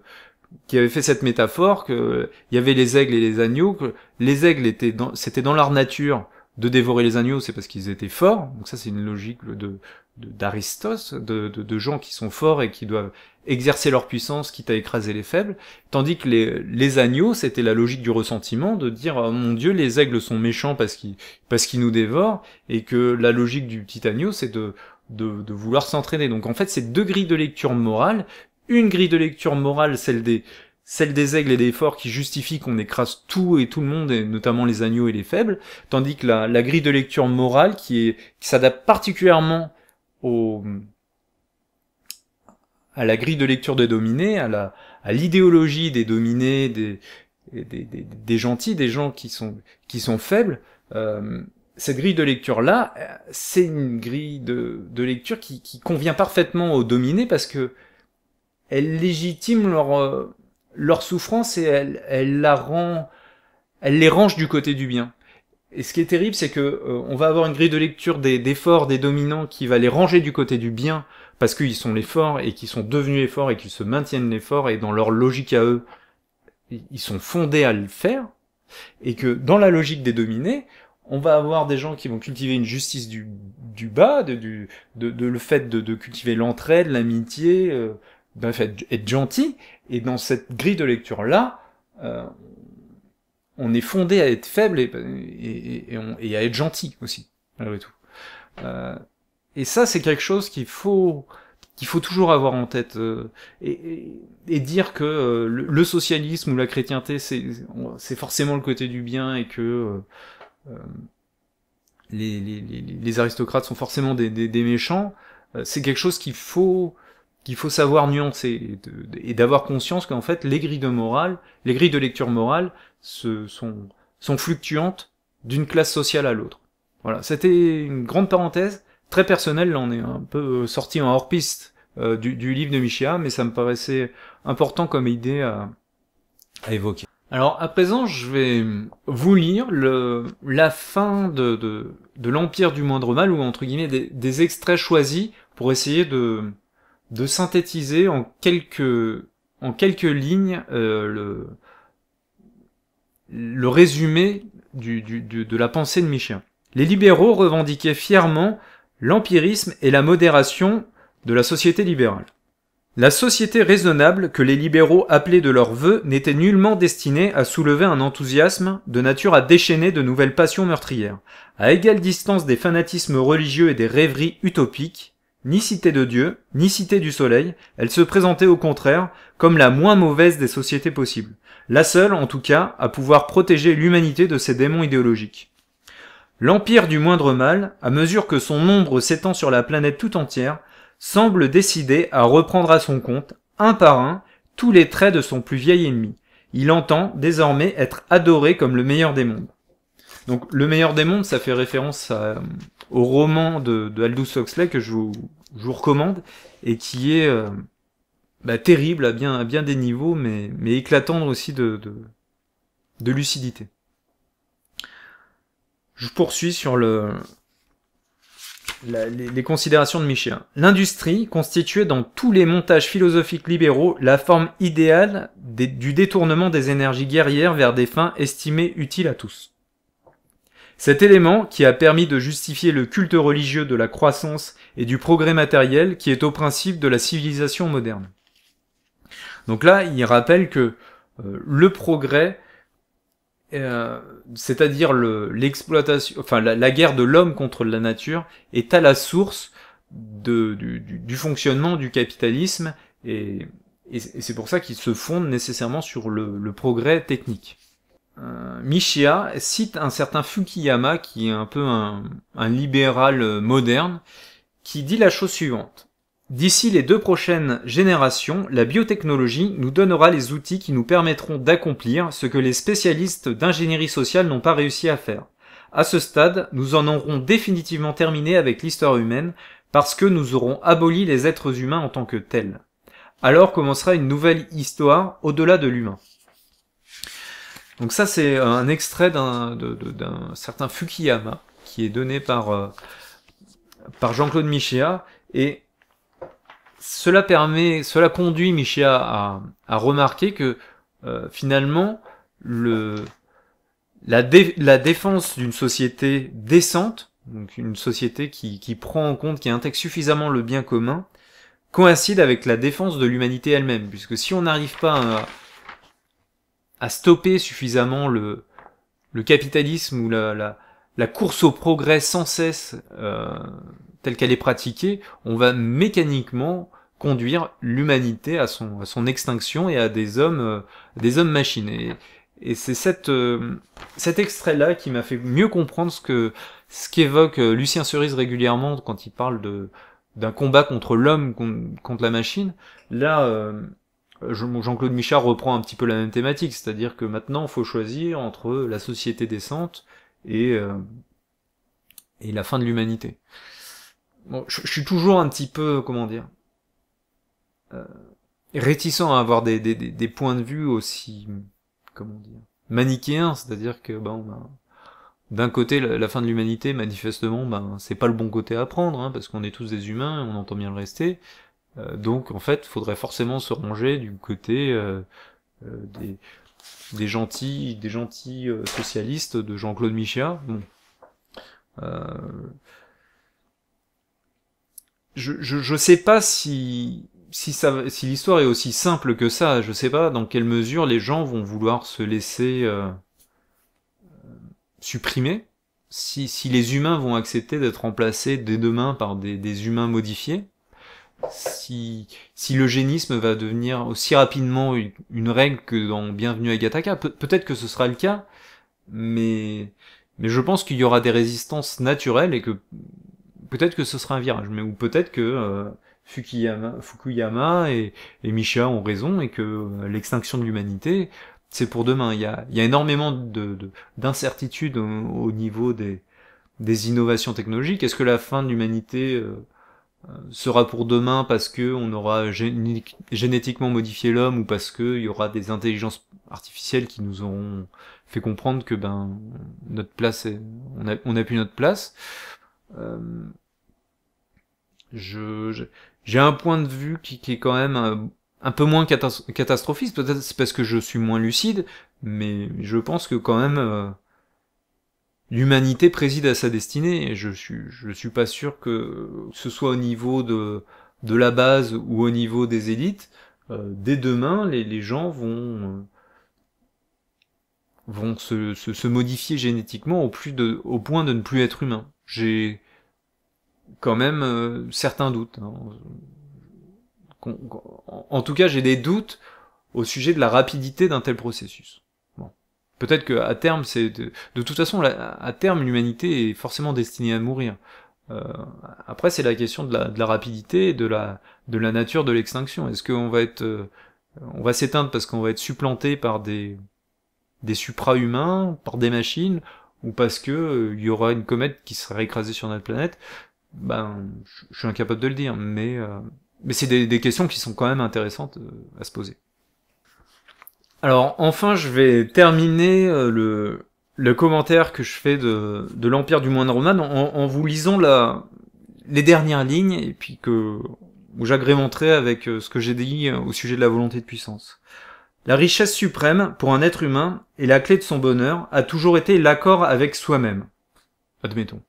qui avait fait cette métaphore que euh, il y avait les aigles et les agneaux, que les aigles étaient c'était dans leur nature de dévorer les agneaux, c'est parce qu'ils étaient forts. Donc ça, c'est une logique de d'Aristote, de, de, gens qui sont forts et qui doivent exercer leur puissance quitte à écraser les faibles, tandis que les, les agneaux, c'était la logique du ressentiment, de dire oh, mon Dieu, les aigles sont méchants parce qu'ils parce qu'ils nous dévorent, et que la logique du petit agneau, c'est de, de, de vouloir s'entraîner. Donc en fait, c'est deux grilles de lecture morale. Une grille de lecture morale, celle des celle des aigles et des forts qui justifie qu'on écrase tout et tout le monde, et notamment les agneaux et les faibles, tandis que la, grille de lecture morale qui est qui s'adapte particulièrement au à la grille de lecture des dominés, à la à l'idéologie des dominés, des des, gentils, des gens qui sont qui sont faibles. Euh, cette grille de lecture là, c'est une grille de, de lecture qui, qui convient parfaitement aux dominés parce que elle légitime leur euh, leur souffrance et elle, elle la rend, elle les range du côté du bien. Et ce qui est terrible, c'est que euh, on va avoir une grille de lecture des, des, forts, des dominants qui va les ranger du côté du bien parce qu'ils sont les forts et qui sont devenus les forts et qu'ils se maintiennent les forts et dans leur logique à eux, ils sont fondés à le faire. Et que dans la logique des dominés, on va avoir des gens qui vont cultiver une justice du, du bas, de, du, de, le fait de, de cultiver l'entraide, l'amitié, euh, bref, être, gentil. Et dans cette grille de lecture-là, euh, on est fondé à être faible et, à être gentil aussi, malgré tout. Euh, et ça, c'est quelque chose qu'il faut qu'il faut toujours avoir en tête euh, et, dire que euh, le, socialisme ou la chrétienté c'est forcément le côté du bien et que euh, les, aristocrates sont forcément des méchants c'est quelque chose qu'il faut qu'il faut savoir nuancer et d'avoir conscience qu'en fait les grilles de morale, les grilles de lecture morale se sont, sont fluctuantes d'une classe sociale à l'autre. Voilà, c'était une grande parenthèse, très personnelle, là on est un peu euh, sorti en hors-piste euh, du, livre de Michia, mais ça me paraissait important comme idée à, évoquer. Alors à présent, je vais vous lire le, la fin de, l'Empire du Moindre Mal, ou entre guillemets des extraits choisis pour essayer de, de synthétiser en quelques, en quelques lignes euh, le, le résumé du, du, de la pensée de Michel. Les libéraux revendiquaient fièrement l'empirisme et la modération de la société libérale. La société raisonnable que les libéraux appelaient de leur vœu n'était nullement destinée à soulever un enthousiasme de nature à déchaîner de nouvelles passions meurtrières. À égale distance des fanatismes religieux et des rêveries utopiques, ni cité de Dieu, ni cité du Soleil, elle se présentait au contraire comme la moins mauvaise des sociétés possibles, la seule en tout cas à pouvoir protéger l'humanité de ses démons idéologiques. L'empire du moindre mal, à mesure que son ombre s'étend sur la planète tout entière, semble décidé à reprendre à son compte, un par un, tous les traits de son plus vieil ennemi. Il entend désormais être adoré comme le meilleur des mondes. Donc Le meilleur des mondes, ça fait référence euh, au roman de, Aldous Huxley que je vous, recommande et qui est euh, bah, terrible à bien, bien des niveaux, mais, éclatant aussi de, de, lucidité. Je poursuis sur le, les, considérations de Michel. L'industrie constituait dans tous les montages philosophiques libéraux la forme idéale du détournement des énergies guerrières vers des fins estimées utiles à tous. Cet élément, qui a permis de justifier le culte religieux de la croissance et du progrès matériel qui est au principe de la civilisation moderne. Donc là, il rappelle que euh, le progrès, euh, c'est-à-dire l'exploitation, enfin la, guerre de l'homme contre la nature, est à la source du, fonctionnement du capitalisme et, c'est pour ça qu'il se fonde nécessairement sur le progrès technique. Euh, Michia cite un certain Fukiyama, qui est un peu un, un libéral euh, moderne, qui dit la chose suivante. D'ici les deux prochaines générations, la biotechnologie nous donnera les outils qui nous permettront d'accomplir ce que les spécialistes d'ingénierie sociale n'ont pas réussi à faire. À ce stade, nous en aurons définitivement terminé avec l'histoire humaine parce que nous aurons aboli les êtres humains en tant que tels. Alors commencera une nouvelle histoire au-delà de l'humain. Donc ça, c'est un extrait d'un certain Fukiyama qui est donné par, euh, par Jean-Claude Michéa et cela permet, cela conduit Michéa à, à remarquer que euh, finalement le, la, la défense d'une société décente, donc une société qui, qui prend en compte, qui intègre suffisamment le bien commun, coïncide avec la défense de l'humanité elle-même, puisque si on n'arrive pas à, à stopper suffisamment le, le capitalisme ou la, la, course au progrès sans cesse euh, telle qu'elle est pratiquée, on va mécaniquement conduire l'humanité à son, à son extinction et à des hommes, euh, des hommes machines. Et, c'est cette, euh, cet extrait-là qui m'a fait mieux comprendre ce que ce qu'évoque Lucien Cerise régulièrement quand il parle de d'un combat contre l'homme contre, la machine. Là, euh, Jean-Claude Michard reprend un petit peu la même thématique, c'est-à-dire que maintenant, il faut choisir entre la société décente et, euh, la fin de l'humanité. je, suis toujours un petit peu, comment dire, euh, réticent à avoir des, points de vue aussi, comment dire, manichéens, c'est-à-dire que, ben, d'un côté, la, fin de l'humanité, manifestement, ben, c'est pas le bon côté à prendre, hein, parce qu'on est tous des humains, on entend bien le rester, euh, donc en fait, faudrait forcément se ranger du côté euh, euh, des, gentils, des gentils socialistes de Jean-Claude Michéa. Je, ne sais pas si si, l'histoire est aussi simple que ça, je ne sais pas dans quelle mesure les gens vont vouloir se laisser supprimer, si, les humains vont accepter d'être remplacés dès demain par des humains modifiés, si, si l'eugénisme va devenir aussi rapidement une, règle que dans Bienvenue à Gataka. Peut-être que ce sera le cas, mais, mais je pense qu'il y aura des résistances naturelles et que peut-être que ce sera un virage, mais ou peut-être que euh, Fukuyama, et, ont raison et que euh, l'extinction de l'humanité, c'est pour demain. Il y a, énormément d'incertitudes au, niveau des, des innovations technologiques. Est-ce que la fin de l'humanité... Euh, euh, sera pour demain parce que on aura génétiquement modifié l'homme ou parce que y aura des intelligences artificielles qui nous auront fait comprendre que ben notre place on a plus notre place euh, je j'ai un point de vue qui, qui est quand même un, peu moins catastrophiste peut-être c'est parce que je suis moins lucide mais je pense que quand même euh, l'humanité préside à sa destinée. Et je suis, je suis pas sûr que ce soit au niveau de, de la base ou au niveau des élites, euh, dès demain, les, les gens vont, euh, vont se, se, modifier génétiquement au, plus de, au point de ne plus être humains. J'ai quand même euh, certains doutes. Hein. en tout cas, j'ai des doutes au sujet de la rapidité d'un tel processus. Peut-être que à terme, c'est de... toute façon, à terme, l'humanité est forcément destinée à mourir. Euh, après, c'est la question de la, rapidité, de la, de la nature de l'extinction. Est-ce qu'on va être, euh, on va s'éteindre parce qu'on va être supplanté par des, des supra-humains, par des machines, ou parce que il euh, y aura une comète qui sera écrasée sur notre planète Ben, je suis incapable de le dire, mais mais c'est des, questions qui sont quand même intéressantes à se poser. Alors enfin, je vais terminer euh, le, commentaire que je fais de, l'Empire du Moine Roman en, vous lisant la, les dernières lignes et puis que j'agrémenterai avec euh, ce que j'ai dit euh, au sujet de la volonté de puissance. La richesse suprême pour un être humain et la clé de son bonheur a toujours été l'accord avec soi-même. Admettons.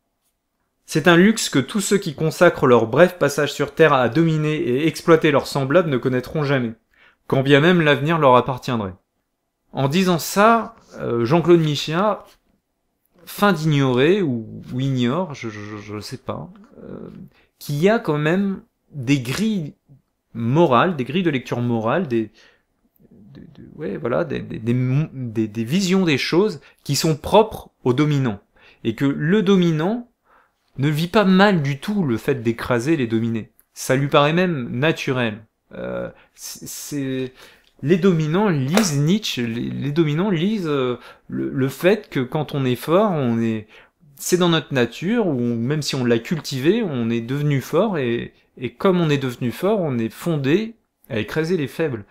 C'est un luxe que tous ceux qui consacrent leur bref passage sur Terre à dominer et exploiter leurs semblables ne connaîtront jamais, quand bien même l'avenir leur appartiendrait. En disant ça, euh, Jean-Claude Michéa fin d'ignorer ou, ignore, je ne sais pas, euh, qu'il y a quand même des grilles morales, des grilles de lecture morale, des, voilà, des, des, visions des choses qui sont propres au dominant. Et que le dominant ne vit pas mal du tout le fait d'écraser les dominés. Ça lui paraît même naturel. Euh, c'est les dominants lisent Nietzsche, les, dominants lisent euh, le, fait que quand on est fort, on est, c'est dans notre nature, ou même si on l'a cultivé, on est devenu fort, et, comme on est devenu fort, on est fondé à écraser les faibles.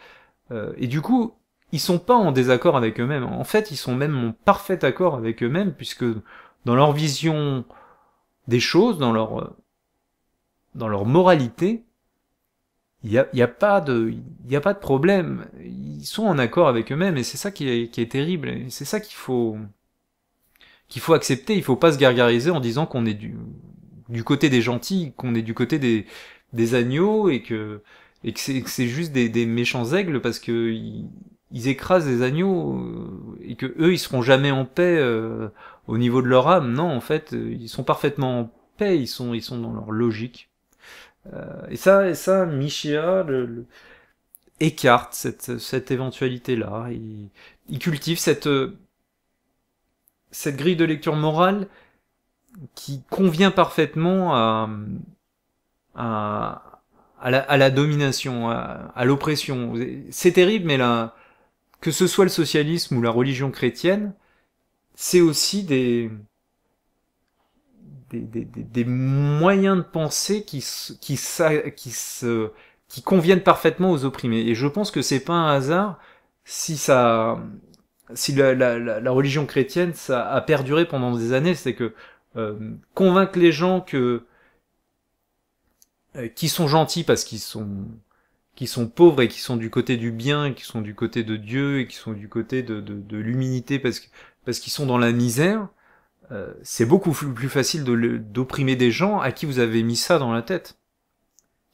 Euh, et du coup, ils sont pas en désaccord avec eux-mêmes. En fait, ils sont même en parfait accord avec eux-mêmes, puisque dans leur vision des choses, dans leur, euh, dans leur moralité, il n'y a, y a, pas de, y a pas de problème. Ils sont en accord avec eux-mêmes et c'est ça qui est, terrible. c'est ça qu'il faut, qu'il faut accepter. Il faut pas se gargariser en disant qu'on est du, du côté des gentils, qu'on est du côté des, des agneaux et que, et c'est, c'est juste des, méchants aigles parce que ils, écrasent des agneaux euh, et que eux ils seront jamais en paix euh, au niveau de leur âme. Non, en fait, euh, ils sont parfaitement en paix. Ils sont, ils sont dans leur logique. Euh, et ça, et ça, Michia le, écarte cette, cette éventualité-là. Il, il, cultive cette, euh, cette grille de lecture morale qui convient parfaitement à, à, la, domination, à, à l'oppression. C'est terrible, mais là, que ce soit le socialisme ou la religion chrétienne, c'est aussi des, des, moyens de penser qui, qui, qui, se, qui conviennent parfaitement aux opprimés. Et je pense que c'est pas un hasard si ça, si la, religion chrétienne ça a perduré pendant des années, c'est que euh, convaincre les gens que euh, qui sont gentils parce qu'ils sont qui sont pauvres et qui sont du côté du bien, qui sont du côté de Dieu et qui sont du côté de, de, de l'humilité parce que parce qu'ils sont dans la misère, euh, c'est beaucoup plus facile d'opprimer des gens à qui vous avez mis ça dans la tête.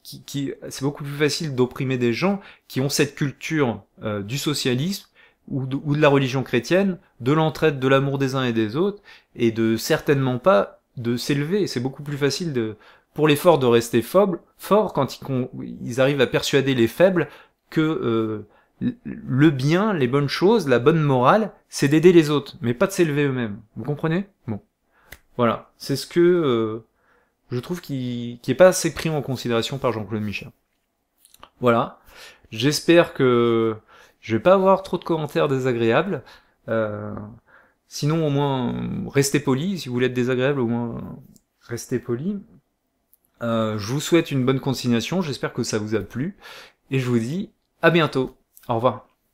Qui, c'est beaucoup plus facile d'opprimer des gens qui ont cette culture euh, du socialisme ou de, la religion chrétienne, de l'entraide, de l'amour des uns et des autres, et de certainement pas de s'élever. C'est beaucoup plus facile de, pour les forts de rester faibles, forts quand ils, arrivent à persuader les faibles que euh, le bien, les bonnes choses, la bonne morale, c'est d'aider les autres, mais pas de s'élever eux-mêmes. Vous comprenez Bon. Voilà. C'est ce que euh, je trouve qui n'est pas assez pris en considération par Jean-Claude Michel. Voilà. J'espère que je vais pas avoir trop de commentaires désagréables. Euh, sinon, au moins, restez poli. Si vous voulez être désagréable, au moins, restez poli. Euh, je vous souhaite une bonne continuation. J'espère que ça vous a plu. Et je vous dis à bientôt. Au revoir.